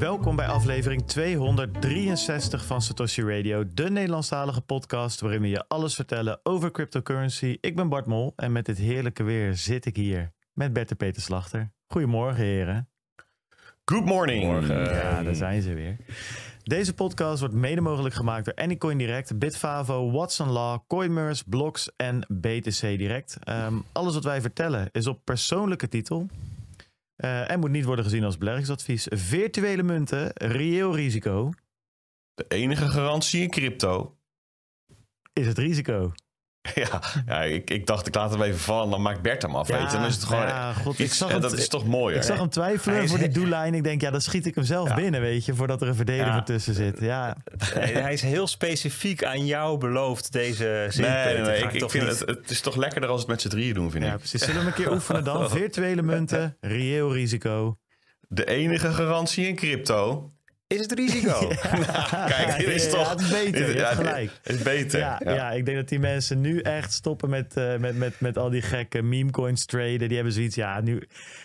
Welkom bij aflevering 263 van Satoshi Radio, de Nederlandstalige podcast waarin we je alles vertellen over cryptocurrency. Ik ben Bart Mol en met dit heerlijke weer zit ik hier met Bert de Peter Slachter. Goedemorgen, heren. Good morning. Ja, daar zijn ze weer. Deze podcast wordt mede mogelijk gemaakt door Anycoin Direct, Bitfavo, Watson Law, Coinmers, Blocks en BTC Direct. Ehm, alles wat wij vertellen is op persoonlijke titel en eh, moet niet worden gezien als beleggingsadvies. Virtuele munten, reëel risico. De enige garantie in crypto is het risico. Ja, ik, ik dacht, ik laat hem even vallen. Dan maakt Bert hem af. weet je? Dan is het gewoon. Ja, God, ik zag hem, dat is toch mooier. Ik zag hem twijfelen voor die doellijn. Ik denk, ja, dan schiet ik hem zelf binnen, weet je, voordat er een verdediger tussen zit. Ja. Hij is heel specifiek aan jou beloofd, deze zin. Nee, nee, nee ik, ik vind het, het, is toch lekkerder als het met z'n drieën doen, vind ik. Ja, precies. Zullen we een keer oefenen dan? Virtuele munten, reëel risico. De enige garantie in crypto is het risico. kijk, dit is toch... Ja, het beter, gelijk. Het is beter. Ja, ik denk dat die mensen nu echt stoppen met, uh, met, met, met al die gekke meme coins traden. Die hebben zoiets, ja, nu,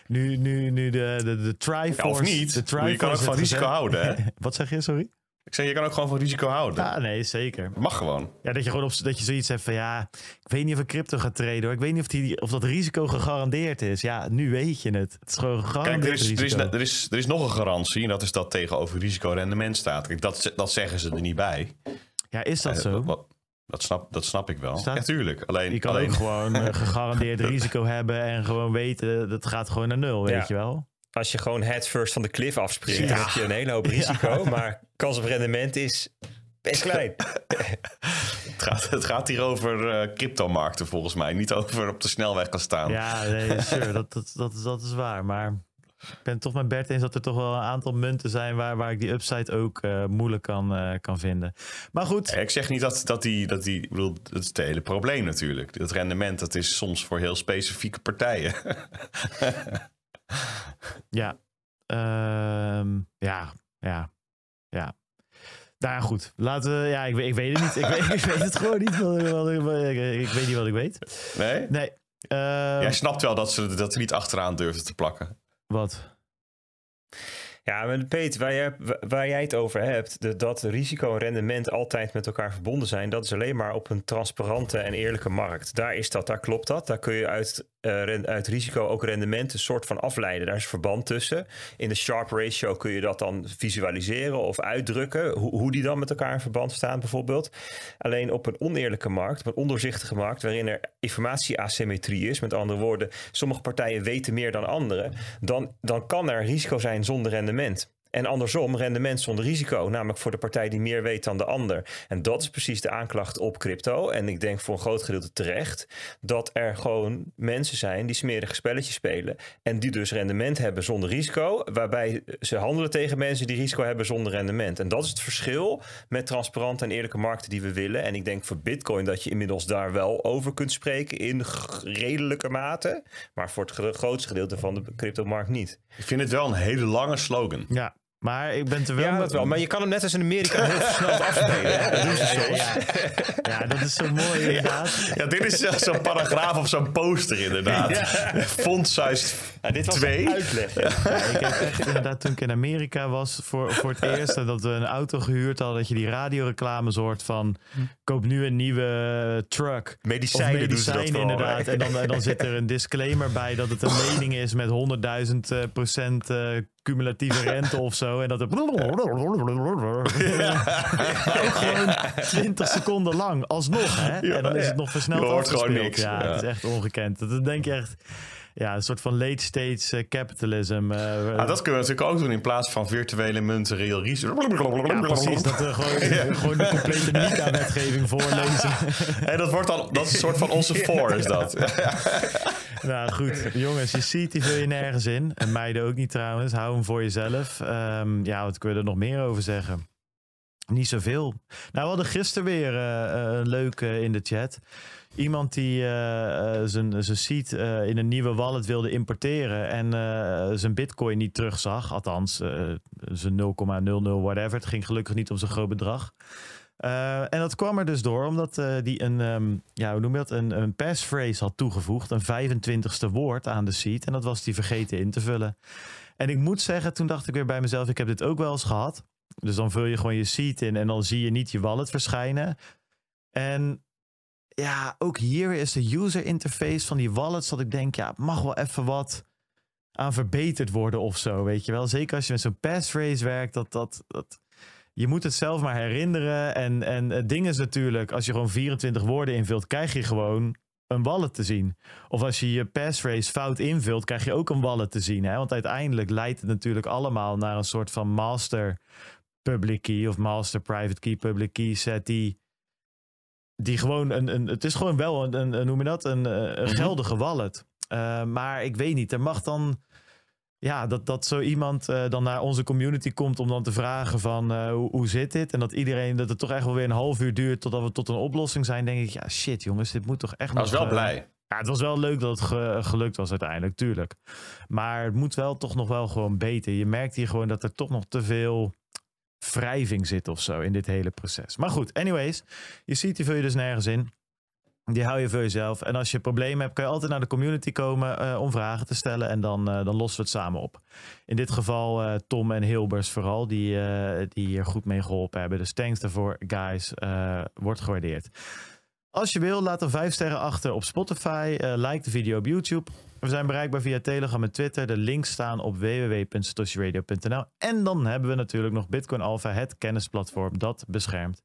nu, nu, nu de, de, de Triforce... of niet, de Triforce, je kan ook van risico houden. Wat zeg je, sorry? Ik zeg, je kan ook gewoon van risico houden. Ja, nee, zeker. Mag gewoon. Ja, dat je gewoon op, dat je zoiets hebt van ja, ik weet niet of ik crypto ga traden hoor. Ik weet niet of, die, of dat risico gegarandeerd is. Ja, nu weet je het. Het is gewoon gegarandeerd Kijk, er is, Er is, er, is, er is nog een garantie en dat is dat tegenover risicorendement staat. dat, dat zeggen ze er niet bij. Ja, is dat eh, zo? dat snap, dat snap ik wel. Natuurlijk. alleen, je kan alleen... ook gewoon eh, gegarandeerd risico hebben en gewoon weten, dat gaat gewoon naar nul, weet je wel als je gewoon headfirst van de cliff afspringt, ja. heb je een hele hoop risico. Maar kans op rendement is best klein. het, gaat, het, gaat, hier over crypto eh, cryptomarkten volgens mij. Niet over op de snelweg kan staan. Ja, nee, dat, dat, dat, is waar. Maar ik ben toch met Bert eens dat er toch wel een aantal munten zijn... waar, waar ik die upside ook eh, moeilijk kan, eh, kan vinden. Maar goed. Ik zeg niet dat, dat die... Dat die bedoel, is het hele probleem natuurlijk. Dat rendement dat is soms voor heel specifieke partijen. ja. Ehm, ja, ja, ja. Nou ja, goed. Laten we... Ja, ik, ik weet het niet. Ik weet, ik weet het gewoon niet. Wat, ik, ik, weet niet wat ik weet. Nee? Nee. Ehm Jij snapt wel dat ze dat ze niet achteraan durfden te plakken. Wat? Ja, maar Peter, waar jij, waar jij het over hebt, dat risico en rendement altijd met elkaar verbonden zijn, dat is alleen maar op een transparante en eerlijke markt. Daar is dat, daar klopt dat. Daar kun je uit, eh, uit risico ook rendement een soort van afleiden. Daar is verband tussen. In de Sharp ratio kun je dat dan visualiseren of uitdrukken, hoe, hoe die dan met elkaar in verband staan bijvoorbeeld. Alleen op een oneerlijke markt, op een ondoorzichtige markt, waarin er informatieasymmetrie is, met andere woorden, sommige partijen weten meer dan anderen, dan, dan kan er risico zijn zonder rendement. mint En andersom, rendement zonder risico, namelijk voor de partij die meer weet dan de ander. En dat is precies de aanklacht op crypto. En ik denk voor een groot gedeelte terecht dat er gewoon mensen zijn die smerige spelletjes spelen. En die dus rendement hebben zonder risico, waarbij ze handelen tegen mensen die risico hebben zonder rendement. En dat is het verschil met transparante en eerlijke markten die we willen. En ik denk voor Bitcoin dat je inmiddels daar wel over kunt spreken in redelijke mate. Maar voor het grootste gedeelte van de cryptomarkt niet. Ik vind het wel een hele lange slogan. Ja. Maar ik ben te wel... Ja, dat wel. Maar je kan hem net als in Amerika heel snel afspelen. Ja, dat doen ze zo. Ja, ja. dat is zo mooi inderdaad. Ja, dit is zo'n paragraaf of zo'n poster inderdaad. Font size dit was twee. uitleg. ik heb echt inderdaad toen ik in Amerika was voor, voor het eerst... Eh, dat we een auto gehuurd hadden... dat je die radioreclame soort van... koop nu een nieuwe truck. Medicijnen, of dat inderdaad. en, dan, en dan zit er een disclaimer bij... dat het een mening is met 100.000 eh, procent... Eh, cumulatieve rente of zo. En dat het... Ja. 20 seconden lang, alsnog. Hè? en dan is het nog versneld hoort gewoon Ja, het is echt ongekend. Dat denk je echt ja, een soort van late stage uh, capitalism. Eh, ah, dat kunnen we natuurlijk ook doen in plaats van virtuele munten, real research. Ja, precies. Dat we gewoon, gewoon de complete wetgeving voorlezen. En dat wordt dan, dat is een soort van onze voor, is dat. Ja. nou goed, jongens, je ziet, die vul je nergens in. En meiden ook niet trouwens. Hou hem voor jezelf. Ehm, ja, wat kun je er nog meer over zeggen? Niet zoveel. Nou, we hadden gisteren weer eh, eh, een leuk eh, in de chat. Iemand die zijn, zijn seed in een nieuwe wallet wilde importeren en zijn bitcoin niet terugzag. Althans, zijn 0,00 whatever. Het ging gelukkig niet om zo'n groot bedrag. Eh, en dat kwam er dus door omdat hij eh, een, um, ja, hoe noem je dat? Een, een passphrase had toegevoegd, een 25ste woord aan de seat. En dat was die vergeten in te vullen. En ik moet zeggen, toen dacht ik weer bij mezelf, ik heb dit ook wel eens gehad. Dus dan vul je gewoon je seat in en dan zie je niet je wallet verschijnen. En ja, ook hier is de user interface van die wallets dat ik denk, ja, het mag wel even wat aan verbeterd worden of zo, weet je wel. Zeker als je met zo'n passphrase werkt, dat, dat, dat, je moet het zelf maar herinneren. En, en het ding is natuurlijk, als je gewoon 24 woorden invult, krijg je gewoon een wallet te zien. Of als je je passphrase fout invult, krijg je ook een wallet te zien. Hè? Want uiteindelijk leidt het natuurlijk allemaal naar een soort van master public key of master private key public key set die die gewoon een, een het is gewoon wel een, een noem je dat een, eh, mhm. geldige wallet. Eh, maar ik weet niet, er mag dan ja, dat, dat zo iemand eh, dan naar onze community komt om dan te vragen van eh, hoe, hoe, zit dit? En dat iedereen, dat het toch echt wel weer een half uur duurt totdat we tot een oplossing zijn. Denk ik, ja shit jongens, dit moet toch echt nog... Ik was wel eh, blij. Ja, het was wel leuk dat het gelukt was uiteindelijk, tuurlijk. Maar het moet wel toch nog wel gewoon beter. Je merkt hier gewoon dat er toch nog te veel wrijving zit of zo in dit hele proces. Maar goed, anyways, je ziet die vul je dus nergens in. Die hou je voor jezelf. En als je problemen hebt, kan je altijd naar de community komen eh, om vragen te stellen. En dan, eh, dan lossen we het samen op. In dit geval eh, Tom en Hilbers vooral, die, die hier goed mee geholpen hebben. Dus thanks daarvoor, guys. wordt gewaardeerd. Als je wil, laat dan vijf sterren achter op Spotify. like de video op YouTube. We zijn bereikbaar via Telegram en Twitter. De links staan op www.satoshiradio.nl. En dan hebben we natuurlijk nog Bitcoin Alpha, het kennisplatform dat beschermt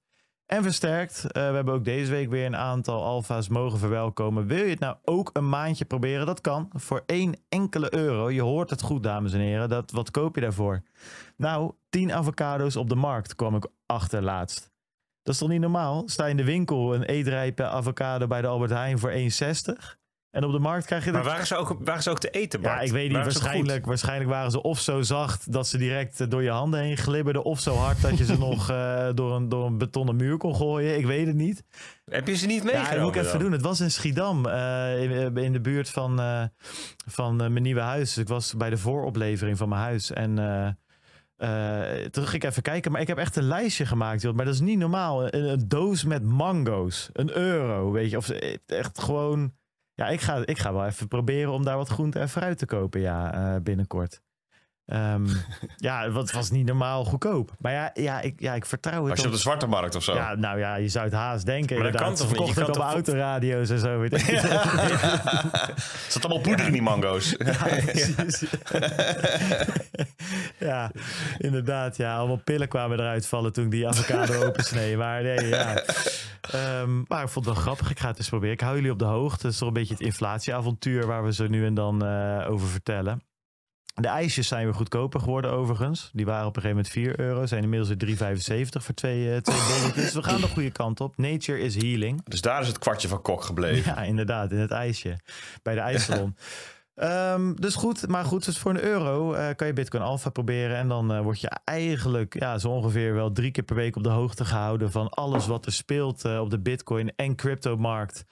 en versterkt. Eh, we hebben ook deze week weer een aantal alfa's mogen verwelkomen. Wil je het nou ook een maandje proberen? Dat kan voor één enkele euro. Je hoort het goed, dames en heren. Dat, wat koop je daarvoor? Nou, 10 avocado's op de markt kwam ik achter laatst. Dat is toch niet normaal? Sta in de winkel een eetrijpe avocado bij de Albert Heijn voor 1,60? En op de markt krijg je... Maar waren ze ook, waren ze ook te eten, Ja, ik weet niet. waarschijnlijk, waarschijnlijk waren ze of zo zacht dat ze direct eh, door je handen heen glibberden... of zo hard dat je ze nog eh, door, een, door een betonnen muur kon gooien. Ik weet het niet. Heb je ze niet meegenomen? Ja, moet ik even doen. Het was in Schiedam, eh, in, de buurt van, van mijn nieuwe huis. Dus ik was bij de vooroplevering van mijn huis en... terug ging ik even kijken, maar ik heb echt een lijstje gemaakt, joh. Maar dat is niet normaal. Een, een doos met mango's. Een euro, weet je. Of echt gewoon ja, ik ga, ik ga wel even proberen om daar wat groente en fruit te kopen, ja, eh, binnenkort. Um, ja, het was niet normaal goedkoop. Maar ja, ja, ik, ja ik vertrouw het. Als je op de zwarte markt of zo. Ja, nou ja, je zou het haast denken. Maar dat kan toch niet? op autoradio's en zo. Weet ja. ja. Zat allemaal poeder in die mango's. Ja, ja, inderdaad. Ja, allemaal pillen kwamen eruit vallen toen die avocado opensnee. Maar nee, ja. Ehm, maar ik vond het wel grappig. Ik ga het eens proberen. Ik hou jullie op de hoogte. Het is toch een beetje het inflatieavontuur waar we zo nu en dan eh, over vertellen. De ijsjes zijn weer goedkoper geworden overigens. Die waren op een gegeven moment 4 euro. Zijn inmiddels 3,75 voor twee, uh, twee bolletjes. We gaan de goede kant op. Nature is healing. Dus daar is het kwartje van kok gebleven. Ja, inderdaad. In het ijsje. Bij de ijssalon. Ehm, dus goed, maar goed, dus voor een euro eh, kan je Bitcoin Alpha proberen. En dan eh, word je eigenlijk ja, zo ongeveer wel drie keer per week op de hoogte gehouden van alles wat er speelt op de Bitcoin en crypto markt.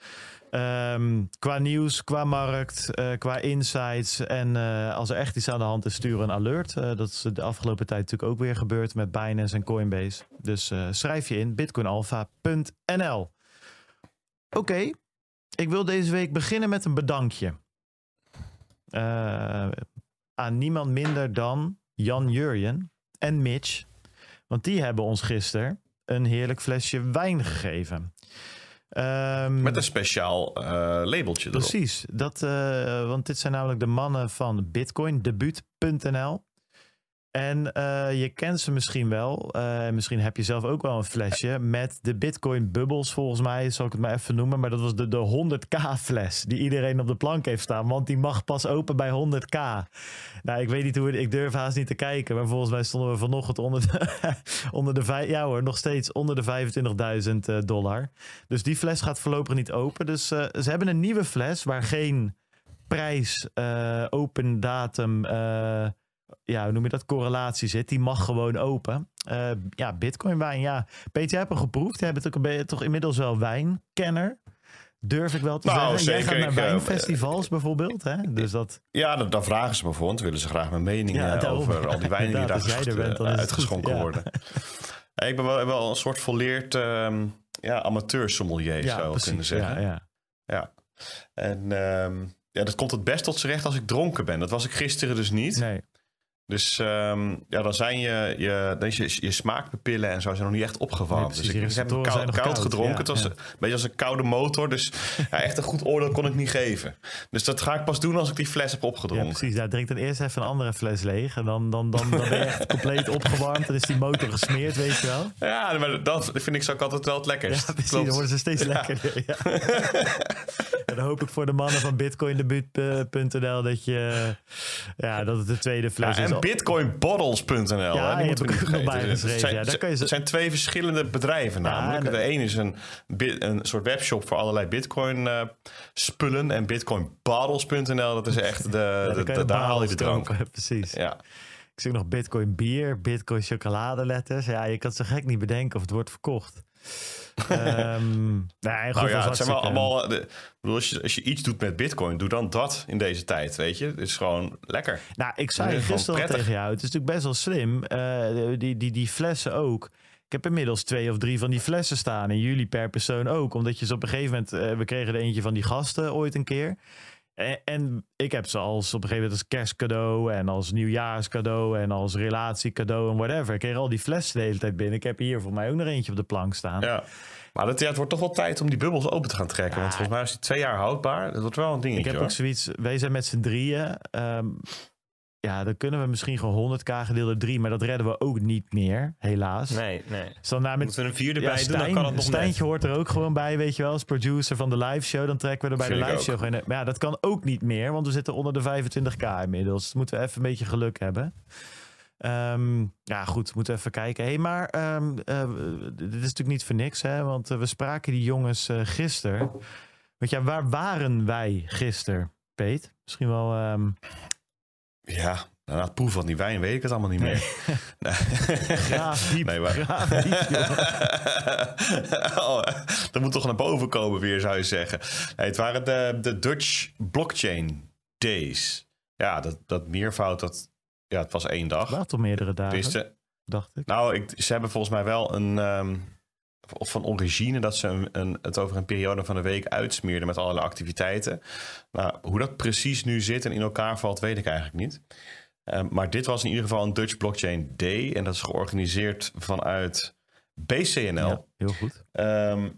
Ehm, qua nieuws, qua markt, eh, qua insights. En eh, als er echt iets aan de hand is, stuur een alert. Eh, dat is de afgelopen tijd natuurlijk ook weer gebeurd met Binance en Coinbase. Dus schrijf je in bitcoinalpha.nl. Oké, ik wil deze week beginnen met een bedankje. aan niemand minder dan Jan Jurjen en Mitch. Want die hebben ons gisteren een heerlijk flesje wijn gegeven. Ehm, Met een speciaal eh, labeltje erop. Precies, dat, eh, want dit zijn namelijk de mannen van bitcoindebuut.nl. En eh, je kent ze misschien wel. Eh, misschien heb je zelf ook wel een flesje. Met de Bitcoin-bubbels, volgens mij, zal ik het maar even noemen. Maar dat was de, de 100k-fles die iedereen op de plank heeft staan. Want die mag pas open bij 100k. Nou, ik weet niet hoe ik durf haast niet te kijken. Maar volgens mij stonden we vanochtend onder onder de ja hoor, nog steeds onder de 25.000 eh, dollar. Dus die fles gaat voorlopig niet open. Dus ze hebben een nieuwe fles waar geen prijs, open datum ja, hoe noem je dat, correlatie zit, die mag gewoon open. Uh, ja, wijn, ja. Peter, jij hebt hem geproefd. Heb het ook toch inmiddels wel wijnkenner. Durf ik wel te nou, zeggen. Zeker. Jij gaat naar eh, wijnfestivals eh, bijvoorbeeld, hè? Dus dat... Ja, dan, vragen ze me voor, want willen ze graag mijn mening over al die wijnen die daar uitges uitgeschonken worden. ik ben wel, wel een soort volleerd ehm, ja, amateur sommelier, ja, zou ik kunnen zeggen. Ja, ja. En ehm, ja, dat komt het best tot z'n recht als ik dronken ben. Dat was ik gisteren dus niet. Nee. Dus ehm, ja, dan zijn je, je, je, je smaakpapillen en zo zijn nog niet echt opgewarmd. dus ik, heb kou, koud, koud, gedronken. het was een beetje als een koude motor. Dus ja, echt een goed oordeel kon ik niet geven. Dus dat ga ik pas doen als ik die fles heb opgedronken. precies, daar drink dan eerst even een andere fles leeg. En dan, dan, dan, dan ben je echt compleet opgewarmd. Dan is die motor gesmeerd, weet je wel. Ja, maar dat vind ik zo ook altijd wel het lekkerst. Ja, precies, Klopt. dan worden ze steeds lekkerder. en dan hoop ik voor de mannen van bitcoindebuut.nl eh, dat, je, ja, dat het de tweede fles is bitcoinbottles.nl. Ja, die moeten we nog bij. Dus het zijn, twee verschillende bedrijven namelijk. Ja, de een is een, een soort webshop voor allerlei bitcoin uh, spullen. En bitcoinbottles.nl, dat is echt de, de, de, de daar haal je de drank. precies. Ja. Ik zie nog bitcoin bier, bitcoin chocoladeletters. Ja, je kan het zo gek niet bedenken of het wordt verkocht. Um, nee, goed, nou ja, het zijn wel allemaal. Eh, bedoel, als, je, iets doet met Bitcoin, doe dan dat in deze tijd. Weet je, het is gewoon lekker. Nou, ik zei gisteren tegen jou: het is natuurlijk best wel slim. Eh, die, die, die flessen ook. Ik heb inmiddels twee of drie van die flessen staan. En jullie per persoon ook. Omdat je ze op een gegeven moment. Eh, we kregen er eentje van die gasten ooit een keer. Eh, en, ik heb ze als op een gegeven moment als kerstcadeau en als nieuwjaarscadeau en als relatiecadeau en whatever. Ik kreeg al die flessen de hele tijd binnen. Ik heb hier voor mij ook nog eentje op de plank staan. Ja. Maar ja, het wordt toch wel tijd om die bubbels open te gaan trekken. Want volgens mij is die twee jaar houdbaar. Dat wordt wel een dingetje. Ik heb ook zoiets. Wij zijn met z'n drieën. Ehm, ja, dan kunnen we misschien gewoon 100k gedeeld door 3, maar dat redden we ook niet meer, helaas. Nee, nee. Dus dan met, Moeten we een vierde ja, bij Stijn, doen, dan kan het nog Stijntje hoort er ook gewoon bij, weet je wel, als producer van de live show. Dan trekken we er bij de live show Maar ja, dat kan ook niet meer, want we zitten onder de 25k inmiddels. moeten we even een beetje geluk hebben. Ehm, ja, goed, moeten we even kijken. hey, maar ehm, eh, dit is natuurlijk niet voor niks, hè? Want eh, we spraken die jongens uh, gisteren. Want ja, waar waren wij gisteren, Peet? Misschien wel... Ehm, ja, nou, na het proeven van die wijn weet ik het allemaal niet meer. Nee. Graaf diep, oh, dat moet toch naar boven komen weer, zou je zeggen. Nee, het waren de, de Dutch Blockchain Days. Ja, dat, dat meervoud, dat, ja, het was één dag. Het waren meerdere dagen, dacht ik. Nou, ik, ze hebben volgens mij wel een... Ehm, of van origine dat ze een, het over een periode van een week uitsmeerden met allerlei activiteiten. Maar hoe dat precies nu zit en in elkaar valt, weet ik eigenlijk niet. Ehm, maar dit was in ieder geval een Dutch Blockchain Day. En dat is georganiseerd vanuit BCNL. Ja, heel goed. Ehm,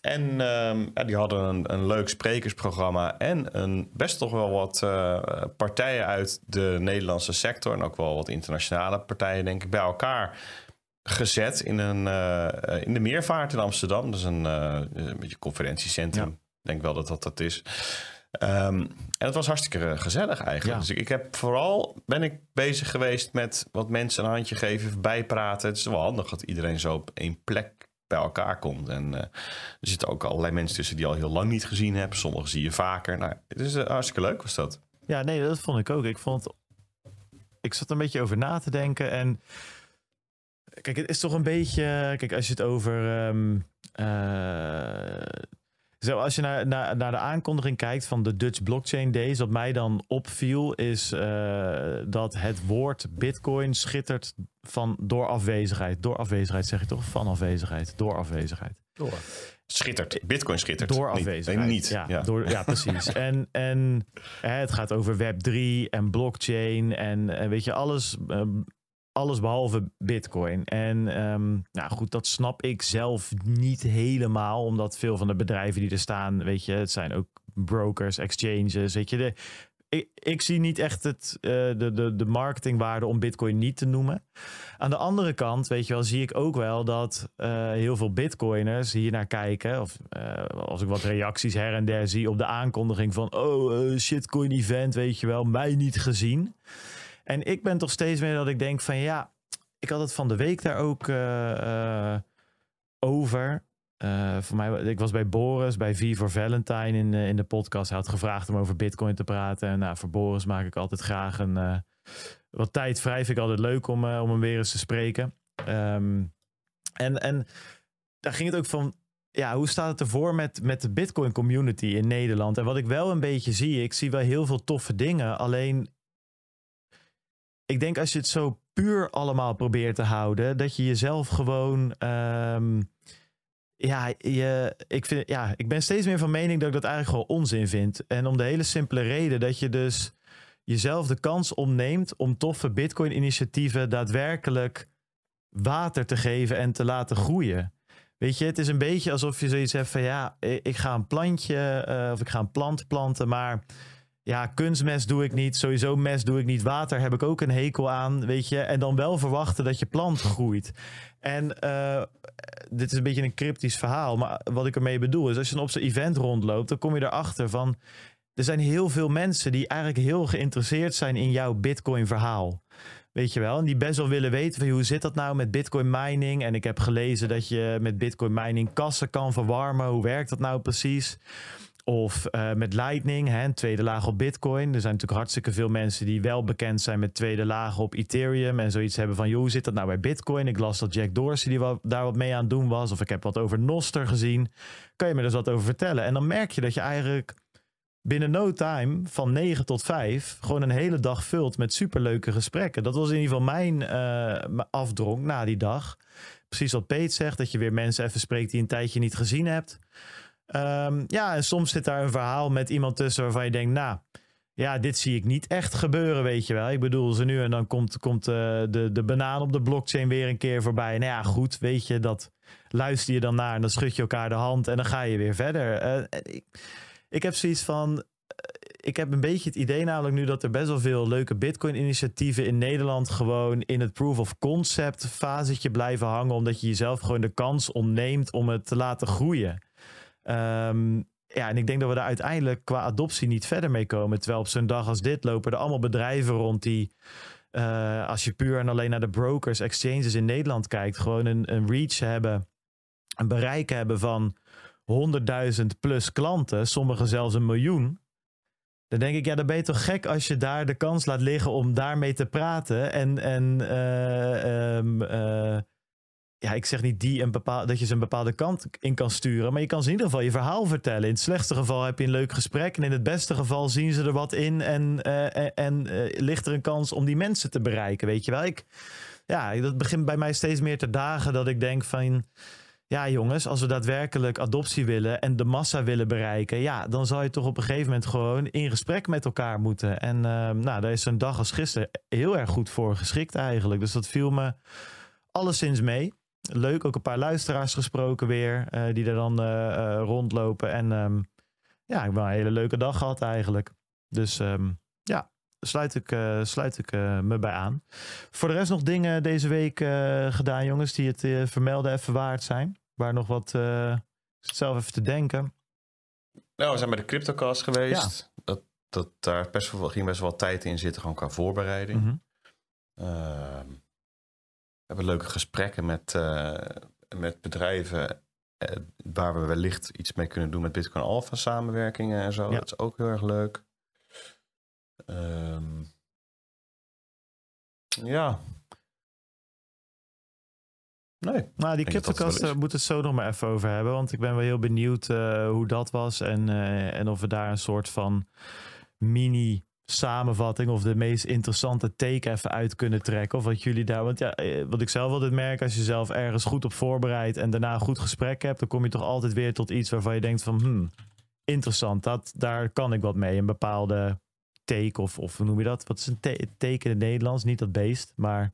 en ehm, die hadden een, een, leuk sprekersprogramma en een, best toch wel wat eh, partijen uit de Nederlandse sector en ook wel wat internationale partijen, denk ik, bij elkaar gezet in, een, eh, in de meervaart in Amsterdam. Dat is een, eh, een beetje conferentiecentrum. denk wel dat dat dat is. Ehm, en het was hartstikke eh, gezellig eigenlijk. Dus ik, heb vooral ben ik bezig geweest met wat mensen een handje geven, bijpraten. Het is wel handig dat iedereen zo op één plek bij elkaar komt. En er zitten ook allerlei mensen tussen die al heel lang niet gezien hebt. Sommigen zie je vaker. Nou, het is hartstikke leuk was dat. Ja, nee, dat vond ik ook. Ik vond, ik zat een beetje over na te denken en Kijk, het is toch een beetje. Kijk, als je het over. Um, zo, als je naar, naar, naar, de aankondiging kijkt van de Dutch Blockchain Days, wat mij dan opviel, is eh, dat het woord Bitcoin schittert van, door afwezigheid. Door afwezigheid zeg je toch? Van afwezigheid. Door afwezigheid. Door. Schittert. Bitcoin schittert. Door afwezigheid. Niet. niet. Ja, ja. Door, ja precies. en en hè, het gaat over Web3 en blockchain en, weet je, alles. Ehm, alles behalve Bitcoin. En ehm, nou goed, dat snap ik zelf niet helemaal, omdat veel van de bedrijven die er staan, weet je, het zijn ook brokers, exchanges, weet je. De, ik, zie niet echt het, eh, de, de, de marketingwaarde om Bitcoin niet te noemen. Aan de andere kant, weet je wel, zie ik ook wel dat eh, heel veel Bitcoiners hier naar kijken. Of eh, als ik wat reacties her en der zie op de aankondiging van: oh, shitcoin event, weet je wel, mij niet gezien. En ik ben toch steeds meer dat ik denk van ja, ik had het van de week daar ook eh, eh, over. Eh, voor mij, ik was bij Boris, bij V voor Valentine in, in de podcast. had gevraagd om over Bitcoin te praten. En nou, voor Boris maak ik altijd graag een. wat tijd vrij vind ik altijd leuk om, om hem weer eens te spreken. Ehm, en, en daar ging het ook van. Ja, hoe staat het ervoor met, met de Bitcoin community in Nederland? En wat ik wel een beetje zie, ik zie wel heel veel toffe dingen. Alleen ik denk als je het zo puur allemaal probeert te houden, dat je jezelf gewoon. Ehm, ja, je, ik vind, ja, ik ben steeds meer van mening dat ik dat eigenlijk gewoon onzin vind. En om de hele simpele reden dat je dus jezelf de kans omneemt om toffe Bitcoin-initiatieven daadwerkelijk water te geven en te laten groeien. Weet je, het is een beetje alsof je zoiets hebt van ja, ik ga een plantje eh, of ik ga een plant planten, maar ja, kunstmes doe ik niet, sowieso mes doe ik niet, water heb ik ook een hekel aan, weet je. En dan wel verwachten dat je plant groeit. En eh, dit is een beetje een cryptisch verhaal, maar wat ik ermee bedoel is, als je dan op zo'n event rondloopt, dan kom je erachter van, er zijn heel veel mensen die eigenlijk heel geïnteresseerd zijn in jouw bitcoin verhaal. Weet je wel, en die best wel willen weten hoe zit dat nou met bitcoin mining. En ik heb gelezen dat je met bitcoin mining kassen kan verwarmen. Hoe werkt dat nou precies? Of eh, met Lightning, hè, tweede laag op Bitcoin. Er zijn natuurlijk hartstikke veel mensen die wel bekend zijn met tweede lagen op Ethereum. En zoiets hebben van, joh, hoe zit dat nou bij Bitcoin? Ik las dat Jack Dorsey die wat, daar wat mee aan het doen was. Of ik heb wat over Noster gezien. Kan je me dus wat over vertellen? En dan merk je dat je eigenlijk binnen no time van 9 tot 5 gewoon een hele dag vult met superleuke gesprekken. Dat was in ieder geval mijn uh, eh, afdronk na die dag. Precies wat Peet zegt, dat je weer mensen even spreekt die een tijdje niet gezien hebt. Ehm, ja, en soms zit daar een verhaal met iemand tussen waarvan je denkt, nou, ja, dit zie ik niet echt gebeuren, weet je wel. Ik bedoel, ze nu en dan komt, komt eh, de, de banaan op de blockchain weer een keer voorbij. Nou ja, goed, weet je, dat luister je dan naar en dan schud je elkaar de hand en dan ga je weer verder. Eh, ik, heb zoiets van, eh, ik heb een beetje het idee namelijk nu dat er best wel veel leuke Bitcoin-initiatieven in Nederland gewoon in het proof of concept fasetje blijven hangen, omdat je jezelf gewoon de kans ontneemt om het te laten groeien. Ehm, ja, en ik denk dat we daar uiteindelijk qua adoptie niet verder mee komen. Terwijl op zo'n dag als dit lopen er allemaal bedrijven rond die, eh, als je puur en alleen naar de brokers, exchanges in Nederland kijkt, gewoon een, een reach hebben, een bereik hebben van 100.000 plus klanten, sommigen zelfs een miljoen. Dan denk ik, ja, dan ben je toch gek als je daar de kans laat liggen om daarmee te praten en, en eh, ehm, eh, ja, ik zeg niet die een bepaal dat je ze een bepaalde kant in kan sturen. Maar je kan ze in ieder geval je verhaal vertellen. In het slechtste geval heb je een leuk gesprek. En in het beste geval zien ze er wat in. En, eh, en eh, ligt er een kans om die mensen te bereiken. Weet je wel? Ik, ja, dat begint bij mij steeds meer te dagen dat ik denk van. Ja, jongens, als we daadwerkelijk adoptie willen en de massa willen bereiken, ja, dan zal je toch op een gegeven moment gewoon in gesprek met elkaar moeten. En eh, nou, daar is een dag als gisteren heel erg goed voor geschikt eigenlijk. Dus dat viel me alleszins mee leuk. Ook een paar luisteraars gesproken weer. Eh, die er dan eh, eh, rondlopen. En ehm, ja, ik heb wel een hele leuke dag gehad eigenlijk. Dus ehm, ja, sluit ik, sluit ik me bij aan. Voor de rest nog dingen deze week gedaan, jongens. Die het vermelden even waard zijn. Waar nog wat... zelf even te denken. Nou, we zijn bij de CryptoCast geweest. Ja. Dat, dat, daar best ging best wel wat tijd in zitten, gewoon qua voorbereiding. Mm hebben leuke gesprekken met, eh, met bedrijven eh, waar we wellicht iets mee kunnen doen met Bitcoin Alpha samenwerkingen en zo. Dat is ook heel erg leuk. Ehm, ja. Nee. Nou, die cryptocast moeten moet het zo nog maar even over hebben. Want ik ben wel heel benieuwd eh, hoe dat was. En, en of we daar een soort van mini samenvatting of de meest interessante take even uit kunnen trekken? Of wat jullie daar, want ja, eh, wat ik zelf altijd merk, als je zelf ergens goed op voorbereidt en daarna een goed gesprek hebt, dan kom je toch altijd weer tot iets waarvan je denkt van, hmm, interessant, dat, daar kan ik wat mee. Een bepaalde take of, of hoe noem je dat? Wat is een te teken in het Nederlands? Niet dat beest, maar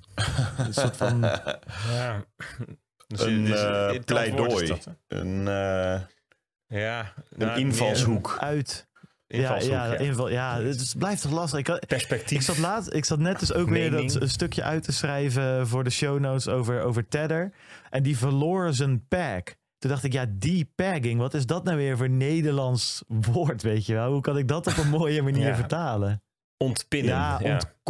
een soort van... Ja. een dus dus eh, pleidooi. Een, eh, ja, een nou, invalshoek. Uit ja ja, inval, ja, het blijft toch lastig. Ik, Perspectief. Ik zat, laat, ik zat net dus ook weer dat een stukje uit te schrijven voor de show notes over, over Tedder. En die verloor zijn pack. Toen dacht ik, ja, die pegging, wat is dat nou weer voor Nederlands woord, weet je wel? Hoe kan ik dat op een mooie manier vertalen? Ontpinnen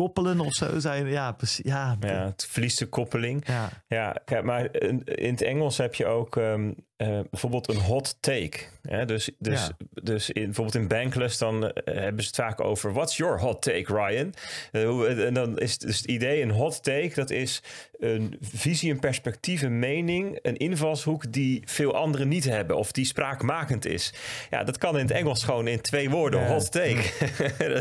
koppelen of zo zijn. Ja, precies. Ja, ja, het verliest de koppeling. Ja, ja, maar in, het Engels heb je ook ehm, eh, bijvoorbeeld een hot take. Hè? Dus, dus, dus in, bijvoorbeeld in Bankless dan eh, hebben ze het vaak over... What's your hot take, Ryan? Eh, en dan is dus het idee, een hot take... dat is een visie, een perspectief, een mening... een invalshoek die veel anderen niet hebben... of die spraakmakend is. Ja, dat kan in het Engels gewoon in twee woorden. Hot take.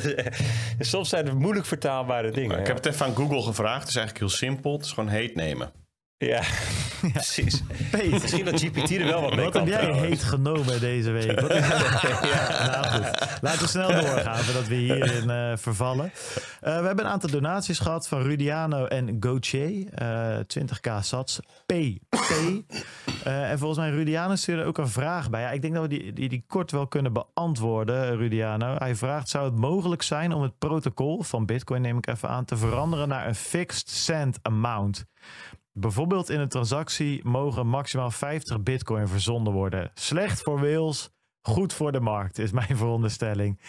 Soms zijn het moeilijk vertaalbaar ik heb het even aan Google gevraagd. Het is eigenlijk heel simpel. Het is gewoon heet nemen. Ja, precies. Misschien dat GPT er wel wat mee Wat kan, heb jij heet genomen deze week? Wat ja. Nou goed, laten we snel doorgaan voordat we hierin uh, vervallen. Eh, we hebben een aantal donaties gehad van Rudiano en Gauthier. Uh, eh, 20k sats. PP. en volgens mij Rudiano stuurde ook een vraag bij. Ja, ik denk dat we die, die, die kort wel kunnen beantwoorden, Rudiano. Hij vraagt, zou het mogelijk zijn om het protocol van Bitcoin, neem ik even aan, te veranderen naar een fixed cent amount? Bijvoorbeeld in een transactie mogen maximaal 50 bitcoin verzonden worden. Slecht voor Wales, goed voor de markt, is mijn veronderstelling.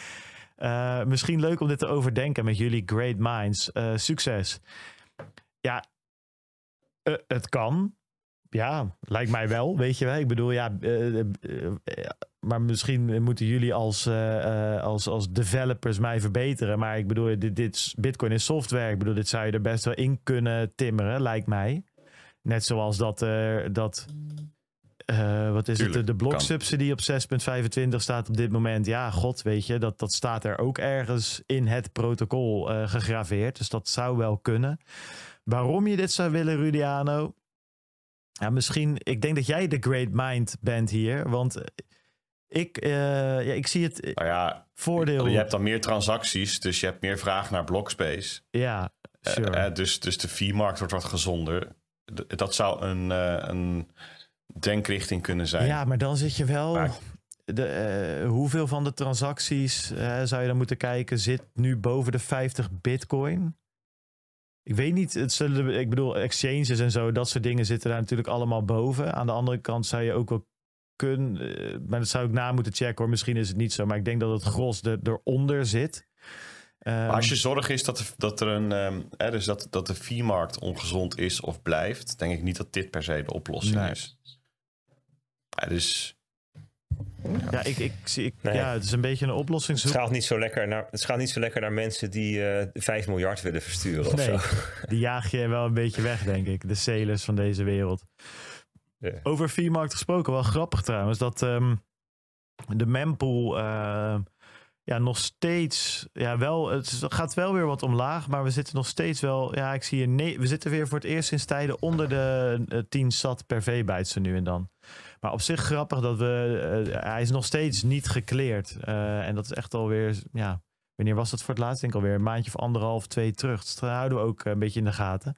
Eh, misschien leuk om dit te overdenken met jullie great minds. Eh, succes. Ja, eh, het kan. Ja, lijkt mij wel, weet je wel. Ik bedoel, ja, maar misschien moeten jullie als, als, als developers mij verbeteren. Maar ik bedoel, dit, dit, Bitcoin is software. Ik bedoel, dit zou je er best wel in kunnen timmeren, lijkt mij. Net zoals dat, uh, dat eh, wat is het, de bloksubsidie op 6,25 staat op dit moment. Ja, god, weet je, dat, dat staat er ook ergens in het protocol eh, gegraveerd. Dus dat zou wel kunnen. Waarom je dit zou willen, Rudiano? Ja, misschien, ik denk dat jij de great mind bent hier, want... Ik, ja, ik zie het nou ja, voordeel. Je hebt dan meer transacties, dus je hebt meer vraag naar blockspace. Ja, sure. dus, dus de fee-markt wordt wat gezonder dat zou een, eh, een denkrichting kunnen zijn. Ja, maar dan zit je wel. De, eh, hoeveel van de transacties eh, zou je dan moeten kijken, zit nu boven de 50 bitcoin? Ik weet niet, het zullen, ik bedoel, exchanges en zo, dat soort dingen zitten daar natuurlijk allemaal boven. Aan de andere kant zou je ook wel kunnen, maar dat zou ik na moeten checken hoor, misschien is het niet zo, maar ik denk dat het gros er, eronder zit als ehm, je zorg is dat, dat er een ehm, dus dat, dat de viermarkt ongezond is of blijft, denk ik niet dat dit per se de oplossing is. Ja, dus. Ja, ik, ik, zie ik, ja, het is een beetje een oplossing. Het gaat niet zo lekker naar, het gaat niet zo lekker naar mensen die uh, eh, 5 miljard willen versturen. of zo. Die jaag je wel een beetje weg, denk ik. De sales van deze wereld. Yeah. Over viermarkt gesproken, wel grappig trouwens. Dat ehm, de mempool. Eh, ja, nog steeds, ja, wel, het gaat wel weer wat omlaag, maar we zitten nog steeds wel, ja, ik zie je nee, we zitten weer voor het eerst sinds tijden onder de uh, 10 sat per v ze nu en dan. Maar op zich grappig dat we, eh, hij is nog steeds niet gekleerd. Eh, en dat is echt alweer, ja, wanneer was dat voor het laatst? Denk alweer een maandje of anderhalf, twee terug. Dus dat houden we ook eh, een beetje in de gaten.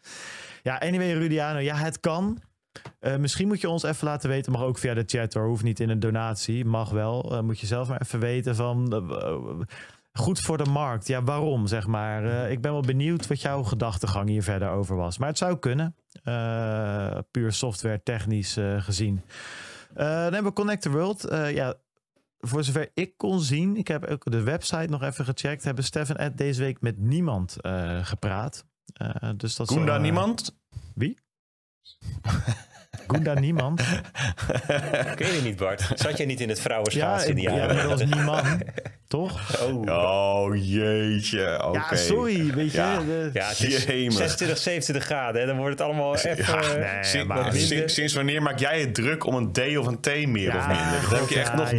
Ja, anyway, Rudiano, ja, het kan. Eh, misschien moet je ons even laten weten, mag ook via de chat hoor, hoeft niet in een donatie, mag wel. Eh, moet je zelf maar even weten van, eh, goed voor de markt, ja waarom zeg maar. ik ben wel benieuwd wat jouw gedachtegang hier verder over was. Maar het zou kunnen, puur software technisch gezien. dan hebben we Connect the World. ja, voor zover ik kon zien, ik heb ook de website nog even gecheckt, hebben Stefan Ed deze week met niemand gepraat. dus dat Koen daar niemand? Wie? Gunda niemand. Ik weet het niet, Bart. Zat je niet in het vrouwenschaats ja, in die jaren? Ja, was niemand. Toch? Oh. oh, jeetje. Ja, sorry. Weet je, ja. De... ja het is 26, 27 graden. Hè? Dan wordt het allemaal even... Ja, eh, sinds, wanneer maak jij het druk om een D of een T meer of minder? Dat heb je echt nog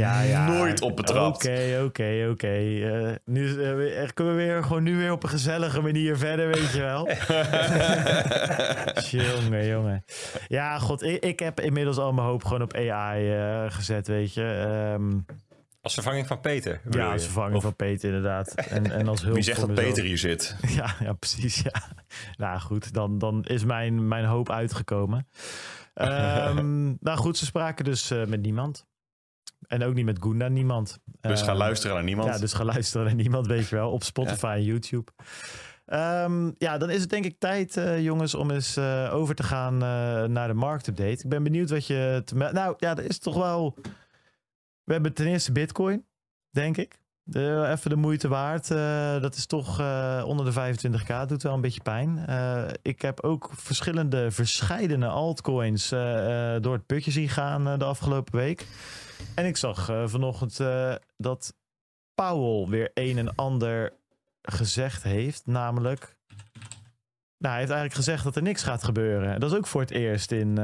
nooit op betrapt. Oké, oké, oké. Eh, nu eh, kunnen we weer, gewoon nu weer op een gezellige manier verder, weet je wel. jongen, jongen. Ja, god. Ik, heb inmiddels al mijn hoop gewoon op AI gezet, weet je. Ehm, als vervanging van Peter. Ja, als vervanging van Peter, inderdaad. En, en als hulp Wie zegt dat Peter hier zit? Ja, ja precies. Ja. Nou goed, dan, dan is mijn, mijn hoop uitgekomen. Ehm, nou goed, ze spraken dus eh, met niemand. En ook niet met Gunda, niemand. Dus ga ehm, luisteren naar niemand. Ja, dus ga luisteren naar niemand, weet je wel. Op Spotify en YouTube. Ehm, ja, dan is het denk ik tijd, eh, jongens, om eens eh, over te gaan naar de marktupdate. Ik ben benieuwd wat je... nou, ja, er is toch wel... We hebben ten eerste Bitcoin, denk ik. De, even de moeite waard. Eh, dat is toch eh, onder de 25k. Doet wel een beetje pijn. Eh, ik heb ook verschillende, verscheidene altcoins door het putje zien gaan de afgelopen week. En ik zag vanochtend dat Powell weer een en ander gezegd heeft. Namelijk. Nou, hij heeft eigenlijk gezegd dat er niks gaat gebeuren. Dat is ook voor het eerst in,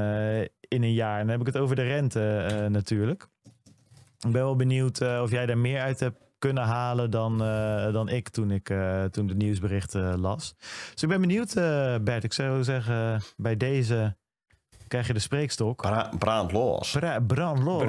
in een jaar. En dan heb ik het over de rente natuurlijk. Ik ben wel benieuwd eh, of jij daar meer uit hebt kunnen halen dan, eh, dan ik toen ik eh, toen de nieuwsberichten las. Dus ik ben benieuwd, Bert. Ik zou zeggen, bij deze krijg je de spreekstok. Bra brand los. brand los.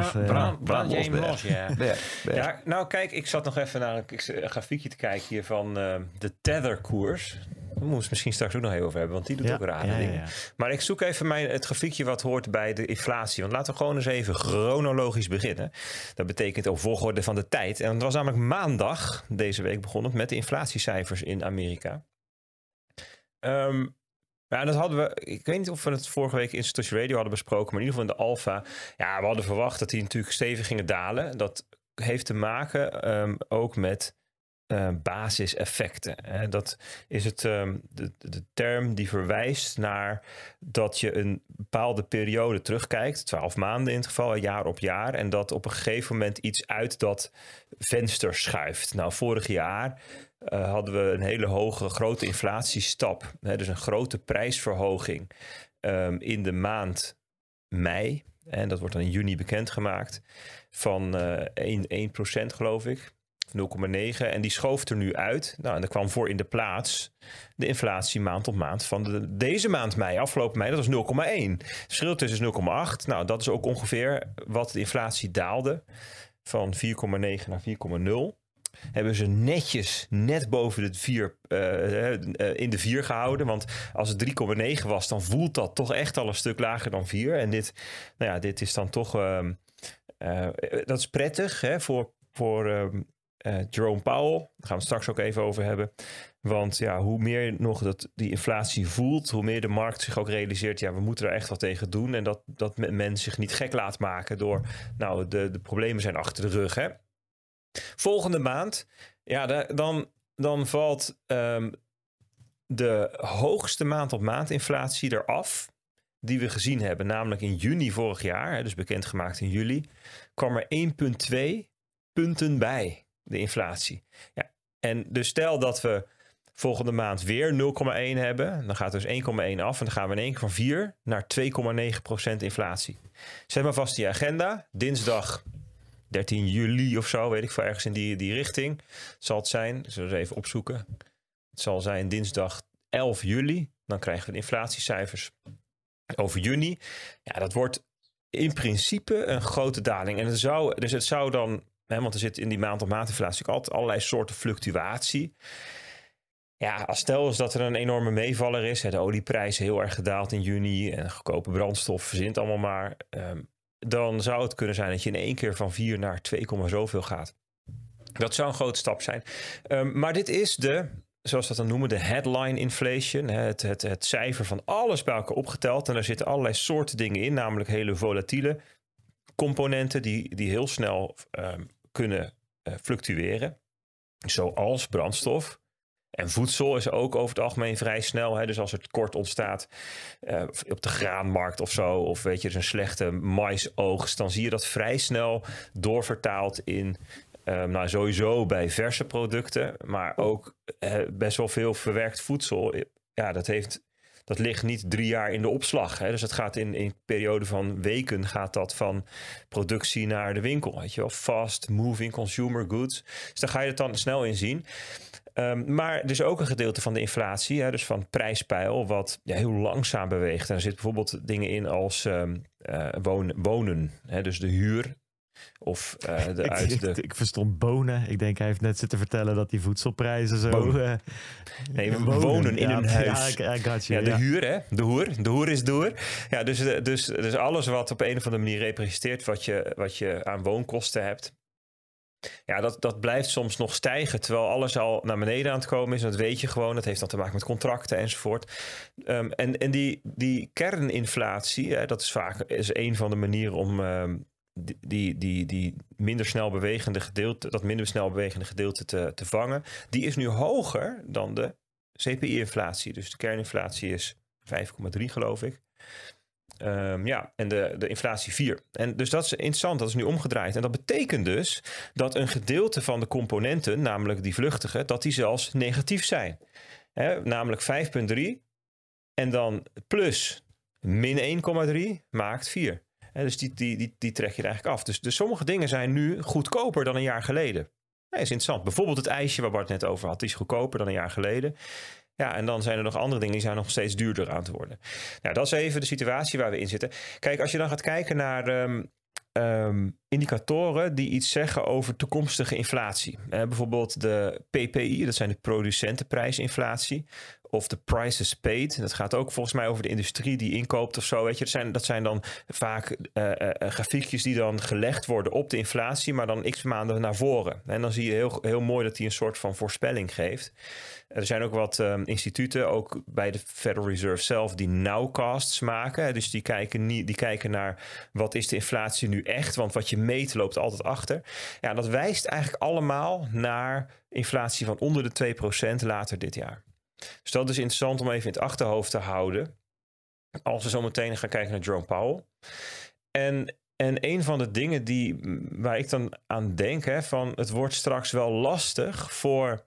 los, ja. Bert. ja. Nou kijk, ik zat nog even naar een grafiekje te kijken hier van de Tether koers. Daar moeten we misschien straks ook nog heel over hebben, want die doet ook rare ja, dingen. maar ik zoek even mijn, het grafiekje wat hoort bij de inflatie. Want laten we gewoon eens even chronologisch beginnen. Dat betekent ook volgorde van de tijd. En het was namelijk maandag deze week begonnen met de inflatiecijfers in Amerika. Um, ja, dat hadden we. Ik weet niet of we het vorige week in social Radio hadden besproken, maar in ieder geval in de Alfa. Ja, we hadden verwacht dat die natuurlijk stevig gingen dalen. Dat heeft te maken ehm, ook met eh, basiseffecten. En dat is het, ehm, de, term die verwijst naar dat je een bepaalde periode terugkijkt, twaalf maanden in het geval, jaar op jaar, en dat op een gegeven moment iets uit dat venster schuift. Nou, vorig jaar eh, hadden we een hele hoge, grote inflatiestap, hè, dus een grote prijsverhoging ehm, in de maand mei. En dat wordt dan in juni bekendgemaakt van uh, eh, 1 geloof ik. 0,9. En die schoof er nu uit. Nou, en er kwam voor in de plaats de inflatie maand op maand van de, deze maand mei, afgelopen mei, dat was 0,1. Het verschil tussen 0,8. Nou, dat is ook ongeveer wat de inflatie daalde. Van 4,9 naar 4,0 hebben ze netjes net boven de 4 eh, eh, eh, in de 4 gehouden. Want als het 3,9 was, dan voelt dat toch echt al een stuk lager dan 4. En dit, nou ja, dit is dan toch. Ehm, dat is prettig hè, voor, voor ehm, eh, Jerome Powell. Daar gaan we het straks ook even over hebben. Want ja, hoe meer nog dat die inflatie voelt, hoe meer de markt zich ook realiseert, ja, we moeten er echt wat tegen doen. En dat, dat men zich niet gek laat maken door, nou, de, de problemen zijn achter de rug. Hè? Volgende maand, ja, dan, dan valt ehm, de hoogste maand-op-maand inflatie eraf die we gezien hebben. Namelijk in juni vorig jaar, dus bekendgemaakt in juli, kwam er 1,2 punten bij de inflatie. Ja. En dus stel dat we volgende maand weer 0,1 hebben. Dan gaat dus 1,1 af en dan gaan we in één keer van 4 naar 2,9% inflatie. Zet maar vast die agenda. Dinsdag 13 juli of zo, weet ik veel, ergens in die, die richting zal het zijn. Dus zullen we even opzoeken. Het zal zijn dinsdag 11 juli. Dan krijgen we de inflatiecijfers over juni. Ja, dat wordt in principe een grote daling. En het zou, dus het zou dan Hè, want er zit in die maand- op inflatie altijd allerlei soorten fluctuatie. Ja, als stel is dat er een enorme meevaller is, hè, de olieprijs heel erg gedaald in juni en goedkope brandstof verzint allemaal maar, ehm, dan zou het kunnen zijn dat je in één keer van 4 naar 2, zoveel gaat. Dat zou een grote stap zijn. Ehm, maar dit is de, zoals we dat dan noemen, de headline inflation. Het, het, het cijfer van alles bij elkaar opgeteld. En daar zitten allerlei soorten dingen in, namelijk hele volatiele componenten die, die heel snel ehm, kunnen eh, fluctueren, zoals brandstof. En voedsel is ook over het algemeen vrij snel. Hè? Dus als er kort ontstaat eh, op de graanmarkt of zo, of weet je, dus een slechte maisoogst, dan zie je dat vrij snel doorvertaald in eh, nou, sowieso bij verse producten, maar ook best wel veel verwerkt voedsel. Ja, dat heeft dat ligt niet drie jaar in de opslag. Hè? Dus het gaat in, in periode van weken gaat dat van productie naar de winkel. Weet je wel? Fast moving consumer goods. Dus daar ga je het dan snel in zien. Ehm, maar er is ook een gedeelte van de inflatie, hè, dus van prijspeil, wat heel langzaam beweegt. En er zit bijvoorbeeld dingen in als ehm, eh, wonen. wonen hè, dus de huur of eh, de, ik, verstond bonen. Ik denk, hij heeft net zitten vertellen dat die voedselprijzen zo... Eh, nee, wonen, wonen in een huis. Ja, de huur, hè? De hoer. De hoer is door. Ja, dus, eh, dus, dus alles wat op een of andere manier representeert wat je, wat je aan woonkosten hebt. Ja, dat, dat blijft soms nog stijgen, terwijl alles al naar beneden aan het komen is. dat weet je gewoon. Dat heeft dan te maken met contracten enzovoort. Um, en en die, die kerninflatie, hè, dat is vaak is een van de manieren om, ehm, die, die, die minder snel bewegende gedeelte, dat minder snel bewegende gedeelte te, te vangen, die is nu hoger dan de CPI-inflatie. Dus de kerninflatie is 5,3 geloof ik. Ehm, ja, en de, de inflatie 4. En dus dat is interessant, dat is nu omgedraaid. En dat betekent dus dat een gedeelte van de componenten, namelijk die vluchtige dat die zelfs negatief zijn. namelijk 5,3 en dan plus min 1,3 maakt 4 dus die, die, die, die trek je er eigenlijk af. Dus, dus sommige dingen zijn nu goedkoper dan een jaar geleden. Dat is interessant. Bijvoorbeeld het ijsje waar Bart net over had. Die is goedkoper dan een jaar geleden. Ja, en dan zijn er nog andere dingen die zijn nog steeds duurder aan te worden. Nou, dat is even de situatie waar we in zitten. Kijk, als je dan gaat kijken naar ehm, ehm, indicatoren die iets zeggen over toekomstige inflatie. Eh, bijvoorbeeld de PPI, dat zijn de producentenprijsinflatie. Of de prices paid. Dat gaat ook volgens mij over de industrie die inkoopt of zo. Weet je. Dat, zijn, dat zijn dan vaak eh, eh, grafiekjes die dan gelegd worden op de inflatie, maar dan x maanden naar voren. En dan zie je heel, heel mooi dat die een soort van voorspelling geeft. Er zijn ook wat ehm, instituten, ook bij de Federal Reserve zelf, die nowcasts maken. Dus die kijken, niet, die kijken naar wat is de inflatie nu echt. Want wat je meet loopt altijd achter. Ja, dat wijst eigenlijk allemaal naar inflatie van onder de 2% later dit jaar. Dus dat is interessant om even in het achterhoofd te houden. Als we zo meteen gaan kijken naar Jerome Powell. En, en een van de dingen die, waar ik dan aan denk, hè, van het wordt straks wel lastig voor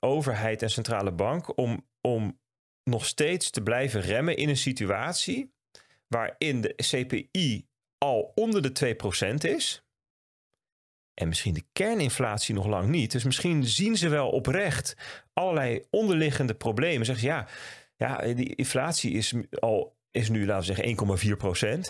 overheid en centrale bank om, om nog steeds te blijven remmen in een situatie waarin de CPI al onder de 2% is. En misschien de kerninflatie nog lang niet. Dus misschien zien ze wel oprecht allerlei onderliggende problemen. Zeggen ze ja, ja die inflatie is al is nu, laten we zeggen, 1,4 procent.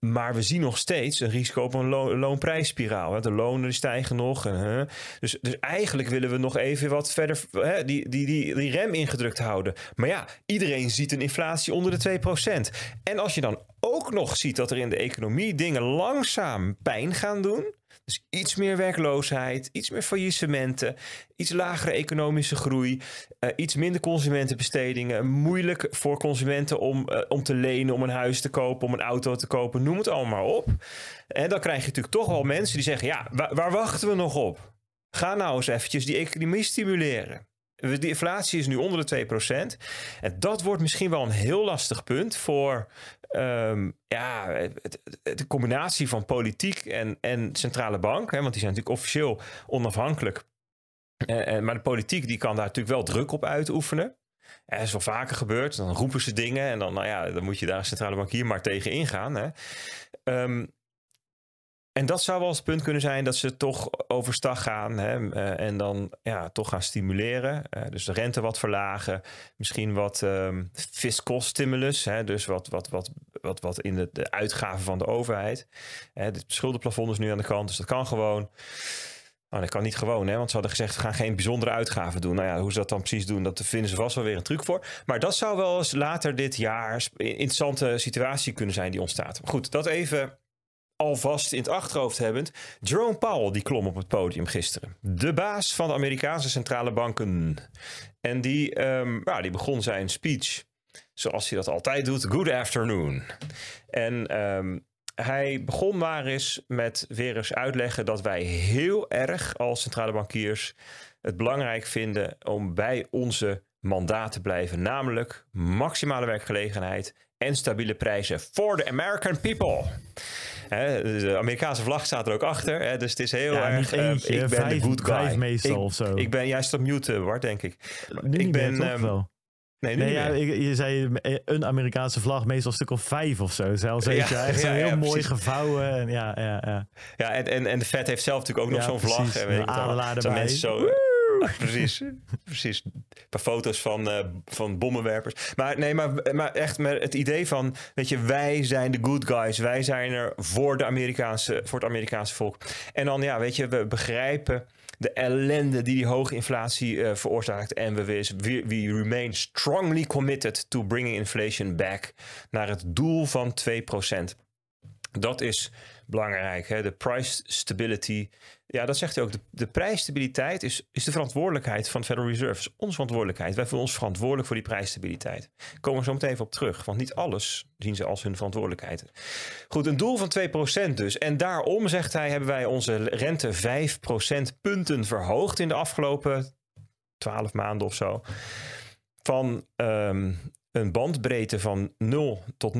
Maar we zien nog steeds een risico op een loonprijsspiraal. Hè? De lonen stijgen nog. hè? Dus, dus eigenlijk willen we nog even wat verder hè? Die, die, die, die rem ingedrukt houden. Maar ja, iedereen ziet een inflatie onder de 2%. En als je dan ook nog ziet dat er in de economie dingen langzaam pijn gaan doen. Dus iets meer werkloosheid, iets meer faillissementen, iets lagere economische groei, eh, iets minder consumentenbestedingen. Moeilijk voor consumenten om, eh, om te lenen, om een huis te kopen, om een auto te kopen, noem het allemaal op. En dan krijg je natuurlijk toch wel mensen die zeggen: ja, waar, waar wachten we nog op? Ga nou eens eventjes die economie stimuleren de inflatie is nu onder de 2%. En dat wordt misschien wel een heel lastig punt voor ehm, ja, de combinatie van politiek en, en centrale bank. Hè, want die zijn natuurlijk officieel onafhankelijk. Eh, eh, maar de politiek die kan daar natuurlijk wel druk op uitoefenen. En is wel vaker gebeurd. Dan roepen ze dingen en dan, nou ja, dan moet je daar als centrale hier maar tegen ingaan. Hè. Ehm, en dat zou wel eens het punt kunnen zijn dat ze toch overstag gaan eh, en dan ja, toch gaan stimuleren. Eh, dus de rente wat verlagen, misschien wat um, stimulus, hè, dus wat, wat, wat, wat, wat in de, de uitgaven van de overheid. het schuldenplafond is nu aan de kant, dus dat kan gewoon. Maar nou, dat kan niet gewoon, hè? want ze hadden gezegd, we gaan geen bijzondere uitgaven doen. Nou ja, hoe ze dat dan precies doen, dat vinden ze vast wel weer een truc voor. Maar dat zou wel eens later dit jaar een interessante situatie kunnen zijn die ontstaat. Maar goed, dat even alvast in het achterhoofd hebbend. Jerome Powell die klom op het podium gisteren. De baas van de Amerikaanse centrale banken. En die, um, die begon zijn speech zoals hij dat altijd doet. Good afternoon. En ehm, hij begon maar eens met weer eens uitleggen dat wij heel erg als centrale bankiers het belangrijk vinden om bij onze mandaat te blijven. Namelijk maximale werkgelegenheid en stabiele prijzen voor de American people. Hè, de Amerikaanse vlag staat er ook achter. Hè, dus het is heel erg. Ehm, ik ben vijf, de good guy. Vijf meestal ik, of zo. Ik ben juist op mute, Bart, denk ik. ik ben. Meer, ehm, wel. Nee, nee ja, je zei eh, een Amerikaanse vlag, meestal stuk of vijf of zo. Zelfs ja, ja, echt zo heel mooi gevouwen. ja, ja, ja. ja en, en, en de vet heeft zelf natuurlijk ook nog zo'n vlag. En weet ik adelaar erbij. Mensen zo, precies. precies. Een paar foto's van, eh, van bommenwerpers. Maar nee, maar, maar echt met het idee van, weet je, wij zijn de good guys. Wij zijn er voor, de Amerikaanse, voor het Amerikaanse volk. En dan, ja, weet je, we begrijpen de ellende die die hoge inflatie eh, veroorzaakt. En we, we, we remain strongly committed to bringing inflation back naar het doel van 2%. Dat is belangrijk. Hè? De price stability. Ja, dat zegt hij ook. De, prijsstabiliteit is, is de verantwoordelijkheid van Federal Reserve. is onze verantwoordelijkheid. Wij voelen ons verantwoordelijk voor die prijsstabiliteit. komen we zo meteen even op terug. Want niet alles zien ze als hun verantwoordelijkheid. Goed, een doel van 2% dus. En daarom, zegt hij, hebben wij onze rente 5 punten verhoogd in de afgelopen 12 maanden of zo. Van ehm, een bandbreedte van 0 tot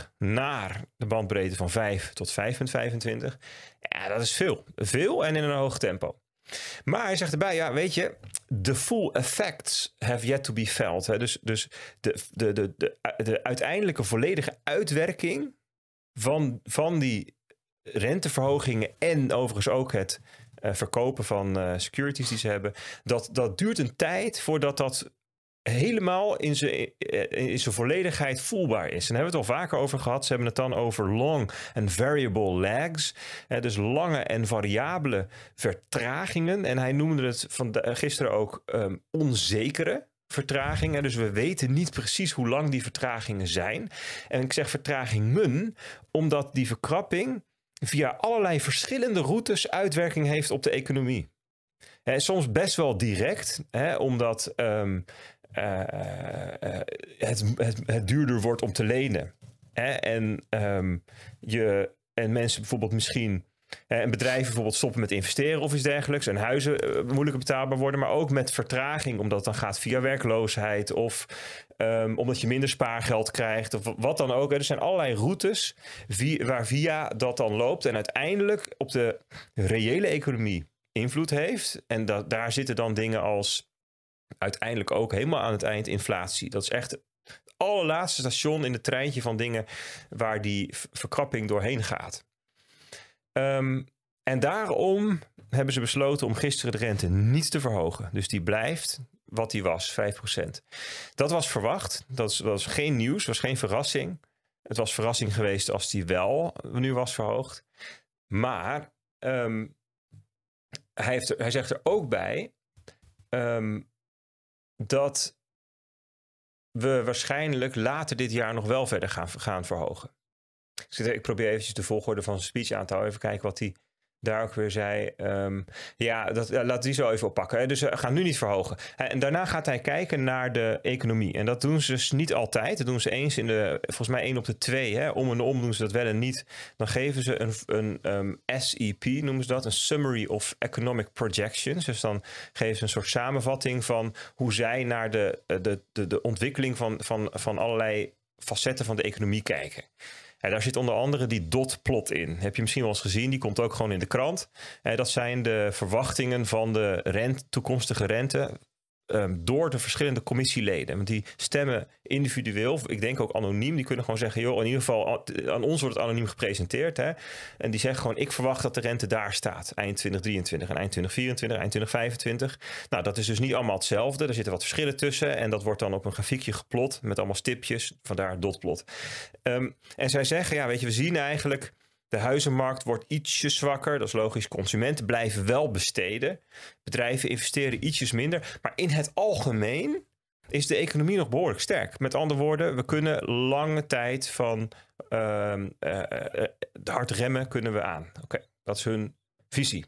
0,25 naar de bandbreedte van 5 tot 5,25. Ja, dat is veel. Veel en in een hoog tempo. Maar hij zegt erbij, ja, weet je, the full effects have yet to be felt. Hè? Dus, dus de, de, de, de, de uiteindelijke volledige uitwerking van, van die renteverhogingen en overigens ook het eh, verkopen van eh, securities die ze hebben, dat, dat duurt een tijd voordat dat helemaal in zijn, eh, in zijn volledigheid voelbaar is. En daar hebben we het al vaker over gehad. Ze hebben het dan over long en variable lags. dus lange en variabele vertragingen. En hij noemde het van eh, gisteren ook um, onzekere vertragingen. Dus we weten niet precies hoe lang die vertragingen zijn. En ik zeg vertragingen omdat die verkrapping via allerlei verschillende routes uitwerking heeft op de economie. soms best wel direct, omdat ehm, eh, eh, eh, het, het, duurder wordt om te lenen. Hè? En, ehm, je, en mensen bijvoorbeeld misschien. En bedrijven bijvoorbeeld stoppen met investeren of iets dergelijks. En huizen moeilijker betaalbaar worden. Maar ook met vertraging, omdat het dan gaat via werkloosheid. Of ehm, omdat je minder spaargeld krijgt. Of wat dan ook. Er zijn allerlei routes via, waar via dat dan loopt. En uiteindelijk op de reële economie invloed heeft. En da daar zitten dan dingen als uiteindelijk ook helemaal aan het eind inflatie. Dat is echt het allerlaatste station in het treintje van dingen waar die verkrapping doorheen gaat. Ehm, en daarom hebben ze besloten om gisteren de rente niet te verhogen. Dus die blijft wat die was, 5%. Dat was verwacht. Dat was, geen nieuws, was geen verrassing. Het was verrassing geweest als die wel nu was verhoogd. Maar ehm, hij, heeft hij zegt er ook bij. Ehm, dat we waarschijnlijk later dit jaar nog wel verder gaan, gaan verhogen. ik probeer eventjes de volgorde van zijn speech aan te houden. Even kijken wat hij daar ook weer zei. Ehm, ja, dat, laat die zo even oppakken. Dus ze eh, gaan nu niet verhogen. En daarna gaat hij kijken naar de economie. En dat doen ze dus niet altijd. Dat doen ze eens in de, volgens mij één op de twee. Hè. Om en om doen ze dat wel en niet. Dan geven ze een, een ehm, SEP, noemen ze dat. Een Summary of Economic Projections. Dus dan geven ze een soort samenvatting van hoe zij naar de, eh, de, de, de ontwikkeling van, van, van allerlei facetten van de economie kijken. En daar zit onder andere die dotplot in. Heb je misschien wel eens gezien, die komt ook gewoon in de krant. Eh, dat zijn de verwachtingen van de rent, toekomstige rente Ehm, door de verschillende commissieleden. Want die stemmen individueel, ik denk ook anoniem. Die kunnen gewoon zeggen, joh, in ieder geval aan ons wordt het anoniem gepresenteerd. Hè? En die zeggen gewoon, ik verwacht dat de rente daar staat. Eind 2023 en eind 2024, eind 2025. Nou, dat is dus niet allemaal hetzelfde. Er zitten wat verschillen tussen. En dat wordt dan op een grafiekje geplot met allemaal stipjes. Vandaar dotplot. Ehm, en zij zeggen, ja, weet je, we zien eigenlijk de huizenmarkt wordt ietsje zwakker, dat is logisch. Consumenten blijven wel besteden. Bedrijven investeren ietsjes minder. Maar in het algemeen is de economie nog behoorlijk sterk. Met andere woorden, we kunnen lange tijd van uh, hard remmen kunnen we aan. Oké, dat is hun visie.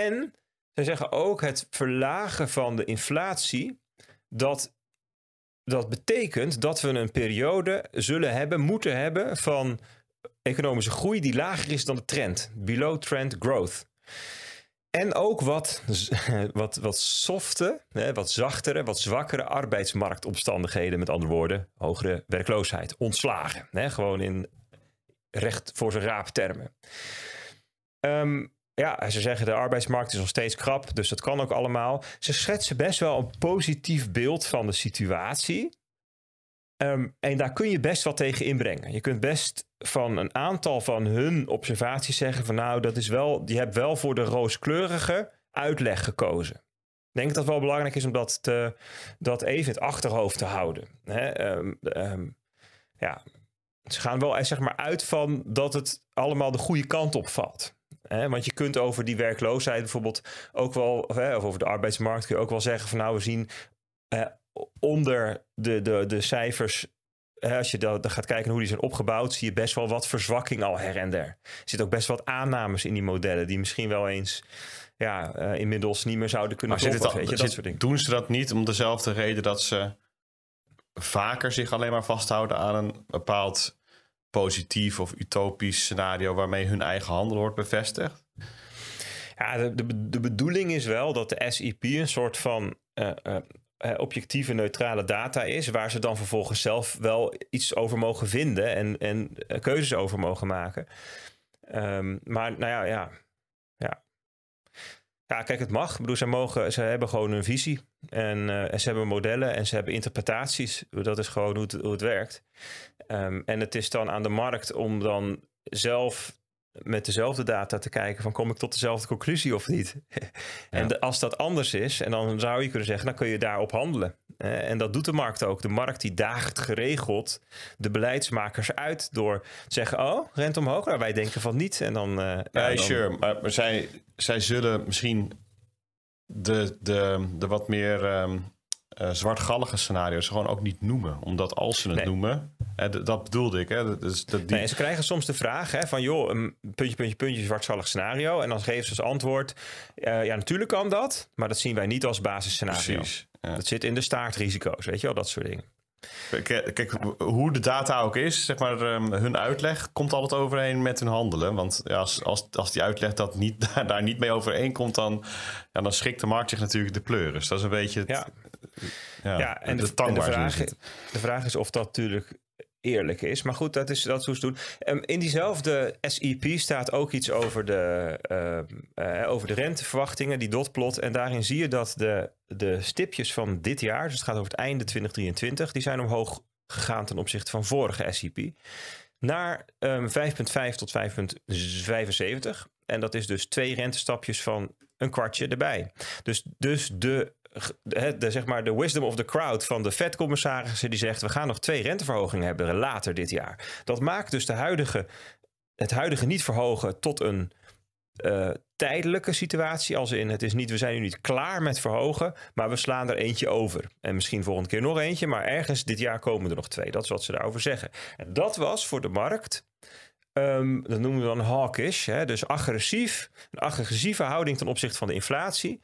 En ze zeggen ook het verlagen van de inflatie, dat, dat betekent dat we een periode zullen hebben, moeten hebben van economische groei die lager is dan de trend. Below trend growth. En ook wat, wat, wat softe, wat zachtere, wat zwakkere arbeidsmarktomstandigheden. Met andere woorden, hogere werkloosheid. Ontslagen. Gewoon in recht voor zijn raap termen. Ehm, ja, ze zeggen de arbeidsmarkt is nog steeds krap, dus dat kan ook allemaal. Ze schetsen best wel een positief beeld van de situatie. Ehm, en daar kun je best wat tegen inbrengen. Je kunt best van een aantal van hun observaties zeggen van nou, dat is wel, je hebt wel voor de rooskleurige uitleg gekozen. Ik denk dat het wel belangrijk is om dat, te, dat even in het achterhoofd te houden. Hè? Ehm, ehm, ja. Ze gaan wel eh, zeg maar, uit van dat het allemaal de goede kant op valt. Hè? Want je kunt over die werkloosheid bijvoorbeeld ook wel, of, over de arbeidsmarkt, kun je ook wel zeggen van nou, we zien eh, onder de, de, de cijfers als je dan, gaat kijken hoe die zijn opgebouwd, zie je best wel wat verzwakking al her en der. Er zitten ook best wat aannames in die modellen, die misschien wel eens ja, eh, inmiddels niet meer zouden kunnen maar weet je, Doen ze dat niet om dezelfde reden dat ze vaker zich alleen maar vasthouden aan een bepaald positief of utopisch scenario waarmee hun eigen handel wordt bevestigd? Ja, de, de, de bedoeling is wel dat de SEP een soort van eh, eh, eh, objectieve, neutrale data is, waar ze dan vervolgens zelf wel iets over mogen vinden en, en eh, keuzes over mogen maken. Ehm, maar nou ja, ja, ja. kijk, het mag. Ik bedoel, ze, mogen, ze hebben gewoon een visie. En, eh, ze hebben modellen en ze hebben interpretaties. Dat is gewoon hoe het, hoe het werkt. Ehm, en het is dan aan de markt om dan zelf met dezelfde data te kijken van kom ik tot dezelfde conclusie of niet. en als dat anders is, en dan zou je kunnen zeggen, dan kun je daarop handelen. Eh, en dat doet de markt ook. De markt die daagt geregeld de beleidsmakers uit door te zeggen, oh, rent omhoog. Nou, wij denken van niet. En dan... Eh, ja, sure. Maar, zij, zij zullen misschien de, de, de wat meer... Ehm, uh, zwartgallige scenario's gewoon ook niet noemen. Omdat als ze het noemen, dat bedoelde ik. Hè, dat die... ze krijgen soms de vraag hè, van joh, een puntje, puntje, puntje, zwartgallig scenario. En dan geven ze als antwoord, eh, ja natuurlijk kan dat, maar dat zien wij niet als basisscenario. Dat zit in de staartrisico's, weet je wel, dat soort dingen. Kijk, hoe de data ook is, zeg maar, ehm, hun uitleg komt altijd overeen met hun handelen. Want als, als, als die uitleg dat niet, daar niet mee overeenkomt, dan, ja, dan schrikt de markt zich natuurlijk de pleuris. Dat is een beetje het, ja, en, de, en de, vraag, de vraag is of dat natuurlijk eerlijk is. Maar goed, dat is, dat hoe ze doen. Ehm, in diezelfde SEP staat ook iets over de, ehm, eh, over de renteverwachtingen, die dotplot. En daarin zie je dat de, de stipjes van dit jaar, dus het gaat over het einde 2023, die zijn omhoog gegaan ten opzichte van vorige SEP. Naar um, ehm, 5,5 tot 5,75. En dat is dus twee rentestapjes van een kwartje erbij. Dus, dus de de, zeg maar de wisdom of the crowd van de Fed-commissarissen die zegt we gaan nog twee renteverhogingen hebben later dit jaar. Dat maakt dus de huidige, het huidige niet verhogen tot een eh, tijdelijke situatie. Als in het is niet, we zijn nu niet klaar met verhogen, maar we slaan er eentje over. En misschien volgende keer nog eentje, maar ergens dit jaar komen er nog twee. Dat is wat ze daarover zeggen. En dat was voor de markt. Ehm, dat noemen we dan hawkish, hè? dus agressief, een agressieve houding ten opzichte van de inflatie.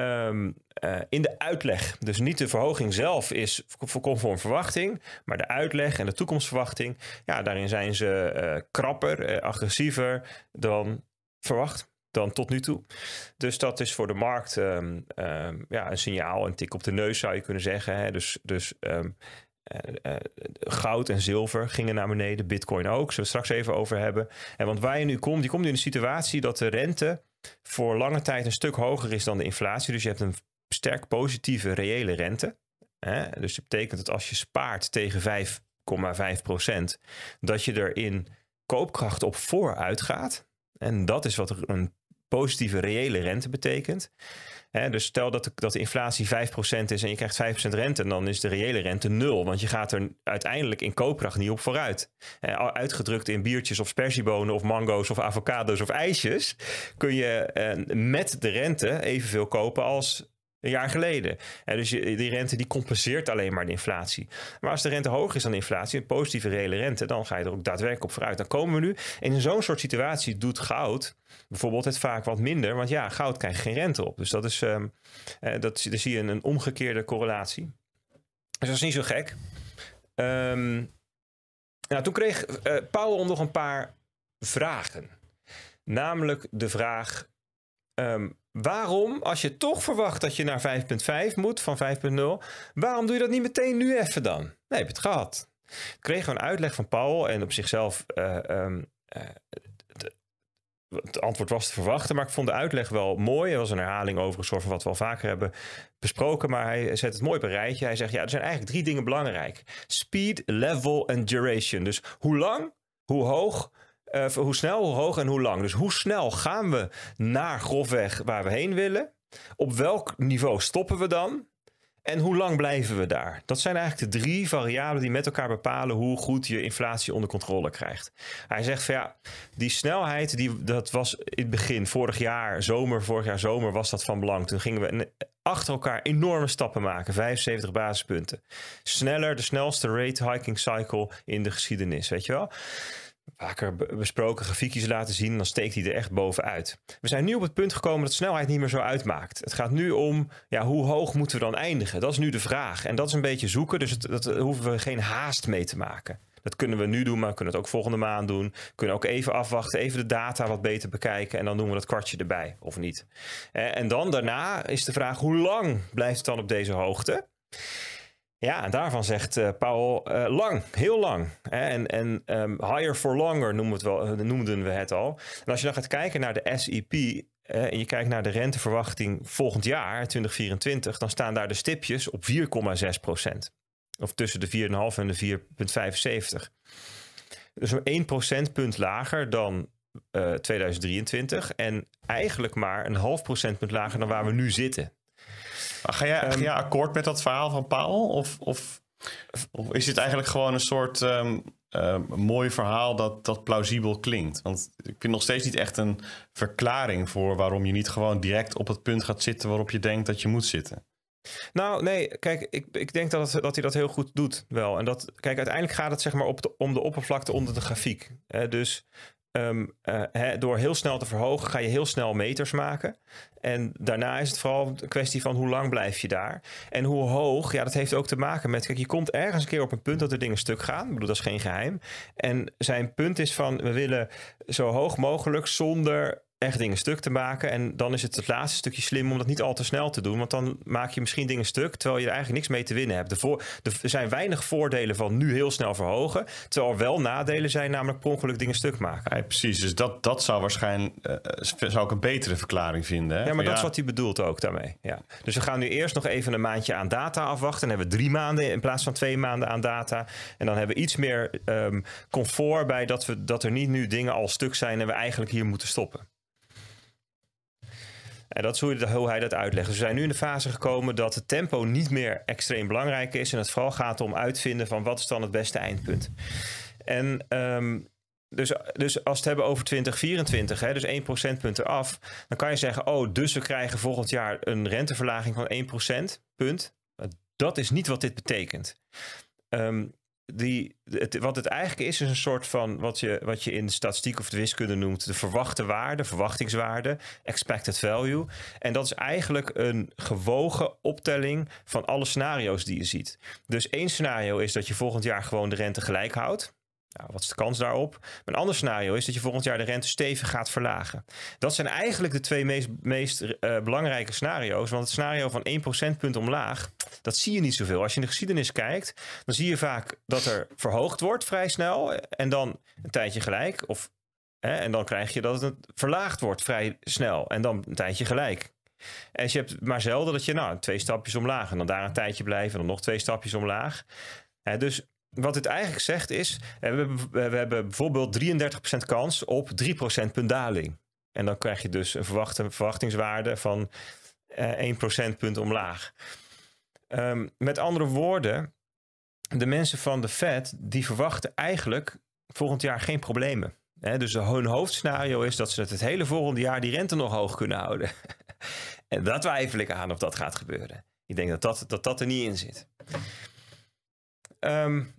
Ehm, eh, in de uitleg. Dus niet de verhoging zelf is voor conform verwachting, maar de uitleg en de toekomstverwachting, ja, daarin zijn ze eh, krapper, eh, agressiever dan verwacht, dan tot nu toe. Dus dat is voor de markt ehm, ehm, ja, een signaal, een tik op de neus zou je kunnen zeggen. Hè? Dus, dus goud en zilver gingen naar beneden, bitcoin ook, zullen we het straks even over hebben. En want waar je nu komt, die komt in de situatie dat de rente voor lange tijd een stuk hoger is dan de inflatie. Dus je hebt een sterk positieve reële rente. Hè? Dus dat betekent dat als je spaart tegen 5,5 dat je er in koopkracht op vooruit gaat. En dat is wat een positieve reële rente betekent dus stel dat de, dat de inflatie 5% is en je krijgt 5% rente, dan is de reële rente nul. Want je gaat er uiteindelijk in koopkracht niet op vooruit. Hè, uitgedrukt in biertjes of spersiebonen of mango's of avocados of ijsjes, kun je eh, met de rente evenveel kopen als een jaar geleden. dus die rente die compenseert alleen maar de inflatie. Maar als de rente hoger is dan de inflatie, een positieve reële rente, dan ga je er ook daadwerkelijk op vooruit. Dan komen we nu. En in zo'n soort situatie doet goud bijvoorbeeld het vaak wat minder. Want ja, goud krijgt geen rente op. Dus dat is, um, dat, daar zie je een, een, omgekeerde correlatie. Dus dat is niet zo gek. Ehm, nou, toen kreeg uh, eh, Powell nog een paar vragen. Namelijk de vraag. Ehm, Waarom, als je toch verwacht dat je naar 5.5 moet van 5.0, waarom doe je dat niet meteen nu even dan? Nee, heb je het gehad. Ik kreeg een uitleg van Paul en op zichzelf. Eh, ehm, eh, het antwoord was te verwachten, maar ik vond de uitleg wel mooi. Er was een herhaling overigens van wat we al vaker hebben besproken, maar hij zet het mooi op een rijtje. Hij zegt, ja, er zijn eigenlijk drie dingen belangrijk. Speed, level en duration. Dus hoe lang, hoe hoog eh, hoe snel, hoe hoog en hoe lang. Dus hoe snel gaan we naar grofweg waar we heen willen? Op welk niveau stoppen we dan? En hoe lang blijven we daar? Dat zijn eigenlijk de drie variabelen die met elkaar bepalen hoe goed je inflatie onder controle krijgt. Hij zegt van ja, die snelheid, die, dat was in het begin, vorig jaar, zomer, vorig jaar zomer was dat van belang. Toen gingen we achter elkaar enorme stappen maken, 75 basispunten. Sneller, de snelste rate hiking cycle in de geschiedenis, weet je wel vaker besproken grafiekjes laten zien, dan steekt hij er echt bovenuit. We zijn nu op het punt gekomen dat snelheid niet meer zo uitmaakt. Het gaat nu om, ja, hoe hoog moeten we dan eindigen? Dat is nu de vraag. En dat is een beetje zoeken, dus daar dat eh, hoeven we geen haast mee te maken. Dat kunnen we nu doen, maar we kunnen het ook volgende maand doen. We kunnen ook even afwachten, even de data wat beter bekijken en dan doen we dat kwartje erbij, of niet. Eh, en dan daarna is de vraag, hoe lang blijft het dan op deze hoogte? Ja, en daarvan zegt eh, Paul eh, lang, heel lang. Hè? En, en ehm, higher for longer noemen het wel, eh, noemden we het al. En als je dan gaat kijken naar de SEP en je kijkt naar de renteverwachting volgend jaar, 2024, dan staan daar de stipjes op 4,6 procent. Of tussen de 4,5 en de 4,75. Dus een 1 procentpunt lager dan uh, 2023 en eigenlijk maar een half procentpunt lager dan waar we nu zitten. Ah, ehm, ga jij, akkoord met dat verhaal van Paul? Of, of, of is het eigenlijk gewoon een soort ehm, ehm, mooi verhaal dat, dat plausibel klinkt? Want ik vind nog steeds niet echt een verklaring voor waarom je niet gewoon direct op het punt gaat zitten waarop je denkt dat je moet zitten. Nou, nee, kijk, ik, ik denk dat, dat hij dat heel goed doet wel. En dat, kijk, uiteindelijk gaat het zeg maar op de, om de oppervlakte onder de grafiek. dus Ehm, eh, door heel snel te verhogen ga je heel snel meters maken. En daarna is het vooral een kwestie van hoe lang blijf je daar. En hoe hoog, ja, dat heeft ook te maken met... Kijk, je komt ergens een keer op een punt dat er dingen stuk gaan. Ik bedoel, dat is geen geheim. En zijn punt is van, we willen zo hoog mogelijk zonder echt dingen stuk te maken. En dan is het het laatste stukje slim om dat niet al te snel te doen. Want dan maak je misschien dingen stuk, terwijl je er eigenlijk niks mee te winnen hebt. De voor, er zijn weinig voordelen van nu heel snel verhogen. Terwijl er wel nadelen zijn, namelijk per ongeluk dingen stuk maken. Ja, precies, dus dat, dat zou waarschijnlijk eh, zou ik een betere verklaring vinden. Hè? Ja, maar, dat is wat hij bedoelt ook daarmee. Ja. Dus we gaan nu eerst nog even een maandje aan data afwachten. Dan hebben we drie maanden in plaats van twee maanden aan data. En dan hebben we iets meer ehm, comfort bij dat, we, dat er niet nu dingen al stuk zijn en we eigenlijk hier moeten stoppen. En dat is hoe, hoe hij dat uitlegt. Dus we zijn nu in de fase gekomen dat het tempo niet meer extreem belangrijk is. En het vooral gaat om uitvinden van wat is dan het beste eindpunt. En ehm, dus, dus als we het hebben over 2024, hè, dus 1 procentpunt eraf, dan kan je zeggen, oh, dus we krijgen volgend jaar een renteverlaging van 1 procentpunt. Dat is niet wat dit betekent. Um, die, wat het eigenlijk is, is dus een soort van wat je, wat je in statistiek of de wiskunde noemt: de verwachte waarde, verwachtingswaarde, expected value. En dat is eigenlijk een gewogen optelling van alle scenario's die je ziet. Dus één scenario is dat je volgend jaar gewoon de rente gelijk houdt. Nou, wat is de kans daarop? Een ander scenario is dat je volgend jaar de rente stevig gaat verlagen. Dat zijn eigenlijk de twee meest, meest eh, belangrijke scenario's. Want het scenario van 1 procentpunt omlaag, dat zie je niet zoveel. Als je in de geschiedenis kijkt, dan zie je vaak dat er verhoogd wordt vrij snel. Eh, en dan een tijdje gelijk. Of, hè, en dan krijg je dat het verlaagd wordt vrij snel. En dan een tijdje gelijk. En je hebt maar zelden dat je nou, twee stapjes omlaag en dan daar een tijdje blijven en dan nog twee stapjes omlaag. dus wat het eigenlijk zegt is, eh, eh, we hebben, bijvoorbeeld 33% kans op 3% punt daling. En dan krijg je dus een, verwachte, verwachtingswaarde van 1 eh, punt omlaag. Ehm, met andere woorden, de mensen van de Fed die verwachten eigenlijk volgend jaar geen problemen. dus hun hoofdscenario is dat ze het, hele volgende jaar die rente nog hoog kunnen houden. en daar twijfel ik aan of dat gaat gebeuren. Ik denk dat dat, dat, dat er niet in zit. Um,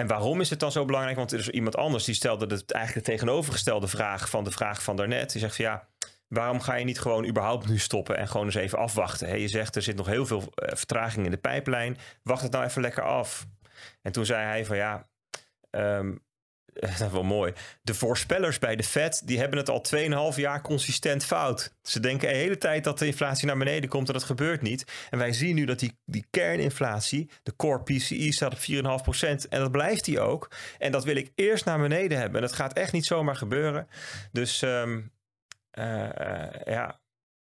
en waarom is het dan zo belangrijk? Want er is iemand anders die stelde het eigenlijk de tegenovergestelde vraag van de vraag van daarnet. Die zegt van ja, waarom ga je niet gewoon überhaupt nu stoppen en gewoon eens even afwachten? He, je zegt er zit nog heel veel eh, vertraging in de pijplijn. Wacht het nou even lekker af. En toen zei hij van ja, ehm, dat is wel mooi. De voorspellers bij de Fed, die hebben het al 2,5 jaar consistent fout. Ze denken de hele tijd dat de inflatie naar beneden komt en dat gebeurt niet. En wij zien nu dat die, die kerninflatie, de core PCI, e, staat op 4,5% en dat blijft die ook. En dat wil ik eerst naar beneden hebben. En dat gaat echt niet zomaar gebeuren. Dus ehm, eh, eh, ja,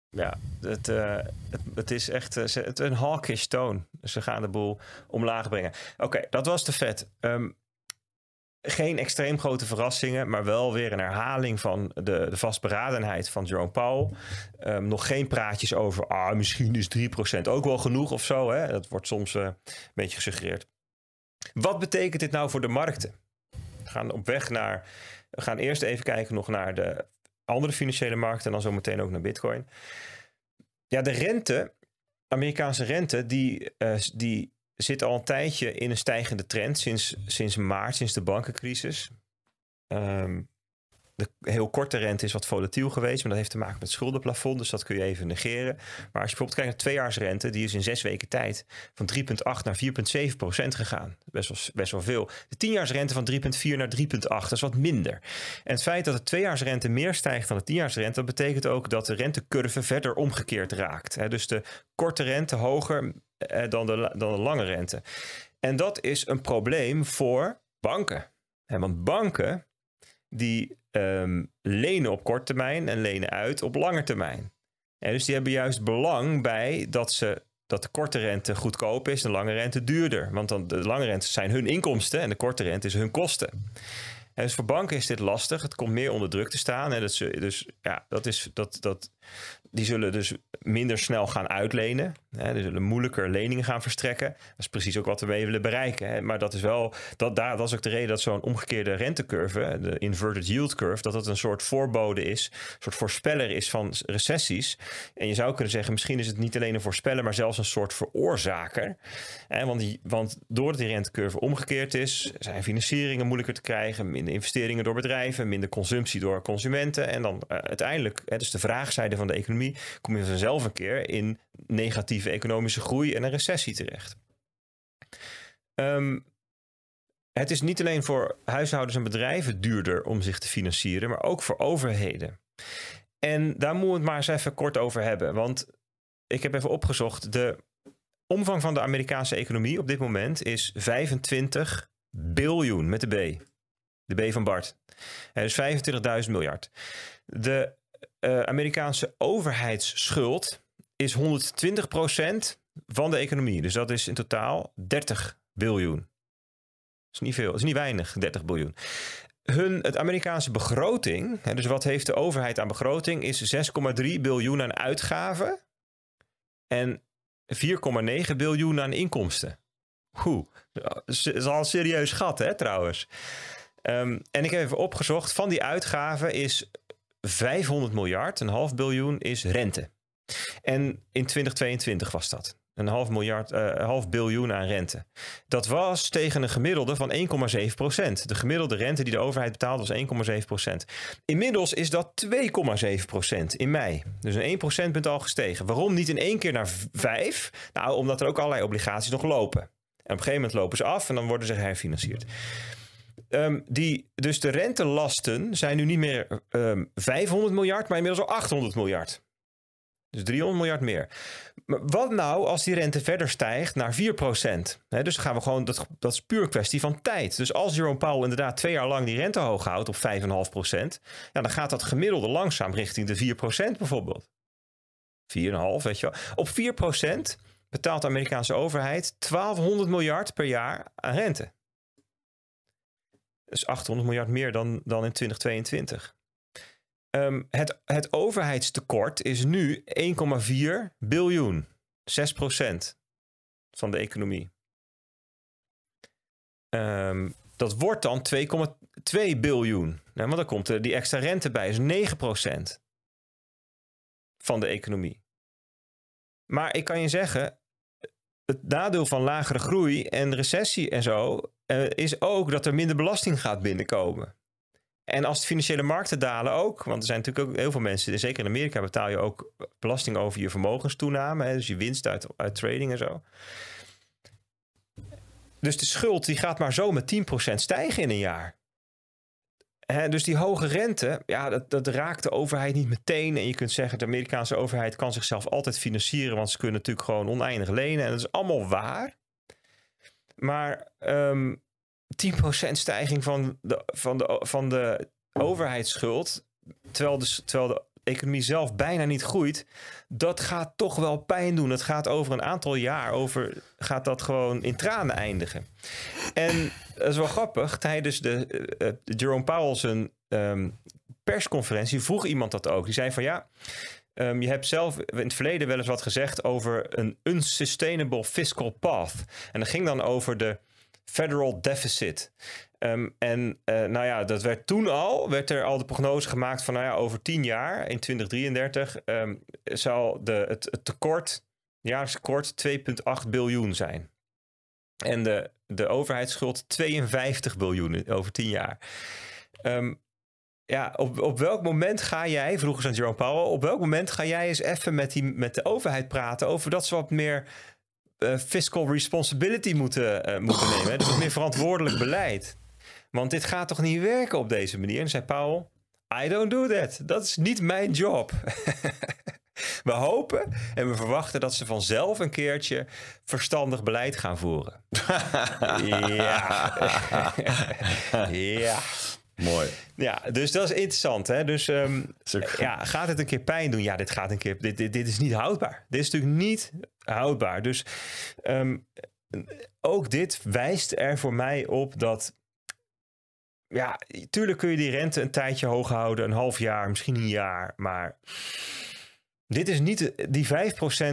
ja, eh, het, het, is echt een hawkish toon. Ze gaan de boel omlaag brengen. Oké, dat was de Fed. Ehm, geen extreem grote verrassingen, maar wel weer een herhaling van de, de vastberadenheid van Jerome Powell. Ehm, nog geen praatjes over, ah, misschien is 3% ook wel genoeg of zo. Hè? Dat wordt soms eh, een beetje gesuggereerd. Wat betekent dit nou voor de markten? We gaan op weg naar, we gaan eerst even kijken nog naar de andere financiële markten en dan zometeen ook naar Bitcoin. Ja, de rente, Amerikaanse rente, die, eh, die zit al een tijdje in een stijgende trend sinds, sinds maart, sinds de bankencrisis. Ehm, de heel korte rente is wat volatiel geweest, maar dat heeft te maken met het schuldenplafond, dus dat kun je even negeren. Maar als je bijvoorbeeld kijkt naar tweejaarsrente, die is in zes weken tijd van 3,8 naar 4,7 procent gegaan. Best wel, best wel veel. De tienjaarsrente van 3,4 naar 3,8, dat is wat minder. En het feit dat de tweejaarsrente meer stijgt dan de tienjaarsrente, dat betekent ook dat de rentecurve verder omgekeerd raakt. Dus de korte rente hoger, eh, dan, de, dan de lange rente. En dat is een probleem voor banken. want banken die ehm, lenen op korte termijn en lenen uit op lange termijn. En dus die hebben juist belang bij dat, ze, dat de korte rente goedkoop is en de lange rente duurder. Want dan, de lange rente zijn hun inkomsten en de korte rente is hun kosten. En dus voor banken is dit lastig. Het komt meer onder druk te staan. En dat ze, dus ja, dat is, dat, dat, die zullen dus minder snel gaan uitlenen. Hè, die zullen moeilijker leningen gaan verstrekken. Dat is precies ook wat we mee willen bereiken. Hè. Maar dat is wel, dat, daar, dat is ook de reden dat zo'n omgekeerde rentecurve, de inverted yield curve, dat dat een soort voorbode is, een soort voorspeller is van recessies. En je zou kunnen zeggen, misschien is het niet alleen een voorspeller, maar zelfs een soort veroorzaker. Hè, want, die, want doordat die rentecurve omgekeerd is, zijn financieringen moeilijker te krijgen, minder investeringen door bedrijven, minder consumptie door consumenten. En dan eh, uiteindelijk, hè, dus de vraagzijde van de economie kom je vanzelf een keer in negatieve economische groei en een recessie terecht. Ehm, het is niet alleen voor huishoudens en bedrijven duurder om zich te financieren, maar ook voor overheden. En daar moeten we het maar eens even kort over hebben. Want ik heb even opgezocht, de omvang van de Amerikaanse economie op dit moment is 25 biljoen met de B. De B van Bart. dus 25.000 miljard. De eh, Amerikaanse overheidsschuld is 120% van de economie. Dus dat is in totaal 30 biljoen. Dat is niet veel, dat is niet weinig, 30 biljoen. Hun, het Amerikaanse begroting, hè, dus wat heeft de overheid aan begroting, is 6,3 biljoen aan uitgaven en 4,9 biljoen aan inkomsten. Oeh, dat is al een serieus gat, hè, trouwens. Ehm, en ik heb even opgezocht, van die uitgaven is 500 miljard, een half biljoen, is rente. En in 2022 was dat. Een half, miljard, eh, half biljoen aan rente. Dat was tegen een gemiddelde van 1,7 procent. De gemiddelde rente die de overheid betaalde was 1,7 procent. Inmiddels is dat 2,7 procent in mei. Dus een 1 procentpunt al gestegen. Waarom niet in één keer naar 5? Nou, omdat er ook allerlei obligaties nog lopen. En op een gegeven moment lopen ze af en dan worden ze herfinancierd. Ehm, die, dus de rentelasten zijn nu niet meer 500 ehm, miljard, maar inmiddels al 800 miljard. Dus 300 miljard meer. Maar wat nou als die rente verder stijgt naar 4%? He, dus gaan we gewoon, dat, dat is puur kwestie van tijd. Dus als Jerome Powell inderdaad twee jaar lang die rente hoog houdt op 5,5%, ja, dan gaat dat gemiddelde langzaam richting de 4% bijvoorbeeld. 4,5, weet je wel. Op 4% betaalt de Amerikaanse overheid 1200 miljard per jaar aan rente. Dus 800 miljard meer dan, dan in 2022. Ehm, het, het overheidstekort is nu 1,4 biljoen. 6% van de economie. Ehm, dat wordt dan 2,2 biljoen. Nou, want dan komt die extra rente bij, is 9% van de economie. Maar ik kan je zeggen, het nadeel van lagere groei en recessie en zo eh, is ook dat er minder belasting gaat binnenkomen. En als de financiële markten dalen ook, want er zijn natuurlijk ook heel veel mensen, zeker in Amerika betaal je ook belasting over je vermogenstoename, dus je winst uit, uit trading en zo. Dus de schuld die gaat maar zo met 10% stijgen in een jaar. dus die hoge rente, ja, dat, dat, raakt de overheid niet meteen. En je kunt zeggen, de Amerikaanse overheid kan zichzelf altijd financieren, want ze kunnen natuurlijk gewoon oneindig lenen. En dat is allemaal waar. Maar um, ehm, 10% stijging van de, van de, van de overheidsschuld, terwijl de, dus, terwijl de economie zelf bijna niet groeit, dat gaat toch wel pijn doen. Het gaat over een aantal jaar, over, gaat dat gewoon in tranen eindigen. En dat is wel grappig, tijdens de eh, eh, Jerome Powell's zijn ehm, persconferentie vroeg iemand dat ook. Die zei van ja, Ehm, je hebt zelf in het verleden wel eens wat gezegd over een unsustainable fiscal path. En dat ging dan over de federal deficit. Ehm, en eh, nou ja, dat werd toen al, werd er al de prognose gemaakt van nou ja, over tien jaar, in 2033, ehm, zal de, het, het tekort, jaarlijks tekort 2,8 biljoen zijn. En de, de overheidsschuld 52 biljoen over 10 jaar. Um, ja, op, op welk moment ga jij, vroeger aan Jerome Powell, op welk moment ga jij eens even met, die, met de overheid praten over dat ze wat meer eh, fiscal responsibility moeten, eh, moeten nemen? Dus wat meer verantwoordelijk beleid. Want dit gaat toch niet werken op deze manier? En zei Powell, I don't do that. Dat is niet mijn job. we hopen en we verwachten dat ze vanzelf een keertje verstandig beleid gaan voeren. ja. ja. Mooi. Ja, dus dat is interessant. Hè? Dus ehm, ja, gaat het een keer pijn doen? Ja, dit gaat een keer. Dit, dit, dit is niet houdbaar. Dit is natuurlijk niet houdbaar. Dus ehm, ook dit wijst er voor mij op dat. Ja, tuurlijk kun je die rente een tijdje hoog houden, een half jaar, misschien een jaar. Maar dit is niet die 5%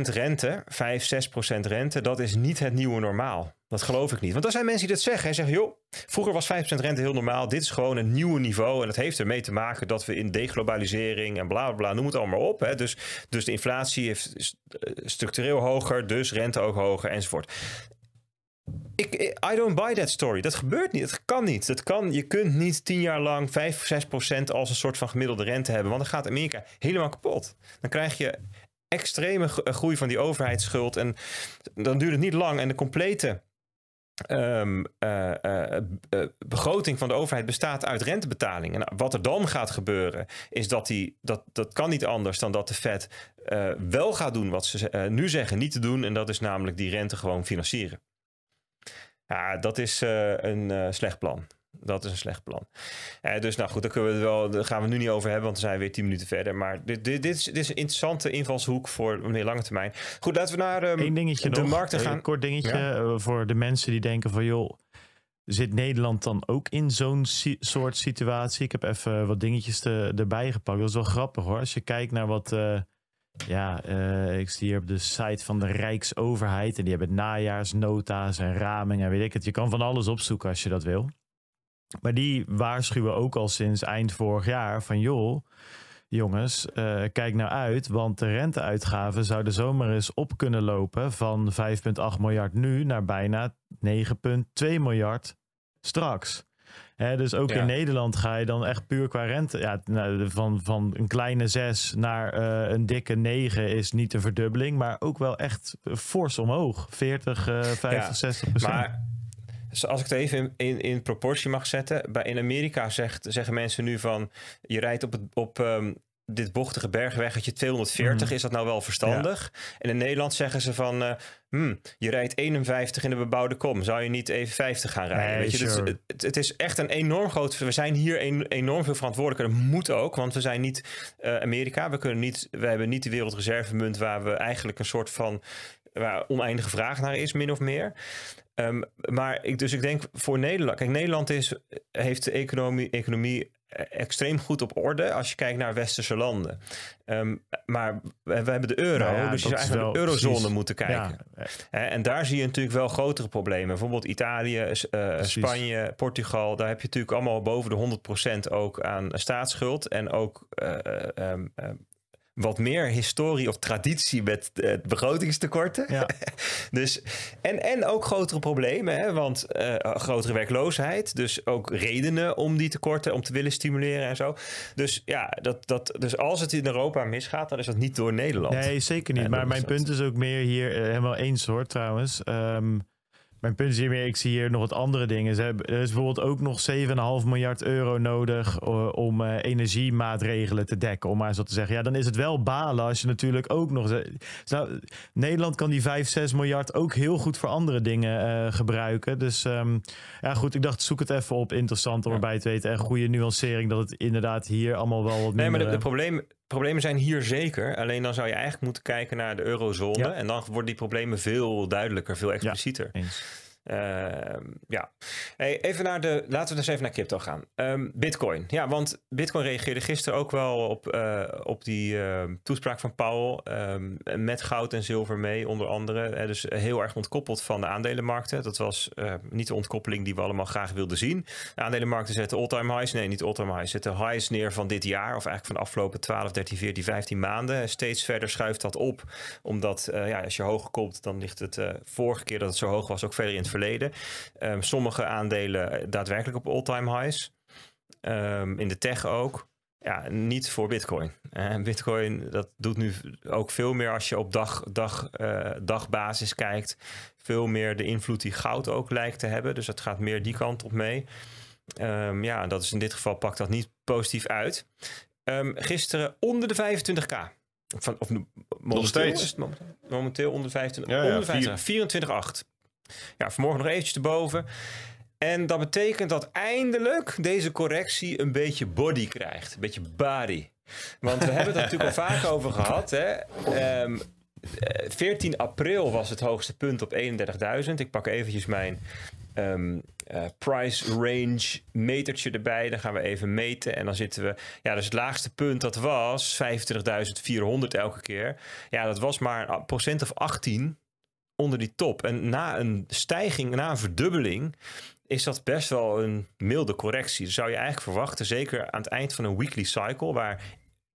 rente, 5, 6% rente, dat is niet het nieuwe normaal. Dat geloof ik niet. Want er zijn mensen die dat zeggen. En zeggen, joh, vroeger was 5% rente heel normaal. Dit is gewoon een nieuwe niveau. En dat heeft ermee te maken dat we in deglobalisering en bla bla, bla noem het allemaal op. Hè. Dus, dus de inflatie is eh, structureel hoger, dus rente ook hoger enzovoort. Ik, eh, I don't buy that story. Dat gebeurt niet. Dat kan niet. Dat kan, je kunt niet tien jaar lang 5, 6 als een soort van gemiddelde rente hebben. Want dan gaat Amerika helemaal kapot. Dan krijg je extreme groei van die overheidsschuld. En dan duurt het niet lang. En de complete um, begroting van de overheid bestaat uit rentebetalingen. Nou, wat er dan gaat gebeuren, is dat die, dat, dat kan niet anders dan dat de Fed wel gaat doen wat ze nu zeggen niet te doen. En dat is namelijk die rente gewoon financieren. Ja, dat is een slecht plan dat is een slecht plan. Eh, dus nou goed, daar, kunnen we het wel, daar gaan we het nu niet over hebben, want we zijn weer tien minuten verder. Maar dit, dit, dit, is, dit is, een interessante invalshoek voor een hele lange termijn. Goed, laten we naar um, dingetje de markt eh, gaan. Een kort dingetje eh, voor de mensen die denken van joh, zit Nederland dan ook in zo'n soort situatie? Ik heb even wat dingetjes erbij gepakt. Dat is wel grappig hoor. Als je kijkt naar wat... Eh, ja, ik zie hier op de site van de Rijksoverheid. En die hebben najaarsnota's en ramingen. Weet ik het. Je kan van alles opzoeken als je dat wil. Maar die waarschuwen ook al sinds eind vorig jaar van joh, jongens, eh, kijk nou uit, want de renteuitgaven zouden zomaar eens op kunnen lopen van 5,8 miljard nu naar bijna 9,2 miljard straks. dus ook in Nederland ga je dan echt puur qua rente. Ja, nou, van, van een kleine 6 naar eh, een dikke 9 is niet een verdubbeling, maar ook wel echt fors omhoog. 40, 50, 60 procent. Maar dus als ik het even in, in, in proportie mag zetten. Bij, in Amerika zegt, zeggen mensen nu van... je rijdt op, het, op ehm, dit bochtige bergweggetje 240, mhm. is dat nou wel verstandig? En in Nederland zeggen ze van, eh, hmm, je rijdt 51 in de bebouwde kom, zou je niet even 50 gaan rijden? Weet je, dus sure. het, is echt een enorm groot, we zijn hier enorm veel verantwoordelijker, dat moet ook, want we zijn niet eh, Amerika, we, kunnen niet, we hebben niet de wereldreservemunt waar we eigenlijk een soort van, waar oneindige vraag naar is, min of meer. Ehm, maar ik, dus ik denk voor Nederland. Kijk, Nederland is, heeft de economie, economie eh, extreem goed op orde als je kijkt naar westerse landen. Ehm, maar we, hebben de euro, nou dus je zou eigenlijk naar de eurozone moeten kijken. En daar zie je natuurlijk wel grotere problemen. Bijvoorbeeld Italië, eh, Spanje, Portugal. Daar heb je natuurlijk allemaal boven de 100% ook aan staatsschuld. En ook eh, ehm, wat meer historie of traditie met uh, begrotingstekorten. dus, en, en ook grotere problemen, hè, want eh, eh, grotere werkloosheid. Dus ook redenen om die tekorten, om te willen stimuleren en zo. Dus ja, dat, dat, dus als het in Europa misgaat, dan is dat niet door Nederland. Nee, zeker niet. maar mijn punt is ook meer hier, helemaal eens hoor trouwens. Ehm, mijn punt is hiermee, ik zie hier nog wat andere dingen. Ze hebben, er is bijvoorbeeld ook nog 7,5 miljard euro nodig eh, om eh, energiemaatregelen te dekken. Om maar zo te zeggen. Ja, dan is het wel balen als je natuurlijk ook nog... Nou, Nederland kan die 5, 6 miljard ook heel goed voor andere dingen eh, gebruiken. Dus ehm, ja, goed, ik dacht zoek het even op. Interessant om erbij te weten. En goede nuancering dat het inderdaad hier allemaal wel wat Nee, maar het probleem problemen zijn hier zeker. Alleen dan zou je eigenlijk moeten kijken naar de eurozone. En dan worden die problemen veel duidelijker, veel explicieter. Ja, Ehm, ja. even naar de, laten we dus even naar crypto gaan. Ehm, Bitcoin. Ja, want Bitcoin reageerde gisteren ook wel op, eh, op die ehm, toespraak van Powell. met goud en zilver mee, onder andere. dus heel erg ontkoppeld van de aandelenmarkten. Dat was niet de ontkoppeling die we allemaal graag wilden zien. De aandelenmarkten zetten all-time highs. Nee, niet all-time highs. Zetten highs neer van dit jaar. Of eigenlijk van de afgelopen 12, 13, 14, 15 maanden. Steeds verder schuift dat op. Omdat eh, ja, als je hoger komt, dan ligt het eh, vorige keer dat het zo hoog was ook verder in het verleden. Ehm, sommige aandelen eh, daadwerkelijk op all-time highs. Ehm, in de tech ook. Ja, niet voor Bitcoin. Uh, Bitcoin, dat doet nu ook veel meer als je op dag, dag, eh, dagbasis kijkt. Veel meer de invloed die goud ook lijkt te hebben. Dus dat gaat meer die kant op mee. Ehm, ja, dat is in dit geval pakt dat niet positief uit. gisteren onder de 25k. Van, of, momenteel Nog steeds. Momenteel, onder 25. Ja, ja, 24,8 ja, vanmorgen nog eventjes erboven En dat betekent dat eindelijk deze correctie een beetje body krijgt. Een beetje body. Want we hebben het er natuurlijk al vaak over gehad. Hè? 14 ehm, eh, april was het hoogste punt op 31.000. Ik pak eventjes mijn ehm, eh, price range metertje erbij. Dan gaan we even meten. En dan zitten we. Ja, dus het laagste punt dat was 25.400 elke keer. Ja, dat was maar een procent of 18 onder die top. En na een stijging, na een verdubbeling, is dat best wel een milde correctie. zou je eigenlijk verwachten, zeker aan het eind van een weekly cycle, waar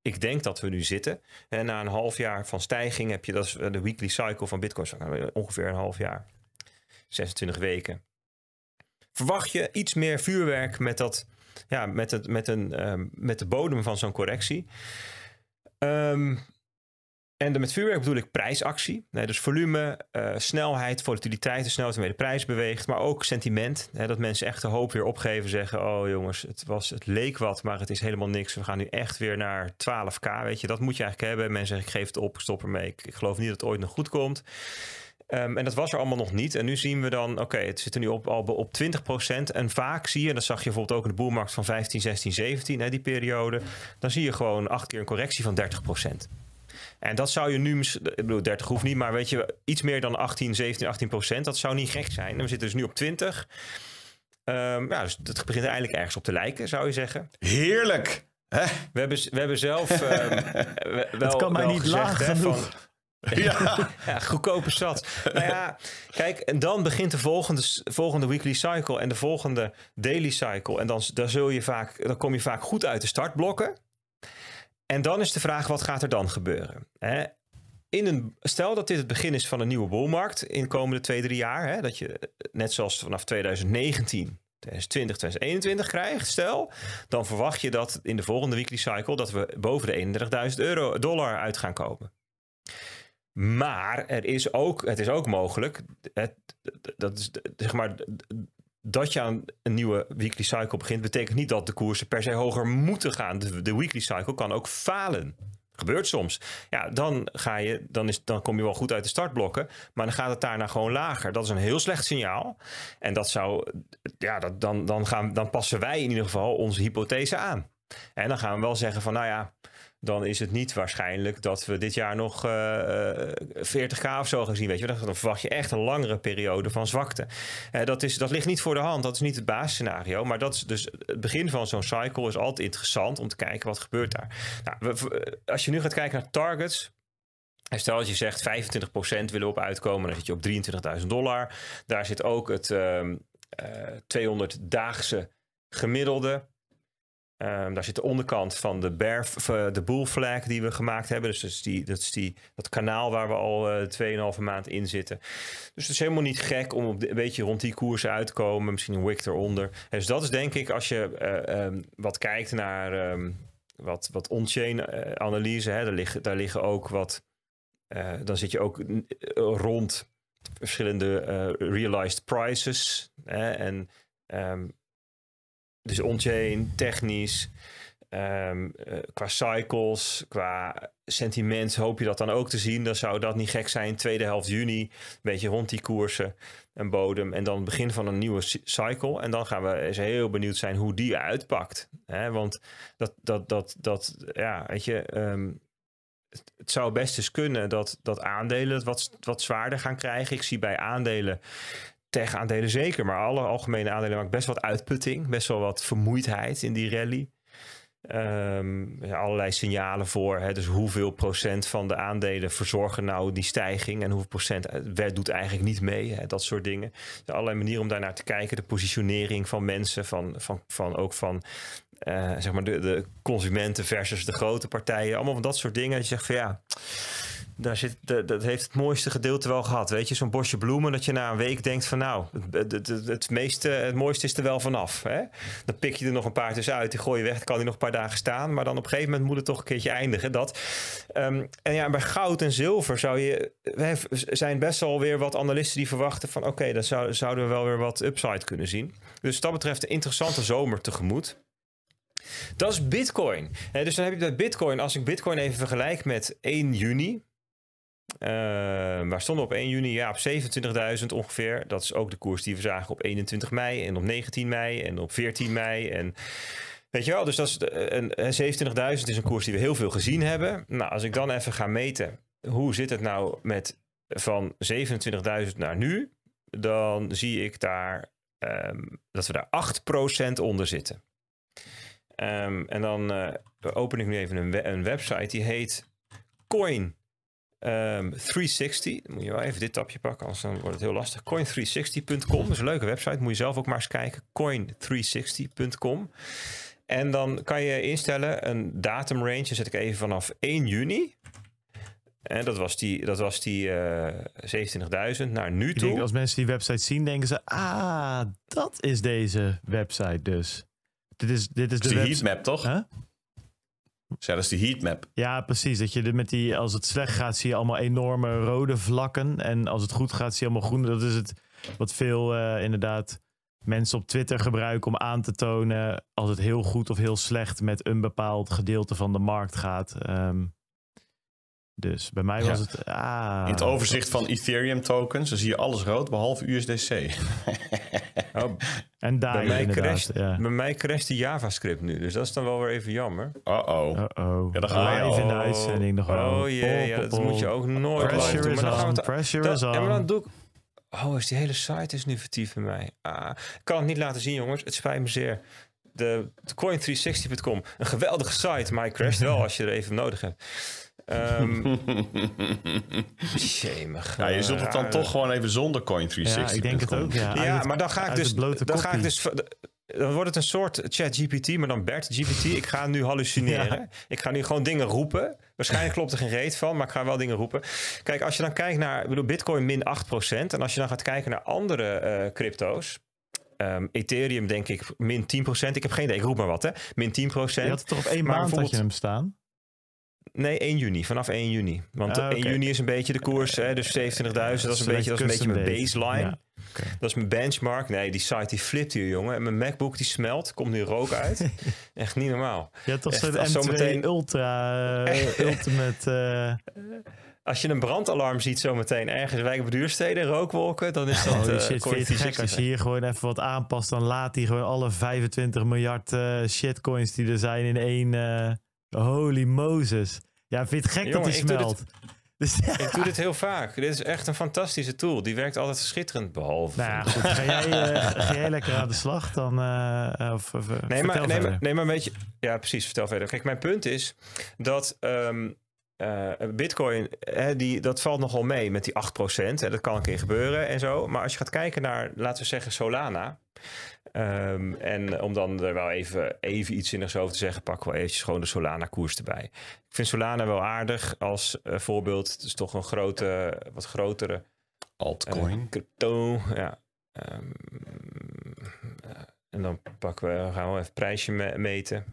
ik denk dat we nu zitten. En na een half jaar van stijging heb je dat is eh, de weekly cycle van Bitcoin, nou, ongeveer een half jaar, 26 weken. Verwacht je iets meer vuurwerk met, dat, ja, met, het, met, een, ehm, met de bodem van zo'n correctie? Ehm, en met vuurwerk bedoel ik prijsactie. dus volume, eh, snelheid, volatiliteit, de snelheid waarmee de prijs beweegt. Maar ook sentiment. dat mensen echt de hoop weer opgeven. Zeggen, oh jongens, het, was, het leek wat, maar het is helemaal niks. We gaan nu echt weer naar 12k. Weet je, dat moet je eigenlijk hebben. Mensen zeggen, ik geef het op, stop ermee. Ik, geloof niet dat het ooit nog goed komt. Ehm, en dat was er allemaal nog niet. En nu zien we dan, oké, het zit er nu op, al op 20%. En vaak zie je, en dat zag je bijvoorbeeld ook in de boelmarkt van 15, 16, 17, hè, die periode. Dan zie je gewoon acht keer een correctie van 30%. En dat zou je nu, ik bedoel 30 hoeft niet, maar weet je, iets meer dan 18, 17, 18 procent, dat zou niet gek zijn. En we zitten dus nu op 20. Um, ehm, ja, dus dat begint eigenlijk ergens op te lijken, zou je zeggen. Heerlijk! We, hebben, we hebben zelf um, dat kan mij niet gezegd, laag genoeg. ja. goedkope stad. Nou ja, kijk, en dan begint de volgende, volgende weekly cycle en de volgende daily cycle. En dan, dan, zul je vaak, dan kom je vaak goed uit de startblokken. En dan is de vraag, wat gaat er dan gebeuren? Hè? In een, stel dat dit het begin is van een nieuwe bolmarkt in de komende twee, drie jaar. Hè, dat je eh, net zoals vanaf 2019 2020, 2021 krijgt, stel, dan verwacht je dat in de volgende weekly cycle dat we boven de 31.000 euro eh, dollar uit gaan komen. Maar er is ook, het is ook mogelijk, het, dat is zeg maar dat je aan een nieuwe weekly cycle begint, betekent niet dat de koersen per se hoger moeten gaan. De, de weekly cycle kan ook falen. Gebeurt soms. Ja, dan, ga je, dan, is, dan kom je wel goed uit de startblokken. Maar dan gaat het daarna gewoon lager. Dat is een heel slecht signaal. En dat zou, ja, dat, dan, dan, gaan, dan passen wij in ieder geval onze hypothese aan. En dan gaan we wel zeggen van, nou ja, dan is het niet waarschijnlijk dat we dit jaar nog uh, eh, 40k eh, of zo gaan zien. Weet je. Dan verwacht je echt een langere periode van zwakte. Eh, dat, is, dat ligt niet voor de hand, dat is niet het basisscenario. Maar dat is dus het begin van zo'n cycle is altijd interessant om te kijken wat gebeurt daar. Nou, we, als je nu gaat kijken naar targets, en stel als je zegt 25% willen op uitkomen, dan zit je op 23.000 dollar. Daar zit ook het 200-daagse ehm, gemiddelde. Ehm, daar zit de onderkant van de, bear, de bull flag die we gemaakt hebben. Dus dat is, die, dat, is die, dat kanaal waar we al uh, eh, 2,5 maand in zitten. Dus het is helemaal niet gek om op een beetje rond die koersen uit te komen. Misschien een wick eronder. En dus dat is denk ik als je eh, ehm, wat kijkt naar ehm, wat, wat on-chain eh, analyse. Hè, daar, liggen, daar liggen ook wat... dan zit je ook rond verschillende realized prices. Hè, en... Dus on technisch, ehm, eh, qua cycles, qua sentiment hoop je dat dan ook te zien. Dan zou dat niet gek zijn. Tweede helft juni, een beetje rond die koersen en bodem. En dan het begin van een nieuwe cycle. En dan gaan we eens heel benieuwd zijn hoe die uitpakt. Hè? Want dat, dat, dat, dat, ja, weet je... Ehm, het zou best eens kunnen dat, dat aandelen wat, wat zwaarder gaan krijgen. Ik zie bij aandelen aandelen zeker, maar alle algemene aandelen maakt best wat uitputting, best wel wat vermoeidheid in die rally. Ehm, allerlei signalen voor. Hè? Dus hoeveel procent van de aandelen verzorgen nou die stijging en hoeveel procent eh, werd, doet eigenlijk niet mee. Hè? Dat soort dingen. Dus allerlei manieren om daarnaar te kijken. De positionering van mensen, van, van, van ook van eh, zeg maar de, de consumenten versus de grote partijen. Allemaal van dat soort dingen. Dat je zegt van ja dat, heeft het mooiste gedeelte wel gehad. Weet je, zo'n bosje bloemen dat je na een week denkt van nou, het, het, het, meeste, het mooiste is er wel vanaf. Hè? Dan pik je er nog een paar uit, die gooi je weg, dan kan die nog een paar dagen staan. Maar dan op een gegeven moment moet het toch een keertje eindigen. Dat. Ehm, en ja, bij goud en zilver zou je, zijn best wel weer wat analisten die verwachten van oké, dan zouden we wel weer wat upside kunnen zien. Dus dat betreft een interessante zomer tegemoet. Dat is Bitcoin. dus dan heb je bij Bitcoin. Als ik Bitcoin even vergelijk met 1 juni, Ehm, waar stonden we op 1 juni? Ja, op 27.000 ongeveer. Dat is ook de koers die we zagen op 21 mei en op 19 mei en op 14 mei. En Weet je wel, dus dat is een, 27.000 is een koers die we heel veel gezien hebben. Nou, als ik dan even ga meten, hoe zit het nou met van 27.000 naar nu? Dan zie ik daar ehm, dat we daar 8% onder zitten. Ehm, en dan eh, open ik nu even een, een website die heet Coin Um, ehm, 360, moet je wel even dit tapje pakken, anders wordt het heel lastig. Coin360.com, dat is een leuke website, moet je zelf ook maar eens kijken. Coin360.com. En dan kan je instellen een datumrange, zet ik even vanaf 1 juni. En dat was die, dat was die uh, eh, 27.000 naar nu toe. Denk, als mensen die website zien, denken ze: ah, dat is deze website dus. Dit is, dit is de, de heatmap, toch? Huh? Zelfs die heatmap. Ja, precies. Dat je met die, als het slecht gaat, zie je allemaal enorme rode vlakken. En als het goed gaat, zie je allemaal groene. Dat is het wat veel eh, inderdaad mensen op Twitter gebruiken om aan te tonen als het heel goed of heel slecht met een bepaald gedeelte van de markt gaat. Ehm, dus bij mij was het. Ah, in het overzicht van Ethereum tokens dan zie je alles rood behalve USDC. Oh, en daar bij mij, crasht, bij mij de JavaScript nu, dus dat is dan wel weer even jammer. Uh oh. oh. Ja, dan gaan we even in de uitzending nog wel. Oh jee, yeah, dat moet je ook nooit pressure doen. Maar dan pressure is on. En dan doe ik. Oh, is die hele site is nu vertiefd bij mij. Ah, ik kan het niet laten zien, jongens. Het spijt me zeer de, coin360.com. Een geweldige site, maar hij crasht wel als je er even nodig hebt. Um, Ja, je zult het dan eh, toch gewoon even zonder Coin360. Ja, ik denk het ook. Ja, maar dan ga ik dus... Dan ga ik dus dan wordt het een soort ChatGPT, maar dan Bert GPT. Ik ga nu hallucineren. Ik ga nu gewoon dingen roepen. Waarschijnlijk klopt er geen reet van, maar ik ga wel dingen roepen. Kijk, als je dan kijkt naar, ik bedoel, Bitcoin min 8%. En als je dan gaat kijken naar andere eh, crypto's. Ehm, Ethereum denk ik min 10%. Ik heb geen idee, ik roep maar wat hè. Min 10%. Je had het toch op één maand dat je hem staan? Nee, 1 juni. Vanaf 1 juni. Want ah, 1 juni is een beetje de koers. Hè, dus 27.000, eh, dat is een beetje, dat is een beetje mijn baseline. Dat is mijn benchmark. Nee, die site die flipt hier, jongen. En mijn MacBook die smelt. Komt nu rook uit. Echt niet normaal. Ja, toch zo'n M2 zometeen... Ultra. Uh, ultimate... Uh... Als je een brandalarm ziet zometeen ergens wijk op duursteden, rookwolken, dan is dat... Oh, shit, het als je hier gewoon even wat aanpast, dan laat hij gewoon alle 25 miljard shitcoins die er zijn in één... Holy Moses. Ja, vind het gek dat hij smelt. Dus, Ik doe dit heel vaak. Dit is echt een fantastische tool. Die werkt altijd schitterend, behalve. Nou ja, goed. Eh, ga jij, lekker aan de slag dan? Eh, eh, of, nee, maar, nee, maar, nee, maar, Ja, precies. Vertel verder. Kijk, mijn punt is dat ehm, eh, Bitcoin, hè, die, dat valt nogal mee met die 8%. Hè, dat kan een keer gebeuren en zo. Maar als je gaat kijken naar, laten we zeggen, Solana. Ehm, en om dan er wel even, even iets zinnigs over te zeggen, pakken we eventjes gewoon de Solana-koers erbij. Ik vind Solana wel aardig als eh, voorbeeld. Het is toch een grote, wat grotere eh, altcoin. ja. Ehm, en dan pakken we, gaan we even prijsje meten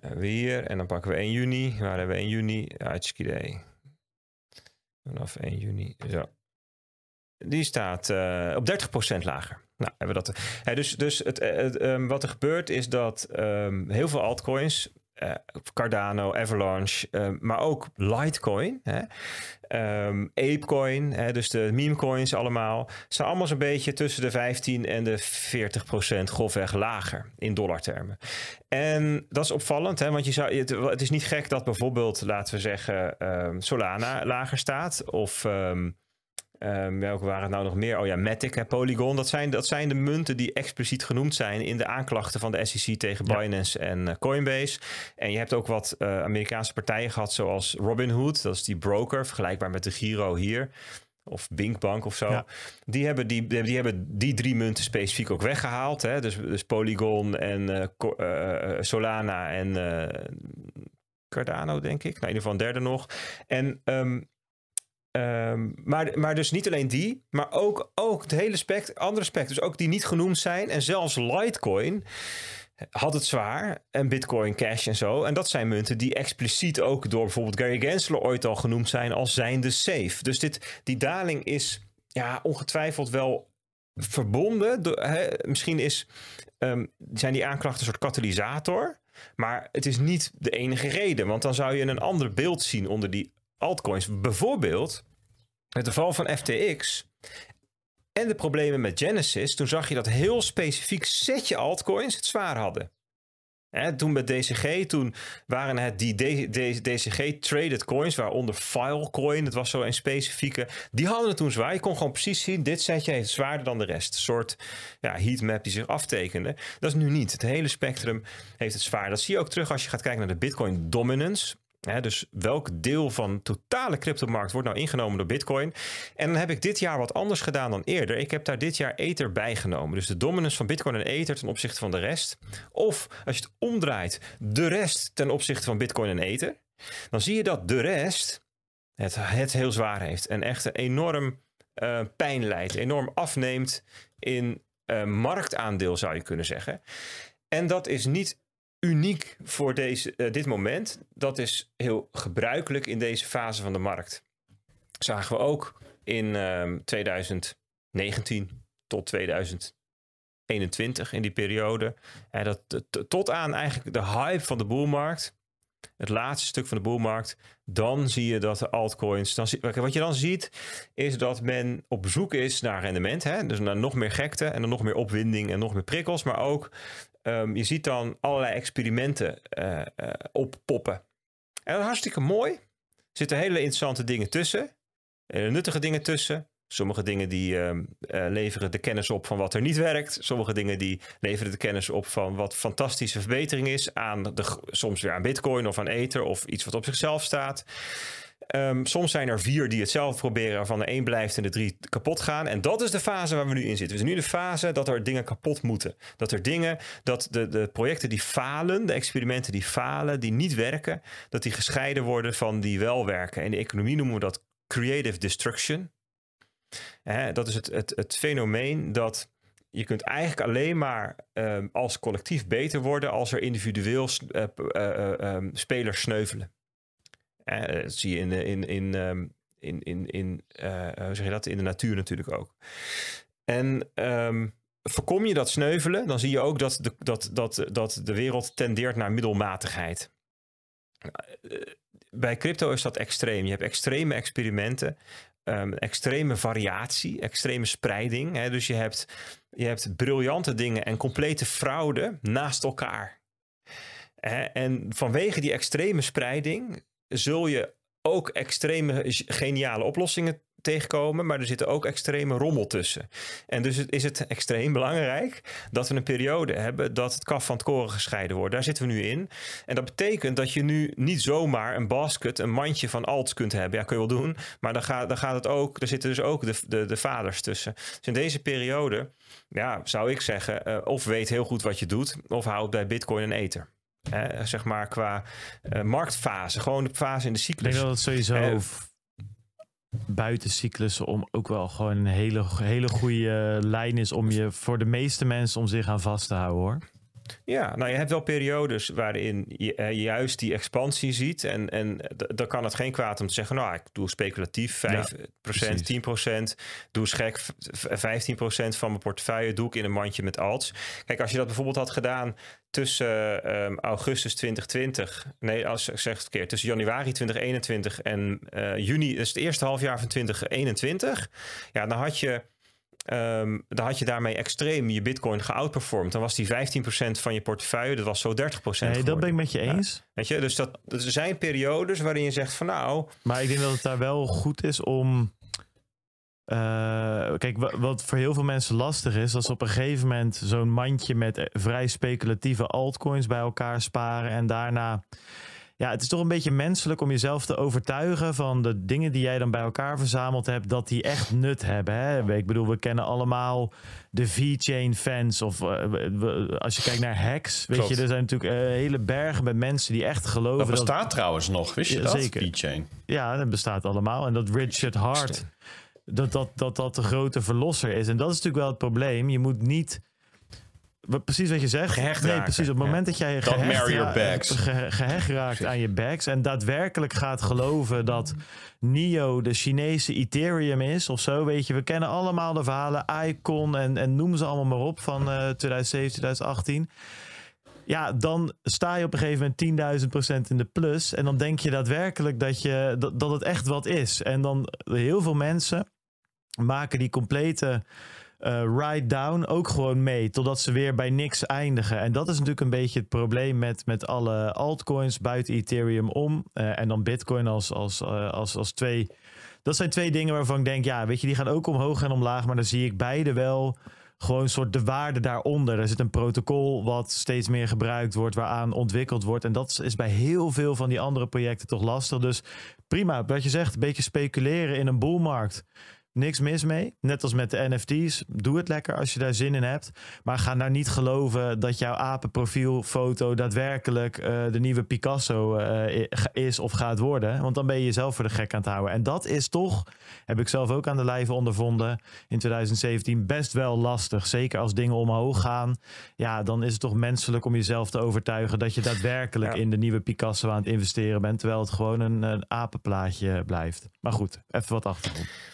hebben eh, we hier. En dan pakken we 1 juni. Waar hebben we 1 juni? day Vanaf 1 juni. Zo. Die staat eh, op 30% lager. Nou, hebben we dat. Hè, eh, dus dus het, ehm, wat er gebeurt is dat ehm, heel veel altcoins eh, Cardano, Avalanche, eh, maar ook Litecoin, hè? Um, Apecoin, hè? dus de meme coins allemaal, zijn allemaal zo'n beetje tussen de 15 en de 40 procent grofweg lager in dollartermen. En dat is opvallend, hè? want je zou, het, is niet gek dat bijvoorbeeld, laten we zeggen, ehm, Solana lager staat of ehm, Ehm, welke waren het nou nog meer? Oh ja, Matic, en Polygon. Dat zijn, dat zijn de munten die expliciet genoemd zijn in de aanklachten van de SEC tegen Binance en eh, Coinbase. En je hebt ook wat eh, Amerikaanse partijen gehad, zoals Robinhood. Dat is die broker, vergelijkbaar met de Giro hier. Of Binkbank of zo. Die, hebben die, die hebben die drie munten specifiek ook weggehaald. Hè? Dus, dus Polygon en eh, Solana en Cardano, denk ik. Nou, in ieder geval een derde nog. En ehm, Ehm, maar, maar dus niet alleen die, maar ook, ook het hele spect, andere spectrum. Dus ook die niet genoemd zijn. En zelfs Litecoin had het zwaar. En Bitcoin Cash en zo. En dat zijn munten die expliciet ook door bijvoorbeeld Gary Gensler ooit al genoemd zijn als zijnde safe. Dus dit, die daling is ja, ongetwijfeld wel verbonden. Door, misschien is, ehm, zijn die aanklachten een soort katalysator. Maar het is niet de enige reden, want dan zou je een ander beeld zien onder die altcoins. Bijvoorbeeld het geval van FTX en de problemen met Genesis, toen zag je dat heel specifiek setje altcoins het zwaar hadden. Hè, toen met DCG, toen waren het die DCG-traded coins, waaronder Filecoin, dat was zo een specifieke, die hadden het toen zwaar. Je kon gewoon precies zien, dit setje heeft zwaarder dan de rest. Een soort ja, heatmap die zich aftekende. Dat is nu niet. Het hele spectrum heeft het zwaar. Dat zie je ook terug als je gaat kijken naar de Bitcoin dominance dus welk deel van totale cryptomarkt wordt nou ingenomen door Bitcoin? En dan heb ik dit jaar wat anders gedaan dan eerder. Ik heb daar dit jaar Ether bijgenomen. Dus de dominance van Bitcoin en Ether ten opzichte van de rest. Of als je het omdraait, de rest ten opzichte van Bitcoin en Ether. Dan zie je dat de rest het, het heel zwaar heeft. En echt enorm eh, pijn leidt. Enorm afneemt in eh, marktaandeel, zou je kunnen zeggen. En dat is niet uniek voor deze, eh, dit moment. Dat is heel gebruikelijk in deze fase van de markt. Zagen we ook in 2019 ehm, tot 2021 in die periode. En dat, tot aan eigenlijk de hype van de boelmarkt. Het laatste stuk van de boelmarkt. Dan zie je dat de altcoins. Dan, wat je dan ziet is dat men op zoek is naar rendement. Hè? Dus naar nog meer gekte en dan nog meer opwinding en nog meer prikkels. Maar ook Ehm, je ziet dan allerlei experimenten uh, uh, oppoppen. En dat hartstikke mooi. Er zitten hele interessante dingen tussen. Hele nuttige dingen tussen. Sommige dingen die ehm, eh, leveren de kennis op van wat er niet werkt. Sommige dingen die leveren de kennis op van wat fantastische verbetering is. Aan de, soms weer aan bitcoin of aan ether of iets wat op zichzelf staat. Ehm, soms zijn er vier die hetzelfde proberen, waarvan de één blijft en de drie kapot gaan. En dat is de fase waar we nu in zitten. We zijn nu in de fase dat er dingen kapot moeten. Dat er dingen, dat de, de projecten die falen, de experimenten die falen, die niet werken, dat die gescheiden worden van die wel werken. In de economie noemen we dat creative destruction. dat is het, het, het fenomeen dat je kunt eigenlijk alleen maar ehm, als collectief beter worden als er individueel eh, eh, eh, ehm, spelers sneuvelen dat eh, zie je in, ehm, in, in, in, in, eh, in hoe zeg je dat? In de natuur natuurlijk ook. En ehm, voorkom je dat sneuvelen, dan zie je ook dat de, dat, dat, dat de wereld tendeert naar middelmatigheid. Eh, bij crypto is dat extreem. Je hebt extreme experimenten, ehm, extreme variatie, extreme spreiding. Hè? Dus je hebt, je hebt briljante dingen en complete fraude naast elkaar. En vanwege die extreme spreiding zul je ook extreme geniale oplossingen tegenkomen, maar er zitten ook extreme rommel tussen. En dus is het extreem belangrijk dat we een periode hebben dat het kaf van het koren gescheiden wordt. Daar zitten we nu in. En dat betekent dat je nu niet zomaar een basket, een mandje van alts kunt hebben. Ja, kun je wel doen, maar dan, gaat, dan gaat het ook, er zitten dus ook de, de, de vaders tussen. Dus in deze periode, ja, zou ik zeggen, eh, of weet heel goed wat je doet, of houd bij Bitcoin en Ether. Eh, zeg maar qua eh, marktfase. Gewoon de fase in de cyclus. Ik denk dat het sowieso eh, buiten cyclussen om ook wel gewoon een hele, hele goede lijn is om je voor de meeste mensen om zich aan vast te houden hoor. Ja, nou je hebt wel periodes waarin je eh, juist die expansie ziet. En, en dan kan het geen kwaad om te zeggen, nou ik doe speculatief 5%, 10%, eh, doe schek, gek 15% van mijn portefeuille doe ik in een mandje met alts. Kijk, als je dat bijvoorbeeld had gedaan tussen ehm, augustus 2020, nee, als ik zeg het keer tussen januari 2021 en eh, juni, dus het eerste halfjaar van 2021, ja, dan had je Um, dan had je daarmee extreem je bitcoin geoutperformed. Dan was die 15% van je portefeuille, dat was zo 30%. Nee, dat ben ik met je eens. weet je, dus dat, er zijn periodes waarin je zegt van nou... Maar ik denk dat het daar wel goed is om... Eh, kijk, wat voor heel veel mensen lastig is, als op een gegeven moment zo'n mandje met eh, vrij speculatieve altcoins bij elkaar sparen en daarna ja, het is toch een beetje menselijk om jezelf te overtuigen van de dingen die jij dan bij elkaar verzameld hebt, dat die echt nut hebben. Hè? Ik bedoel, we kennen allemaal de V-chain fans. Of eh, als je kijkt naar hacks, weet je, er zijn natuurlijk eh, hele bergen met mensen die echt geloven. Dat bestaat trouwens nog, wist je dat? Zeker. V-chain. Ja, dat bestaat allemaal. En dat Richard Hart, dat dat, dat dat de grote verlosser is. En dat is natuurlijk wel het probleem. Je moet niet precies wat je zegt. Gehecht nee, precies. Op het moment dat jij gehecht, your bags. gehecht raakt aan je bags en daadwerkelijk gaat geloven dat NIO de Chinese Ethereum is of zo, weet je. We kennen allemaal de verhalen, Icon en, en noem ze allemaal maar op van 2017, eh, 2018. Ja, dan sta je op een gegeven moment 10.000 procent in de plus. En dan denk je daadwerkelijk dat, je, dat, dat het echt wat is. En dan heel veel mensen maken die complete eh, ride down ook gewoon mee. Totdat ze weer bij niks eindigen. En dat is natuurlijk een beetje het probleem met, met alle altcoins buiten Ethereum om. Eh, en dan Bitcoin als, als, eh, als, als twee. Dat zijn twee dingen waarvan ik denk, ja, weet je, die gaan ook omhoog en omlaag. Maar dan zie ik beide wel gewoon een soort de waarde daaronder. Er zit een protocol wat steeds meer gebruikt wordt, waaraan ontwikkeld wordt. En dat is bij heel veel van die andere projecten toch lastig. Dus prima, wat je zegt, een beetje speculeren in een bullmarkt. Niks mis mee. Net als met de NFT's. Doe het lekker als je daar zin in hebt. Maar ga nou niet geloven dat jouw apenprofielfoto daadwerkelijk eh, de nieuwe Picasso eh, is of gaat worden. Want dan ben je jezelf voor de gek aan het houden. En dat is toch, heb ik zelf ook aan de lijve ondervonden in 2017, best wel lastig. Zeker als dingen omhoog gaan. Ja, dan is het toch menselijk om jezelf te overtuigen dat je daadwerkelijk in de nieuwe Picasso aan het investeren bent. Terwijl het gewoon een, een apenplaatje blijft. Maar goed, even wat achtergrond.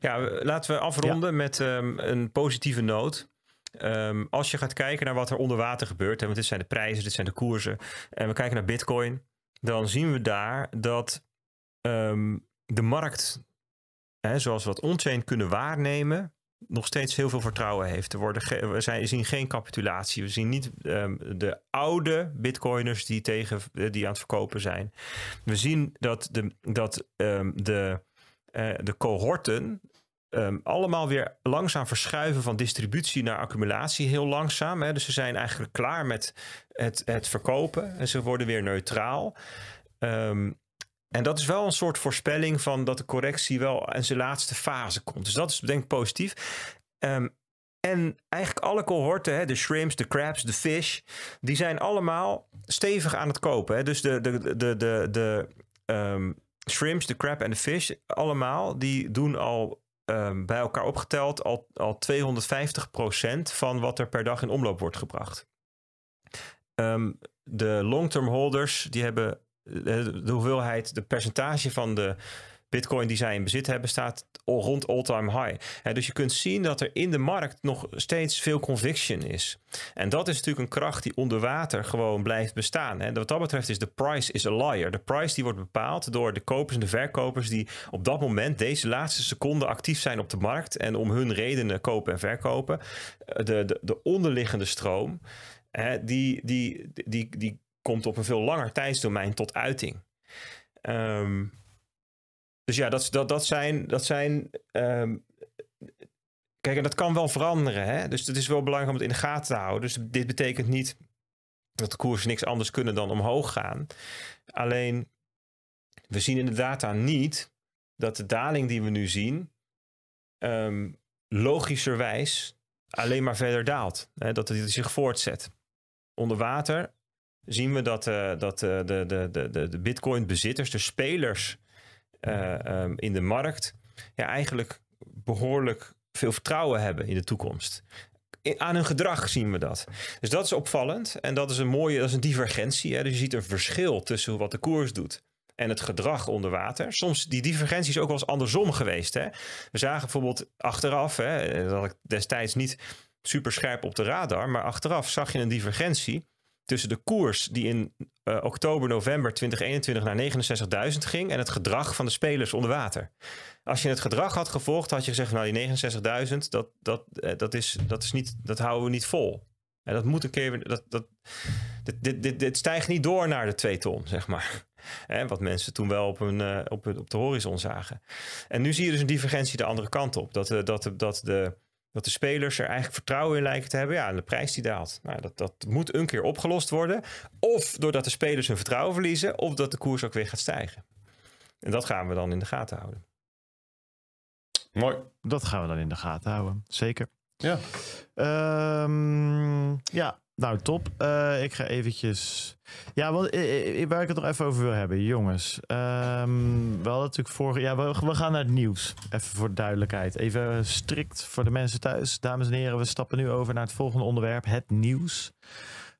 Ja, laten we afronden met ehm, een positieve noot. Ehm, als je gaat kijken naar wat er onder water gebeurt, hè, want dit zijn de prijzen, dit zijn de koersen, en we kijken naar Bitcoin, dan zien we daar dat ehm, de markt, hè, zoals we dat on kunnen waarnemen, nog steeds heel veel vertrouwen heeft. Er worden we zijn, zien geen capitulatie. We zien niet de oude bitcoiners die, tegen, die aan het verkopen zijn. We zien dat de, dat, de eh, de cohorten ehm, allemaal weer langzaam verschuiven van distributie naar accumulatie, heel langzaam. Hè? Dus ze zijn eigenlijk klaar met het, het verkopen en ze worden weer neutraal. Ehm, en dat is wel een soort voorspelling van dat de correctie wel in zijn laatste fase komt. Dus dat is denk ik positief. Ehm, en eigenlijk alle cohorten, hè, de shrimps, de crabs, de fish, die zijn allemaal stevig aan het kopen. Hè. Dus de, de, de, de, de shrimps, de crab en de fish, allemaal, die doen al ehm, bij elkaar opgeteld al, al 250% van wat er per dag in omloop wordt gebracht. Ehm, de long-term holders, die hebben eh, de, hoeveelheid, de percentage van de Bitcoin die zij in bezit hebben staat rond all-time high. dus je kunt zien dat er in de markt nog steeds veel conviction is. En dat is natuurlijk een kracht die onder water gewoon blijft bestaan. En wat dat betreft is de price is a liar. De price die wordt bepaald door de kopers en de verkopers die op dat moment deze laatste seconde actief zijn op de markt en om hun redenen kopen en verkopen. Eh, de, de, de onderliggende stroom, die, die, die, die komt op een veel langer tijdsdomein tot uiting. Um, dus ja, dat, dat, dat zijn. Dat zijn kijk, en dat kan wel veranderen. Hè? Dus het is wel belangrijk om het in de gaten te houden. Dus dit betekent niet dat de koersen niks anders kunnen dan omhoog gaan. Alleen, we zien in de data niet dat de daling die we nu zien, logischerwijs alleen maar verder daalt. Hè? Dat het zich voortzet. Onder water zien we dat, dat de, de, de, de, de bitcoin-bezitters, de spelers eh, ehm, in de markt ja, eigenlijk behoorlijk veel vertrouwen hebben in de toekomst. aan hun gedrag zien we dat. Dus dat is opvallend en dat is een mooie, dat is een divergentie. Hè? Dus je ziet een verschil tussen wat de koers doet en het gedrag onder water. Soms die divergentie is ook wel eens andersom geweest. Hè? We zagen bijvoorbeeld achteraf, hè, eh, dat had ik destijds niet super scherp op de radar, maar achteraf zag je een divergentie tussen de koers die in eh, oktober, november 2021 naar 69.000 ging en het gedrag van de spelers onder water. Als je het gedrag had gevolgd, had je gezegd: Nou, die 69.000, dat, dat, eh, dat, is, dat, is niet, dat houden we niet vol. En dat moet een keer. Dat, dat, dit, dit, dit, dit stijgt niet door naar de 2 ton, zeg maar. Hè, wat mensen toen wel op, een, eh, op, op de horizon zagen. En nu zie je dus een divergentie de andere kant op. Dat, dat, dat de dat de spelers er eigenlijk vertrouwen in lijken te hebben. Ja, en de prijs die daalt. Nou, dat, dat moet een keer opgelost worden. Of doordat de spelers hun vertrouwen verliezen. Of dat de koers ook weer gaat stijgen. En dat gaan we dan in de gaten houden. Mooi. Dat gaan we dan in de gaten houden. Zeker. Ja. Ehm, ja, nou, top. Eh, ik ga eventjes... Ja, eh, eh, waar ik het nog even over wil hebben, jongens. Um, we hadden natuurlijk vorige... Ja, we, gaan naar het nieuws. Even voor duidelijkheid. Even strikt voor de mensen thuis. Dames en heren, we stappen nu over naar het volgende onderwerp. Het nieuws.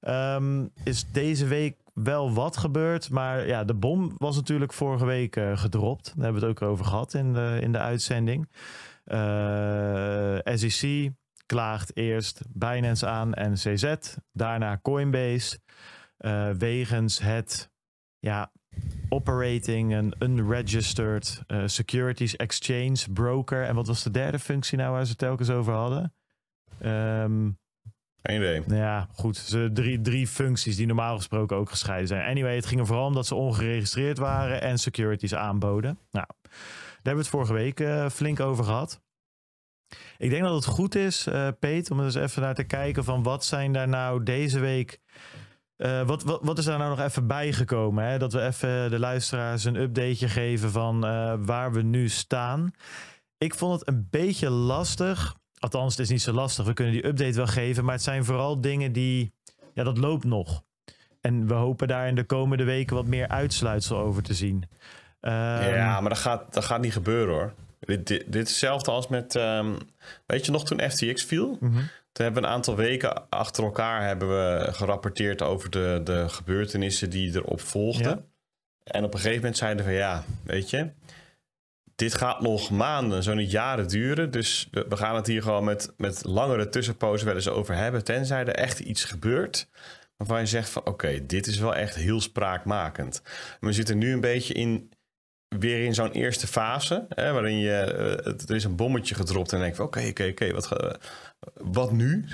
Ehm, is deze week wel wat gebeurd. Maar ja, de bom was natuurlijk vorige week gedropt. Daar hebben we het ook over gehad in de, in de uitzending. SEC klaagt eerst Binance aan en CZ, daarna Coinbase, eh, wegens het ja, operating een unregistered eh, securities exchange broker. En wat was de derde functie nou waar ze telkens over hadden? Um, Ja, goed. Ze drie, drie functies die normaal gesproken ook gescheiden zijn. Anyway, het ging er vooral om dat ze ongeregistreerd waren en securities aanboden. Nou, daar hebben we het vorige week eh, flink over gehad. Ik denk dat het goed is, uh, Peet, om er eens even naar te kijken van wat zijn daar nou deze week... Eh, wat, wat, is daar nou nog even bijgekomen? Hè? Dat we even de luisteraars een updateje geven van eh, waar we nu staan. Ik vond het een beetje lastig. Althans, het is niet zo lastig. We kunnen die update wel geven. Maar het zijn vooral dingen die. Ja, dat loopt nog. En we hopen daar in de komende weken wat meer uitsluitsel over te zien. Ehm, ja, maar dat gaat, dat gaat niet gebeuren hoor. Dit, dit, hetzelfde als met, ehm, weet je nog toen FTX viel? Mm Toen hebben we een aantal weken achter elkaar hebben we gerapporteerd over de, de gebeurtenissen die erop volgden. En op een gegeven moment zeiden we van ja, weet je, dit gaat nog maanden, zo niet jaren duren. Dus we, gaan het hier gewoon met, met langere tussenpozen wel eens over hebben. Tenzij er echt iets gebeurt waarvan je zegt van oké, dit is wel echt heel spraakmakend. we zitten nu een beetje in weer in zo'n eerste fase, hè, waarin je, eh, er is een bommetje gedropt en denk van oké, oké, oké, wat, eh, wat nu?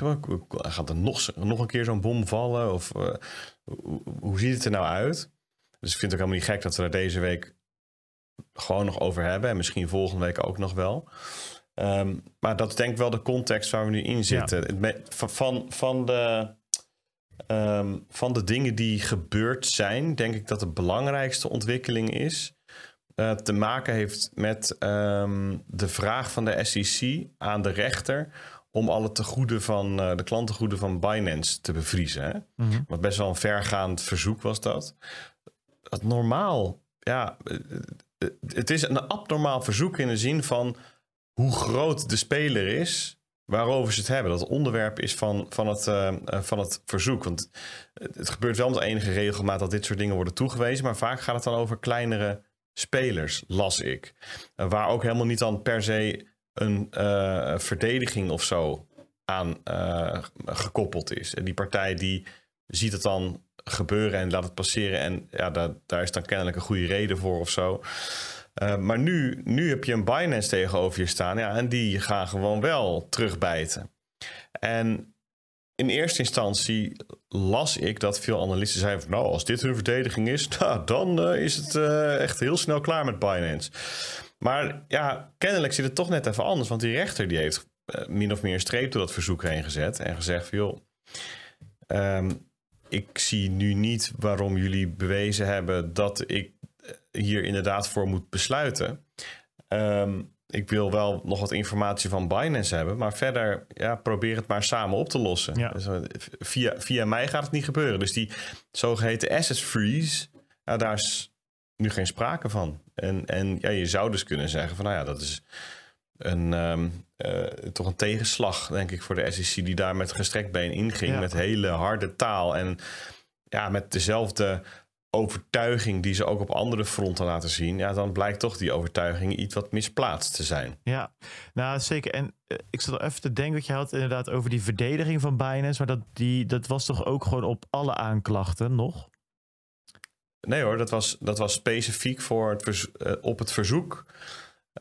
Gaat er nog, nog een keer zo'n bom vallen? Of eh, hoe ziet het er nou uit? Dus ik vind het ook helemaal niet gek dat we er deze week gewoon nog over hebben. En misschien volgende week ook nog wel. Ehm, maar dat is denk ik wel de context waar we nu in zitten. Ja. Van, van, de, ehm, van de dingen die gebeurd zijn, denk ik dat de belangrijkste ontwikkeling is eh, te maken heeft met ehm, de vraag van de SEC aan de rechter om alle tegoeden van eh, de klantengoeden van Binance te bevriezen. Hè? Mhm. Wat best wel een vergaand verzoek was dat. Dat normaal, ja, eh, het is een abnormaal verzoek in de zin van hoe groot de speler is waarover ze het hebben. Dat onderwerp is van, van, het, van het verzoek. Want het gebeurt wel met enige regelmaat dat dit soort dingen worden toegewezen. Maar vaak gaat het dan over kleinere spelers, las ik. Eh, waar ook helemaal niet dan per se een eh, verdediging of zo aan eh, gekoppeld is. En die partij die ziet het dan gebeuren en laat het passeren. En ja, daar, daar is dan kennelijk een goede reden voor of zo. maar nu, nu heb je een Binance tegenover je staan. Ja, en die gaan gewoon wel terugbijten. En in eerste instantie las ik dat veel analisten zeiden van... nou, als dit hun verdediging is, nou, dan eh, is het eh, echt heel snel klaar met Binance. Maar ja, kennelijk zit het toch net even anders. Want die rechter die heeft eh, min of meer een streep door dat verzoek heen gezet... en gezegd van, joh, ehm, ik zie nu niet waarom jullie bewezen hebben... dat ik hier inderdaad voor moet besluiten... Ehm, ik wil wel nog wat informatie van Binance hebben. Maar verder, ja, probeer het maar samen op te lossen. Dus eh, via, via mij gaat het niet gebeuren. Dus die zogeheten asset freeze, daar is nu geen sprake van. En, en ja, je zou dus kunnen zeggen van, nou ja, dat is een, ehm, eh, toch een tegenslag, denk ik, voor de SEC... die daar met gestrekt been inging, ja. met hele harde taal en ja, met dezelfde overtuiging die ze ook op andere fronten laten zien, ja, dan blijkt toch die overtuiging iets wat misplaatst te zijn. Ja, nou zeker. En eh, ik zat even te denken dat je had inderdaad over die verdediging van Binance, maar dat, die, dat was toch ook gewoon op alle aanklachten nog? Nee hoor, dat was, dat was specifiek voor het eh, op het verzoek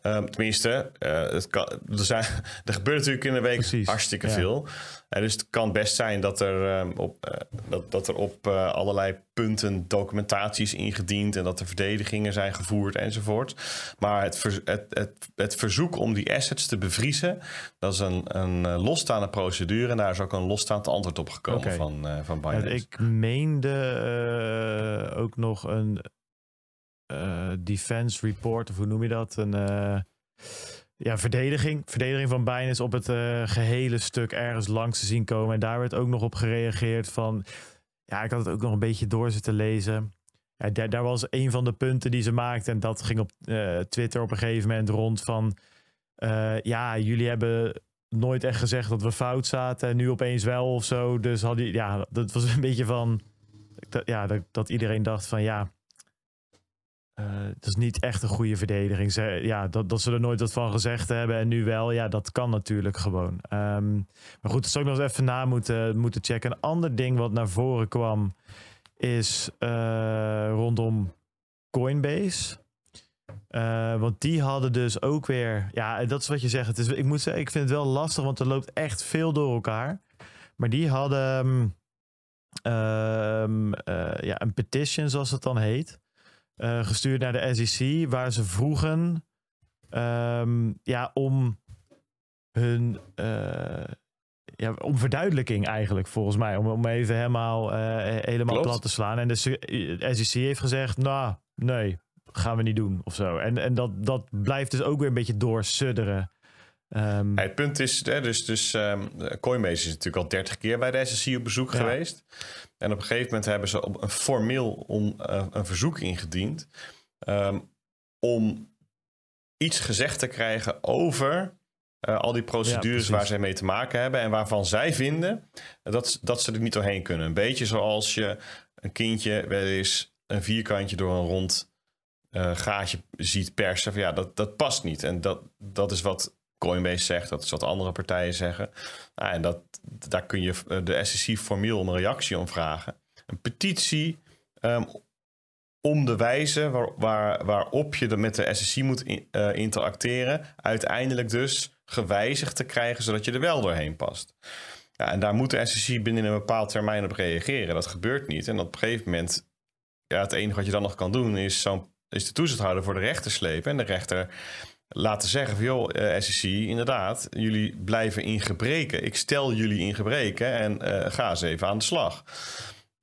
Ehm, tenminste, eh, het kan, er, gebeurt natuurlijk in de week hartstikke veel. Uh, dus het kan best zijn dat er ehm, op, eh, dat, dat er op allerlei punten documentaties ingediend en dat er verdedigingen zijn gevoerd enzovoort. Maar het, het, het, verzoek om die assets te bevriezen, dat is een, een losstaande procedure. En daar is ook een losstaand antwoord op gekomen van, van Binance. ik meende ook nog een eh, defense report, of hoe noem je dat? Een eh, ja, verdediging. Verdediging van Binance op het eh, gehele stuk ergens langs te zien komen. En daar werd ook nog op gereageerd van. Ja, ik had het ook nog een beetje door zitten lezen. Ja, daar, daar, was een van de punten die ze maakte. En dat ging op Twitter op een gegeven moment rond van. ja, jullie hebben nooit echt gezegd dat we fout zaten. En nu opeens wel of zo. Dus had die, ja, dat was een beetje van. ja, dat, dat iedereen dacht van ja eh, dat is niet echt een goede verdediging. ja, dat, dat ze er nooit wat van gezegd hebben en nu wel. Ja, dat kan natuurlijk gewoon. Um, maar goed, dat zou ik nog eens even na moeten, moeten checken. Een ander ding wat naar voren kwam is eh, rondom Coinbase. Eh, want die hadden dus ook weer. Ja, dat is wat je zegt. Het is, ik moet zeggen, ik vind het wel lastig, want er loopt echt veel door elkaar. Maar die hadden ehm, ehm, ja, een petition, zoals het dan heet. Eh, gestuurd naar de SEC, waar ze vroegen ehm, ja, om hun eh, ja, om verduidelijking eigenlijk, volgens mij. Om, om even helemaal, eh, helemaal plat te slaan. En de SEC e heeft gezegd, nou, nee, gaan we niet doen of zo. En, en dat, dat blijft dus ook weer een beetje doorsudderen. Ehm, het punt is, hè, dus, dus um, Coinbase is natuurlijk al 30 keer bij de SSI op bezoek geweest. En op een gegeven moment hebben ze op een formeel om, eh, een verzoek ingediend. Ehm, om iets gezegd te krijgen over eh, al die procedures waar zij mee te maken hebben. En waarvan zij vinden dat, dat ze er niet doorheen kunnen. Een beetje zoals je een kindje wel eens een vierkantje door een rond eh, gaatje ziet persen. Van, ja, dat, dat past niet. En dat, dat is wat Coinbase zegt, dat is wat andere partijen zeggen. Nou, en dat, daar kun je eh, de SEC formeel een reactie om vragen. Een petitie ehm, om de wijze waar, waar, waarop je met de SEC moet eh, interacteren, uiteindelijk dus gewijzigd te krijgen, zodat je er wel doorheen past. Ja, en daar moet de SEC binnen een bepaald termijn op reageren. Dat gebeurt niet. En op een gegeven moment, ja, het enige wat je dan nog kan doen, is, zo is de toezichthouder voor de rechter slepen. En de rechter laten zeggen van joh, uh, eh, SEC, inderdaad, jullie blijven in gebreken. Ik stel jullie in gebreken en eh, ga eens even aan de slag.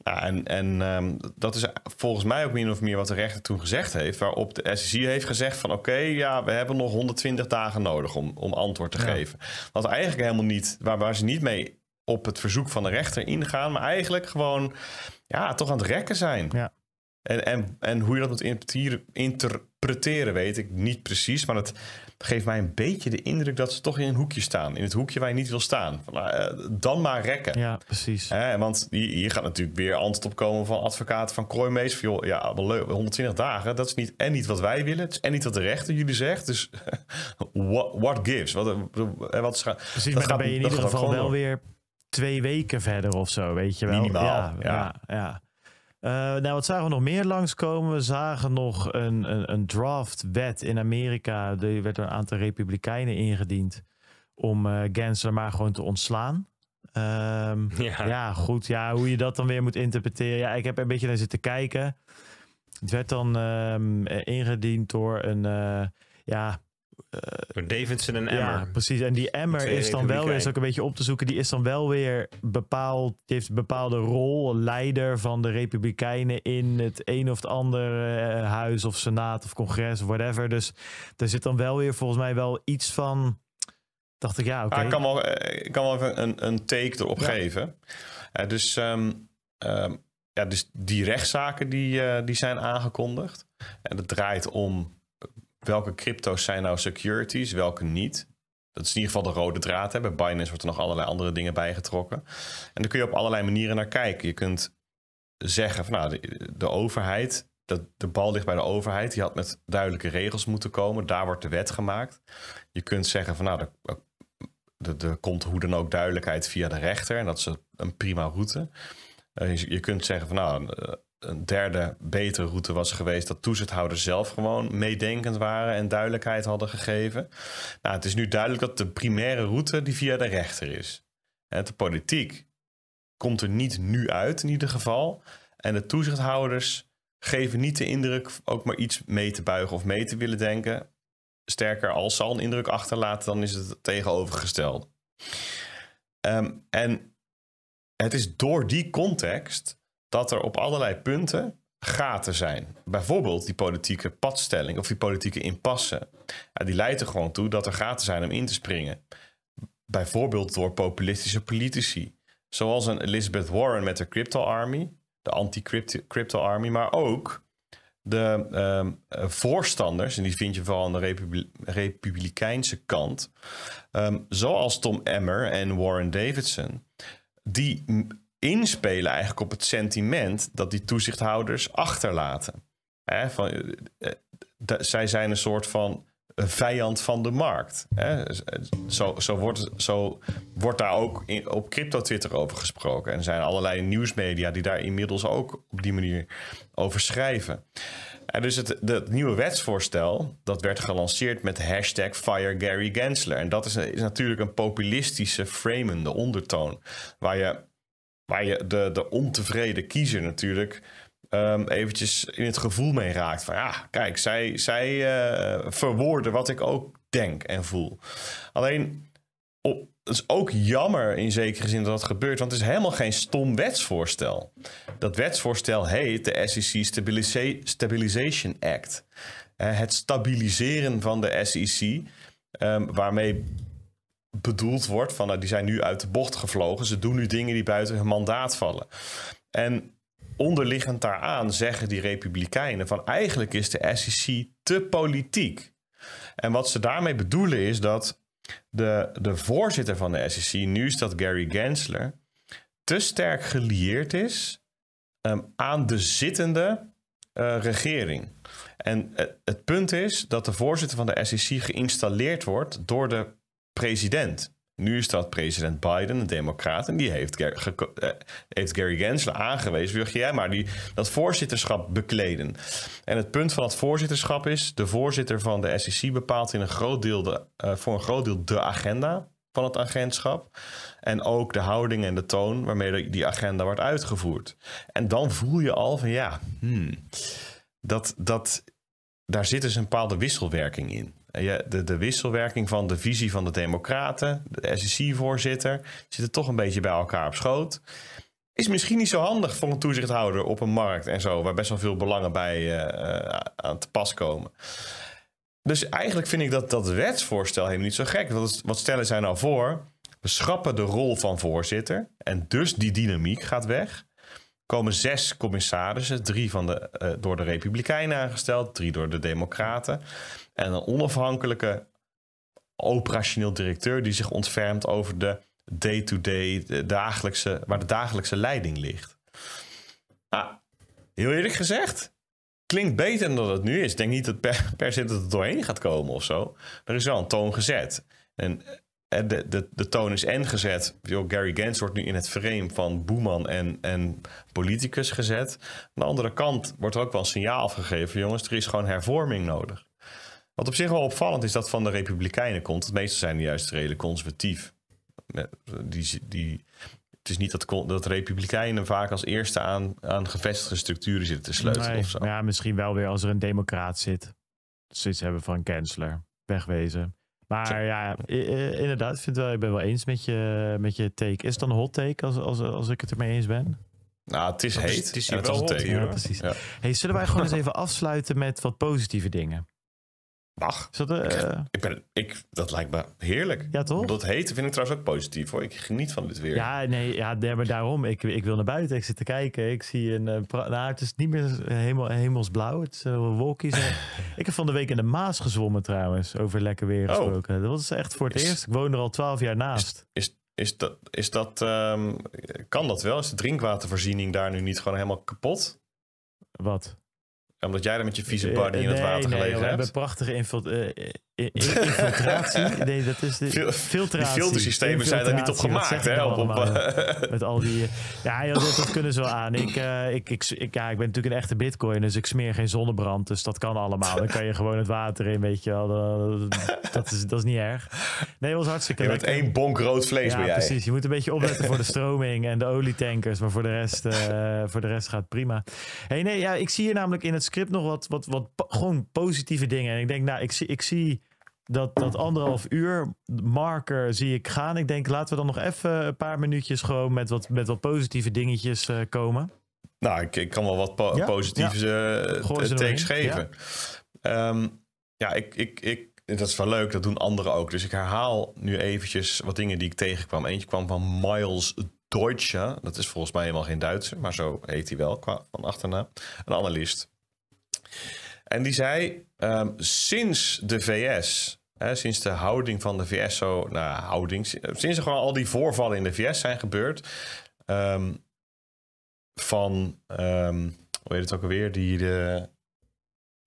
en en ehm, dat is volgens mij ook min of meer wat de rechter toen gezegd heeft, waarop de SEC heeft gezegd van oké, ja, we hebben nog 120 dagen nodig om, om antwoord te geven. Wat eigenlijk helemaal niet, waar, waar ze niet mee op het verzoek van de rechter ingaan, maar eigenlijk gewoon ja, toch aan het rekken zijn. Ja. En, en, en hoe je dat moet interpreteren, weet ik niet precies. Maar het geeft mij een beetje de indruk dat ze toch in een hoekje staan. In het hoekje waar je niet wil staan. Nou, eh, dan maar rekken. Ja, precies. Eh, want hier, gaat natuurlijk weer antwoord op komen van advocaten van Kooimees. Van, ja, wel 120 dagen. Dat is niet, en niet wat wij willen. Het is en niet wat de rechter jullie zegt. Dus what, what gives? Wat, eh, wat precies, maar dan ben je in ieder geval wel weer twee weken verder of zo, weet je wel. Minimaal, ja. ja, ja. Eh, nou, wat zagen we nog meer langskomen? We zagen nog een, een, een draftwet in Amerika. Er werd een aantal republikeinen ingediend om uh, Gensler maar gewoon te ontslaan. Ehm, ja. goed. Ja, hoe je dat dan weer moet interpreteren. Ja, ik heb een beetje naar zitten kijken. Het werd dan ehm, eh, ingediend door een... ja, uh, Davidson en Emmer. Ja, precies. En die Emmer is dan wel weer, is ook een beetje op te zoeken, die is dan wel weer bepaald, die heeft een bepaalde rol, leider van de Republikeinen in het een of het ander eh, huis of senaat of congres of whatever. Dus daar zit dan wel weer volgens mij wel iets van, dacht ik, ja, oké. Ah, ik, kan wel, eh, ik kan wel even een, een take erop geven. Eh, dus, ehm, ehm, ja, dus die rechtszaken die, die zijn aangekondigd. En dat draait om welke crypto's zijn nou securities, welke niet. Dat is in ieder geval de rode draad. Bij Binance wordt er nog allerlei andere dingen bijgetrokken. En daar kun je op allerlei manieren naar kijken. Je kunt zeggen van nou, de, overheid, dat de bal ligt bij de overheid. Die had met duidelijke regels moeten komen. Daar wordt de wet gemaakt. Je kunt zeggen van nou, er komt hoe dan ook duidelijkheid via de rechter. En dat is een prima route. Eh, je, kunt zeggen van nou, eh, een derde betere route was geweest dat toezichthouders zelf gewoon meedenkend waren en duidelijkheid hadden gegeven. Nou, het is nu duidelijk dat de primaire route die via de rechter is. De politiek komt er niet nu uit in ieder geval. En de toezichthouders geven niet de indruk ook maar iets mee te buigen of mee te willen denken. Sterker, als ze al een indruk achterlaten, dan is het tegenovergesteld. Ehm, en het is door die context dat er op allerlei punten gaten zijn. Bijvoorbeeld die politieke padstelling of die politieke impasse. Ja, die leidt er gewoon toe dat er gaten zijn om in te springen. Bijvoorbeeld door populistische politici. Zoals een Elizabeth Warren met de Crypto Army, de anti-Crypto Army, maar ook de ehm, eh, voorstanders, en die vind je vooral aan de republikeinse kant, ehm, zoals Tom Emmer en Warren Davidson, die inspelen eigenlijk op het sentiment dat die toezichthouders achterlaten. van, eh, eh, zij zijn een soort van eh, vijand van de markt. Zo, zo, wordt, zo wordt daar ook op crypto-Twitter over gesproken. En er zijn allerlei nieuwsmedia die daar inmiddels ook op die manier over schrijven. En dus het, nieuwe wetsvoorstel, dat werd gelanceerd met hashtag FireGaryGensler. En dat is, is natuurlijk een populistische, framende ondertoon. Waar je waar je de, de ontevreden kiezer natuurlijk um, eventjes in het gevoel mee raakt. Van ja, ah, kijk, zij, zij eh, verwoorden wat ik ook denk en voel. Alleen, het is ook jammer in zekere zin dat dat gebeurt, want het is helemaal geen stom wetsvoorstel. Dat wetsvoorstel heet de SEC Stabilisa Stabilization Act. Eh, het stabiliseren van de SEC, ehm, waarmee bedoeld wordt van nou, die zijn nu uit de bocht gevlogen. Ze doen nu dingen die buiten hun mandaat vallen. En onderliggend daaraan zeggen die republikeinen van eigenlijk is de SEC te politiek. En wat ze daarmee bedoelen is dat de, de voorzitter van de SEC, nu is dat Gary Gensler, te sterk gelieerd is ehm, aan de zittende eh, regering. En het punt is dat de voorzitter van de SEC geïnstalleerd wordt door de president. Nu is dat president Biden, een democrat, en die eh, heeft, Gary Gensler aangewezen. Wie jij maar die, dat voorzitterschap bekleden? En het punt van dat voorzitterschap is: de voorzitter van de SEC bepaalt in een groot deel de, eh, voor een groot deel de agenda van het agentschap. En ook de houding en de toon waarmee die agenda wordt uitgevoerd. En dan voel je al van ja, hmm, dat, dat, daar zit dus een bepaalde wisselwerking in de, de wisselwerking van de visie van de Democraten, de SEC-voorzitter, zitten toch een beetje bij elkaar op schoot. Is misschien niet zo handig voor een toezichthouder op een markt en zo, waar best wel veel belangen bij eh, eh, aan te pas komen. Dus eigenlijk vind ik dat dat wetsvoorstel helemaal niet zo gek. Wat, wat stellen zij nou voor? We schrappen de rol van voorzitter en dus die dynamiek gaat weg komen zes commissarissen, drie van de, eh, door de Republikeinen aangesteld, drie door de Democraten. En een onafhankelijke operationeel directeur die zich ontfermt over de day-to-day, dagelijkse, waar de dagelijkse leiding ligt. Ah, heel eerlijk gezegd, klinkt beter dan het nu is. Ik denk niet dat per, per se dat het doorheen gaat komen of zo. Er is wel een toon gezet. En eh, de, de, de toon is en gezet. Gary Gans wordt nu in het frame van boeman en, en politicus gezet. Aan de andere kant wordt er ook wel een signaal gegeven, jongens, er is gewoon hervorming nodig. Wat op zich wel opvallend is dat van de Republikeinen komt. Het meeste zijn juist redelijk conservatief. Eh, die, die, het is niet dat, dat Republikeinen vaak als eerste aan, aan gevestigde structuren zitten te sleutelen. of zo. Ja, misschien wel weer als er een democraat zit. Zoiets hebben van kansler. Wegwezen. Maar ja, inderdaad, ik, vind wel, ik ben wel eens met je, met je take. Is het dan een hot take als, als, als ik het ermee eens ben? Nou, het is heet. Het is, het hier wel hot take. Ja, precies. Hey, zullen wij gewoon eens even afsluiten met wat positieve dingen? Mag. dat, eh, ik, ben, ik, dat lijkt me heerlijk. Ja, toch? Dat heet, vind ik trouwens ook positief hoor. Ik geniet van dit weer. Ja, nee, ja, maar daarom. Ik, ik wil naar buiten. Ik zit te kijken. Ik zie een. Eh, nou, het is niet meer hemel, hemelsblauw. Het is uh, ik heb van de week in de Maas gezwommen trouwens. Over lekker weer oh. gesproken. Oh. Dat was echt voor het eerst. Ik woon er al twaalf jaar naast. Is, is, dat. Is dat ehm, kan dat wel? Is de drinkwatervoorziening daar nu niet gewoon helemaal kapot? Wat? Omdat jij daar met je vieze eh, body in het water nee, gelegen nee, hebt. We hebben prachtige eh, Infiltratie? Nee, dat is de filtratie. Die filtersystemen zijn er niet op gemaakt, hè? Op, eh, eh, Met al die... Eh, ja, dat, kunnen ze wel aan. Ik, ik, ik, ja, ik ben natuurlijk een echte bitcoin, dus ik smeer geen zonnebrand. Dus dat kan allemaal. Dan kan je gewoon het water in, weet je wel. Dat, is, dat is niet erg. Nee, was hartstikke je lekker. Je één bonk rood vlees ja, precies. Je moet een beetje opletten voor de stroming en de olietankers. Maar voor de rest, uh, voor de rest gaat prima. hey, nee, ja, ik zie hier namelijk in het script nog wat, wat, wat gewoon positieve dingen. En ik denk, nou, ik zie... Ik zie dat, dat anderhalf uur marker zie ik gaan. Ik denk, laten we dan nog even een paar minuutjes gewoon met wat, met wat positieve dingetjes uh, komen. Nou, ik, ik kan wel wat po ja? positieve ja. Eh, eh, takes geven. Ja, um, ehm, ja ik, ik, ik, dat is wel leuk, dat doen anderen ook. Dus ik herhaal nu eventjes wat dingen die ik tegenkwam. Eentje kwam van Miles Deutsche. Dat is volgens mij helemaal geen Duitser, maar zo heet hij wel qua van achternaam. Een analist. En die zei, um, sinds de VS sinds de houding van de VS zo, nou, houding, sinds er gewoon al die voorvallen in de VS zijn gebeurd, ehm, van, um, hoe heet het ook alweer, die, de,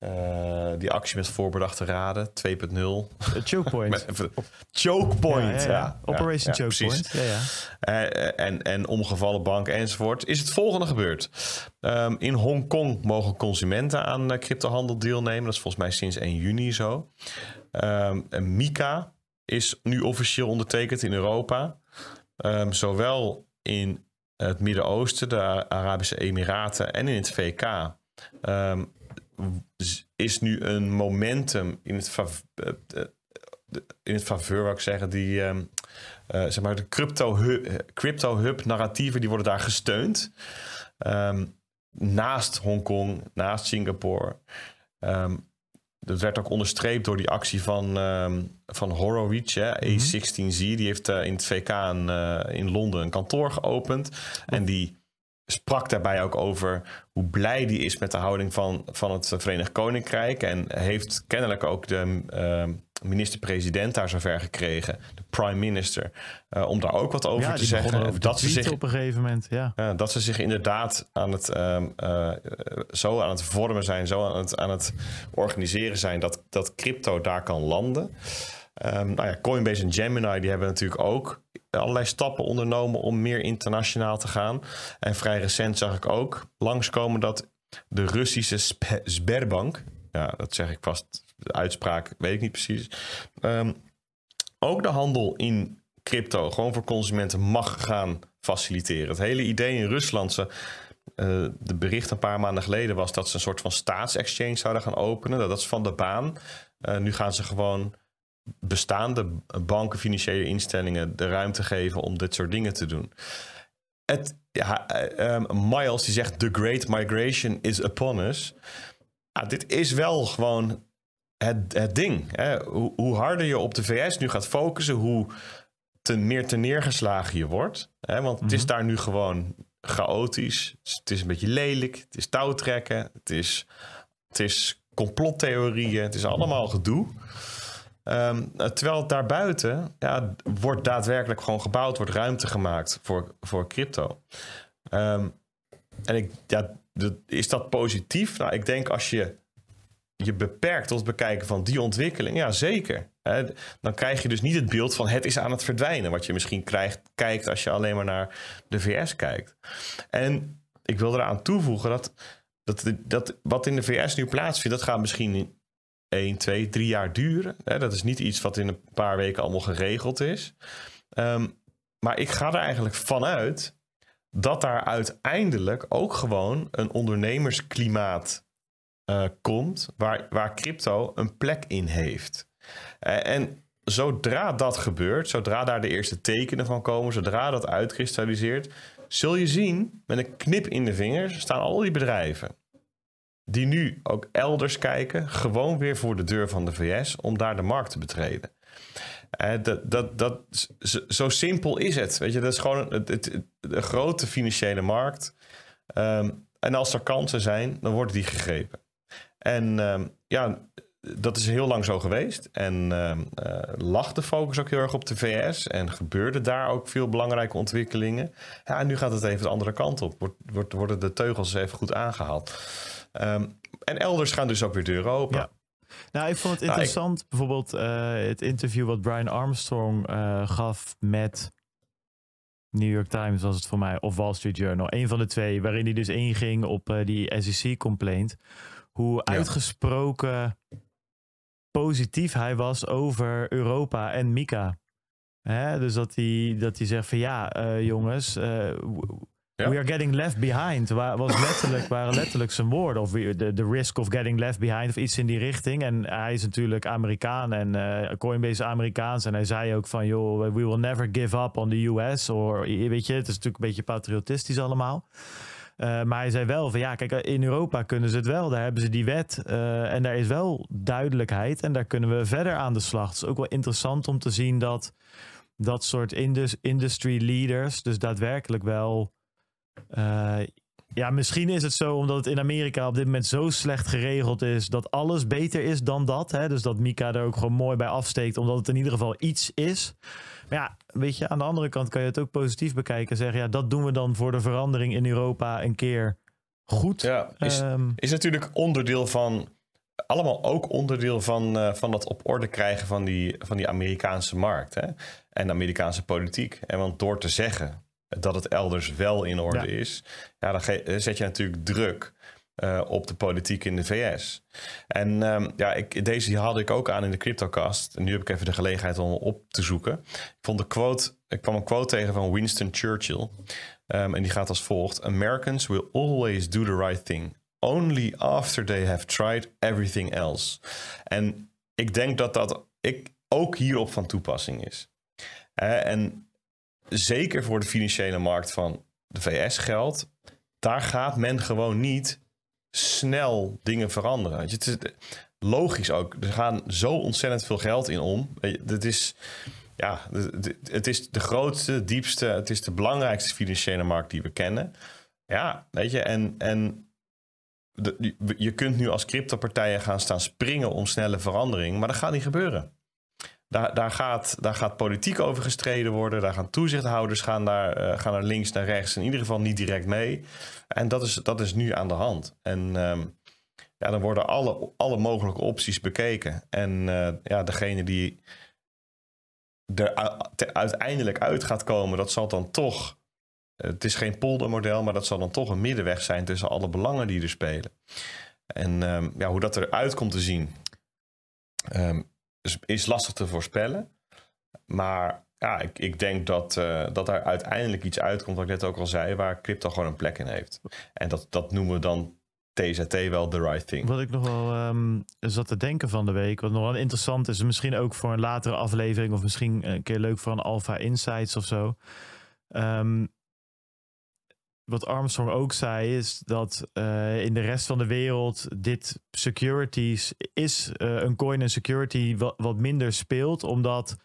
eh, die actie met voorbedachte raden, 2.0. Choke point. choke point, ja. ja, Operation ja, choke eh, en, en omgevallen bank enzovoort. Is het volgende gebeurd. Um, in Hongkong mogen consumenten aan eh, cryptohandel deelnemen. Dat is volgens mij sinds 1 juni zo. Um, ehm, MICA is nu officieel ondertekend in Europa. Ehm, zowel in het Midden-Oosten, de Arabische Emiraten en in het VK. Ehm, is nu een momentum in het, eh, eh, in het faveur, wou ik zeggen, die eh, zeg maar de crypto-hub crypto narratieven, die worden daar gesteund. naast Hongkong, naast Singapore. Um, dat werd ook onderstreept door die actie van, ehm, van Horowitz, hè, A16Z. Mhm. Die heeft eh, in het VK een, eh, in Londen een kantoor geopend. En die sprak daarbij ook over hoe blij die is met de houding van, van het Verenigd Koninkrijk. En heeft kennelijk ook de, ehm, minister-president daar zover gekregen, de prime minister, eh, om daar ook wat over te zeggen. dat ze zich op een gegeven moment, ja. dat ze zich inderdaad aan het, ehm, eh, zo aan het vormen zijn, zo aan het, aan het organiseren zijn, dat, dat crypto daar kan landen. Ehm, nou ja, Coinbase en Gemini die hebben natuurlijk ook allerlei stappen ondernomen om meer internationaal te gaan. En vrij recent zag ik ook langskomen dat de Russische Sberbank, ja, dat zeg ik vast uitspraak weet ik niet precies. Ehm, ook de handel in crypto gewoon voor consumenten mag gaan faciliteren. Het hele idee in Rusland, ze, eh, de bericht een paar maanden geleden was dat ze een soort van staatsexchange zouden gaan openen. Dat, dat is van de baan. Eh, nu gaan ze gewoon bestaande banken, financiële instellingen de ruimte geven om dit soort dingen te doen. Het, ja, eh, ehm, Miles die zegt: The Great Migration is upon us. Ah, dit is wel gewoon het, ding. Hè? Hoe, harder je op de VS nu gaat focussen, hoe te, meer te neergeslagen je wordt. Hè? Want het is mhm. daar nu gewoon chaotisch. Het is een beetje lelijk. Het is touwtrekken. Het is, het is complottheorieën. Het is allemaal gedoe. Ehm, terwijl daarbuiten ja, wordt daadwerkelijk gewoon gebouwd, wordt ruimte gemaakt voor, voor crypto. Ehm, en ik, ja, is dat positief? Nou, ik denk als je je beperkt tot het bekijken van die ontwikkeling, ja zeker. Dan krijg je dus niet het beeld van het is aan het verdwijnen, wat je misschien krijgt, kijkt als je alleen maar naar de VS kijkt. En ik wil eraan toevoegen dat, dat, dat wat in de VS nu plaatsvindt, dat gaat misschien 1, 2, 3 jaar duren. Dat is niet iets wat in een paar weken allemaal geregeld is. Ehm, maar ik ga er eigenlijk vanuit dat daar uiteindelijk ook gewoon een ondernemersklimaat eh, komt waar, waar crypto een plek in heeft. Eh, en zodra dat gebeurt, zodra daar de eerste tekenen van komen, zodra dat uitkristalliseert, zul je zien met een knip in de vingers staan al die bedrijven die nu ook elders kijken, gewoon weer voor de deur van de VS om daar de markt te betreden. Eh, dat, dat, dat, zo, simpel is het. Weet je, dat is gewoon het, grote financiële markt. Ehm, en als er kansen zijn, dan worden die gegrepen. En ehm, ja, dat is heel lang zo geweest. En ehm, eh, lag de focus ook heel erg op de VS. En gebeurde daar ook veel belangrijke ontwikkelingen. Ja, nu gaat het even de andere kant op. Word, worden de teugels even goed aangehaald. Ehm, en elders gaan dus ook weer deuren open. Ja. Nou, ik vond het nou, interessant, bijvoorbeeld eh, het interview wat Brian Armstrong eh, gaf met New York Times, was het voor mij, of Wall Street Journal, een van de twee, waarin hij dus inging op die SEC-complaint hoe uitgesproken positief hij was over Europa en Mika. Hè? Dus dat hij, dat hij zegt van ja, eh, jongens, eh, we are getting left behind. Was letterlijk, waren letterlijk zijn woorden. Of the risk of getting left behind of iets in die richting. En hij is natuurlijk Amerikaan en eh, Coinbase is Amerikaans. En hij zei ook van joh, we will never give up on the US. Of weet je, het is natuurlijk een beetje patriotistisch allemaal. Eh, maar hij zei wel van ja, kijk, in Europa kunnen ze het wel. Daar hebben ze die wet eh, en daar is wel duidelijkheid en daar kunnen we verder aan de slag. Het is ook wel interessant om te zien dat dat soort industry leaders dus daadwerkelijk wel... Eh, ja, misschien is het zo omdat het in Amerika op dit moment zo slecht geregeld is dat alles beter is dan dat. Hè? Dus dat Mika er ook gewoon mooi bij afsteekt, omdat het in ieder geval iets is. Maar ja, weet je, aan de andere kant kan je het ook positief bekijken. en Zeggen, ja, dat doen we dan voor de verandering in Europa een keer goed. Ja, is, ehm, is natuurlijk onderdeel van, allemaal ook onderdeel van, eh, van dat op orde krijgen van die, van die Amerikaanse markt hè? en de Amerikaanse politiek. En want door te zeggen dat het elders wel in orde is, ja, dan zet je natuurlijk druk eh, op de politiek in de VS. En ehm, ja, ik, deze had ik ook aan in de CryptoCast. En nu heb ik even de gelegenheid om op te zoeken. Ik, vond de quote, ik kwam een quote tegen van Winston Churchill. Ehm, en die gaat als volgt: Americans will always do the right thing. Only after they have tried everything else. En ik denk dat dat ik ook hierop van toepassing is. en zeker voor de financiële markt van de VS geldt, daar gaat men gewoon niet snel dingen veranderen. Het is eh, logisch ook. Er gaan zo ontzettend veel geld in om. Het is, ja, het is de grootste, diepste, het is de belangrijkste financiële markt die we kennen. Ja, weet je, en, en je kunt nu als cryptopartijen gaan staan springen om snelle verandering, maar dat gaat niet gebeuren. Daar, daar, gaat, daar gaat politiek over gestreden worden, daar gaan toezichthouders gaan daar, eh, gaan naar links, naar rechts, in ieder geval niet direct mee. En dat is, dat is nu aan de hand. En ehm, ja, dan worden alle, alle mogelijke opties bekeken. En eh, ja, degene die er uiteindelijk uit gaat komen, dat zal dan toch. Het is geen poldermodel, maar dat zal dan toch een middenweg zijn tussen alle belangen die er spelen. En ehm, ja, hoe dat eruit komt te zien, ehm, is, is lastig te voorspellen. Maar ja, ik, ik denk dat, uh, dat er uiteindelijk iets uitkomt, wat ik net ook al zei, waar crypto gewoon een plek in heeft. En dat, dat noemen we dan TZT wel the right thing. Wat ik nog wel ehm, zat te denken van de week, wat nog wel interessant is, misschien ook voor een latere aflevering of misschien een keer leuk voor een Alpha Insights of zo. Ehm, wat Armstrong ook zei, is dat eh, in de rest van de wereld dit securities is eh, een coin en security wat, wat minder speelt, omdat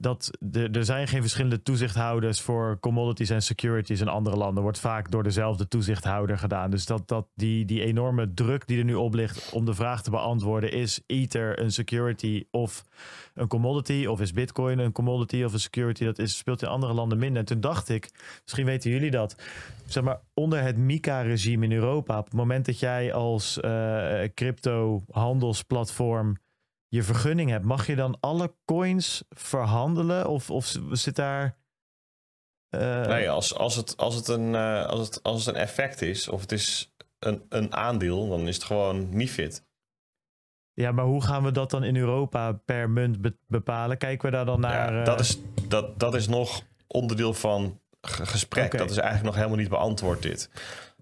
dat er zijn geen verschillende toezichthouders voor commodities en securities in andere landen. Wordt vaak door dezelfde toezichthouder gedaan. Dus dat, dat die, die enorme druk die er nu op ligt om de vraag te beantwoorden: is Ether een security of een commodity? Of is Bitcoin een commodity of een security? Dat is, speelt in andere landen minder. En toen dacht ik, misschien weten jullie dat. Zeg maar onder het MICA-regime in Europa, op het moment dat jij als eh, crypto-handelsplatform je vergunning hebt, mag je dan alle coins verhandelen? Of, of zit daar. Eh, nee, als, als, het, als, het een, eh, als, het, als het een effect is, of het is een, een aandeel, dan is het gewoon niet fit. Ja, maar hoe gaan we dat dan in Europa per munt bepalen? Kijken we daar dan naar? Ja, eh, dat, is, dat, dat is nog onderdeel van gesprek. Dat is eigenlijk nog helemaal niet beantwoord dit.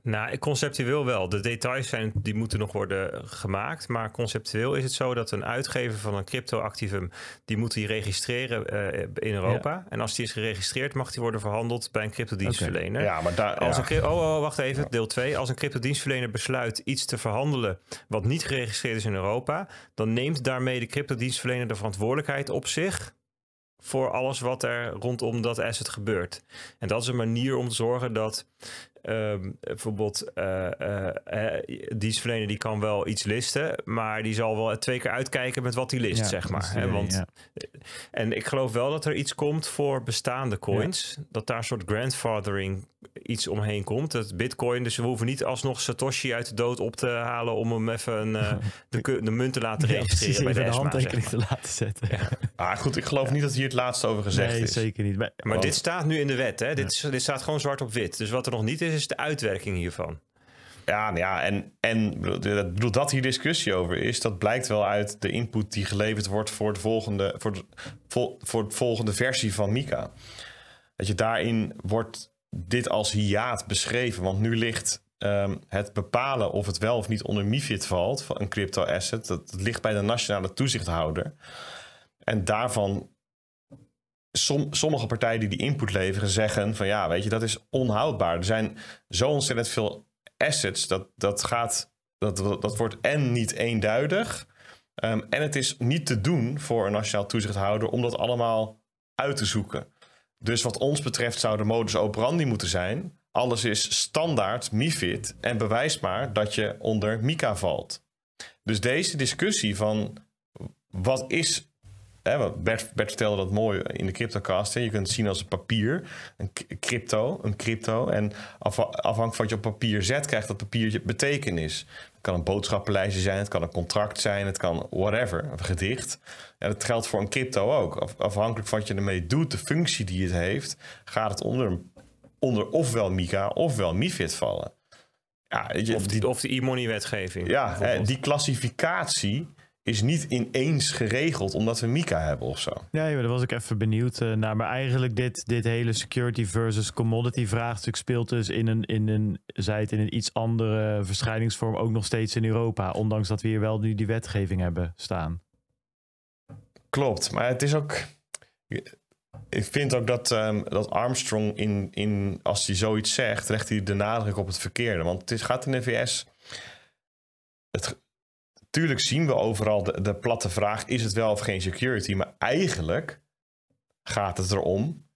Nou, conceptueel wel. De details zijn, die moeten nog worden gemaakt. Maar conceptueel is het zo dat een uitgever van een crypto die moet die registreren eh, in Europa. En als die is geregistreerd, mag die worden verhandeld bij een cryptodienstverlener. dienstverlener Ja, maar daar... Als ja. oh, oh, wacht even, deel 2. Als een cryptodienstverlener besluit iets te verhandelen... wat niet geregistreerd is in Europa... dan neemt daarmee de cryptodienstverlener de verantwoordelijkheid op zich voor alles wat er rondom dat asset gebeurt. En dat is een manier om te zorgen dat Ehm, bijvoorbeeld uh, eh, uh, eh, eh, dienstverlener die kan wel iets listen, maar die zal wel twee keer uitkijken met wat hij list, zeg maar. Dus hè? Want, ja. En ik geloof wel dat er iets komt voor bestaande coins, dat daar een soort grandfathering iets omheen komt. Dat bitcoin, dus we hoeven niet alsnog Satoshi uit de dood op te halen om hem even een, de, de, munt te laten registreren bij de, handtekening te laten zetten. Ah, goed, ik geloof niet dat hier het laatste over gezegd nee, is. zeker niet. Maar, oh. dit staat nu in de wet, hè? Dit, dit staat gewoon zwart op wit. Dus wat er nog niet is, is de uitwerking hiervan? Ja, nou ja en, en bedoel, dat hier discussie over is, dat blijkt wel uit de input die geleverd wordt voor, het volgende, voor, de, voor de volgende versie van Mika. Dat je daarin wordt dit als hiaat beschreven, want nu ligt ehm, het bepalen of het wel of niet onder Mifit valt, van een crypto asset, dat ligt bij de nationale toezichthouder. En daarvan sommige partijen die die input leveren zeggen van ja, weet je, dat is onhoudbaar. Er zijn zo ontzettend veel assets dat dat gaat, dat, dat wordt en niet eenduidig. Ehm, en het is niet te doen voor een nationaal toezichthouder om dat allemaal uit te zoeken. Dus wat ons betreft zou de modus operandi moeten zijn. Alles is standaard MIFID en bewijs maar dat je onder MICA valt. Dus deze discussie van wat is Hè, Bert, Bert vertelde dat mooi in de CryptoCast. Hè. Je kunt het zien als een papier, een crypto, een crypto. En afhankelijk van wat je op papier zet, krijgt dat papiertje betekenis. Het kan een boodschappenlijstje zijn, het kan een contract zijn, het kan whatever, een gedicht. Ja, dat geldt voor een crypto ook. afhankelijk van wat je ermee doet, de functie die het heeft, gaat het onder, onder ofwel MICA ofwel MIFID vallen. Ja, je, of, die, of de e-money wetgeving. Ja, die klassificatie is niet ineens geregeld omdat we Mika hebben of zo. Ja, daar was ik even benieuwd eh, naar. Maar eigenlijk dit, dit hele security versus commodity vraagstuk speelt dus in een, in een, zei het, in een iets andere verschijningsvorm ook nog steeds in Europa. Ondanks dat we hier wel nu die wetgeving hebben staan. Klopt, maar het is ook... Ik vind ook dat, ehm, dat Armstrong, in, in, als hij zoiets zegt, legt hij de nadruk op het verkeerde. Want het is, gaat in de VS... Het, tuurlijk zien we overal de, de platte vraag: is het wel of geen security? Maar eigenlijk gaat het erom: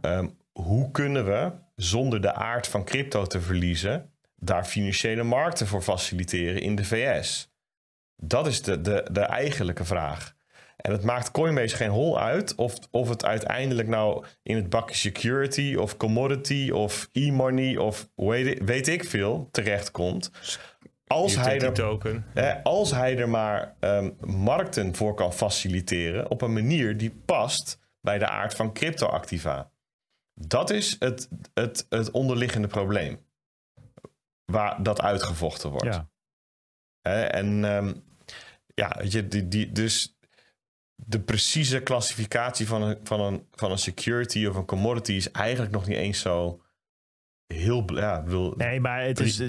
ehm, hoe kunnen we zonder de aard van crypto te verliezen, daar financiële markten voor faciliteren in de VS? Dat is de, de, de eigenlijke vraag. En het maakt Coinbase geen hol uit of, of het uiteindelijk nou in het bakje security of commodity of e-money of weet, weet ik veel terechtkomt als hij, er, token. als hij er maar ehm, markten voor kan faciliteren op een manier die past bij de aard van cryptoactiva. Dat is het, het, het onderliggende probleem waar dat uitgevochten wordt. en ehm, ja, je, die, die, dus de precieze klassificatie van een, van, een, van een security of een commodity is eigenlijk nog niet eens zo heel. Ja, wil, nee, maar het is, eh,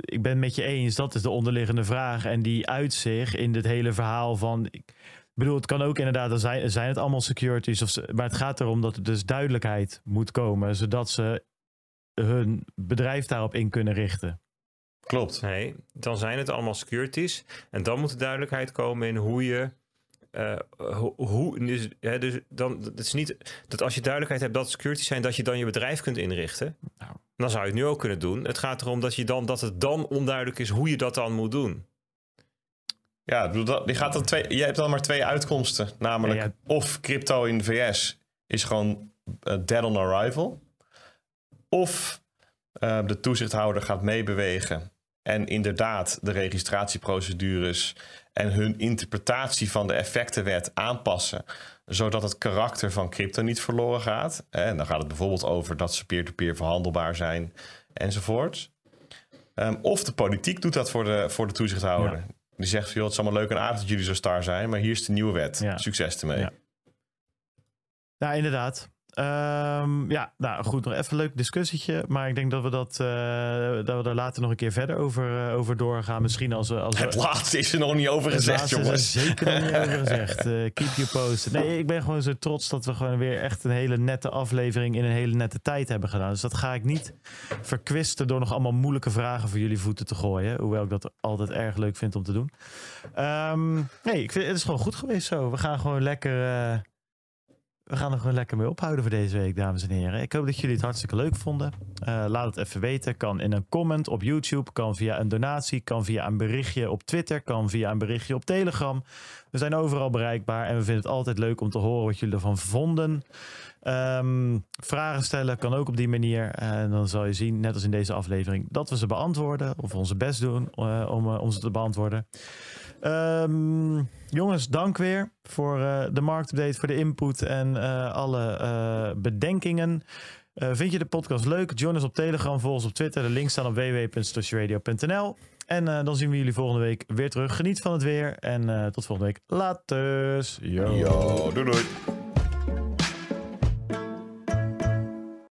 ik ben het met je eens. Dat is de onderliggende vraag. En die uitzicht in dit hele verhaal van. Ik bedoel, het kan ook inderdaad, zijn, zijn het allemaal securities. Of, maar het gaat erom dat er dus duidelijkheid moet komen. Zodat ze hun bedrijf daarop in kunnen richten. Klopt. Nee, dan zijn het allemaal securities. En dan moet de duidelijkheid komen in hoe je eh, hoe, dus, hè, dus dan, het is niet dat als je duidelijkheid hebt dat security zijn, dat je dan je bedrijf kunt inrichten. Nou. Dan zou je het nu ook kunnen doen. Het gaat erom dat, je dan, dat het dan onduidelijk is hoe je dat dan moet doen. Ja, je, gaat dan twee, je hebt dan maar twee uitkomsten. Namelijk, of crypto in de VS is gewoon eh, dead on arrival. Of eh, de toezichthouder gaat meebewegen. En inderdaad, de registratieprocedures en hun interpretatie van de effectenwet aanpassen, zodat het karakter van crypto niet verloren gaat. Eh, en dan gaat het bijvoorbeeld over dat ze peer-to-peer verhandelbaar zijn enzovoort. Ehm, of de politiek doet dat voor de, voor de toezichthouder. Die zegt, joh, het is allemaal leuk en aardig dat jullie zo star zijn, maar hier is de nieuwe wet. Succes ermee. Ja. ja, inderdaad. Ehm, ja, nou goed, nog even een leuk discussietje. Maar ik denk dat we, dat, eh, dat we daar later nog een keer verder over, uh, over doorgaan. Misschien als, we, als we, Het laatste is er nog niet over gezegd, jongens. Is er zeker nog niet over gezegd. Eh, keep your posted. Nee, ik ben gewoon zo trots dat we gewoon weer echt een hele nette aflevering in een hele nette tijd hebben gedaan. Dus dat ga ik niet verkwisten door nog allemaal moeilijke vragen voor jullie voeten te gooien. Hoewel ik dat altijd erg leuk vind om te doen. Ehm, nee, ik vind, het is gewoon goed geweest zo. We gaan gewoon lekker we gaan er gewoon lekker mee ophouden voor deze week, dames en heren. Ik hoop dat jullie het hartstikke leuk vonden. Eh, laat het even weten. Kan in een comment op YouTube, kan via een donatie, kan via een berichtje op Twitter, kan via een berichtje op Telegram. We zijn overal bereikbaar en we vinden het altijd leuk om te horen wat jullie ervan vonden. Ehm, vragen stellen kan ook op die manier. En dan zal je zien, net als in deze aflevering, dat we ze beantwoorden of onze best doen eh, om, eh, om ze te beantwoorden. Ehm, jongens, dank weer voor uh, de marktupdate, voor de input en eh, alle eh, bedenkingen. vind je de podcast leuk? Join ons op Telegram, volg ons op Twitter. De links staan op www.stashradio.nl. En dan zien we jullie volgende week weer terug. Geniet van het weer en tot volgende week. Later. Yo. doei doei.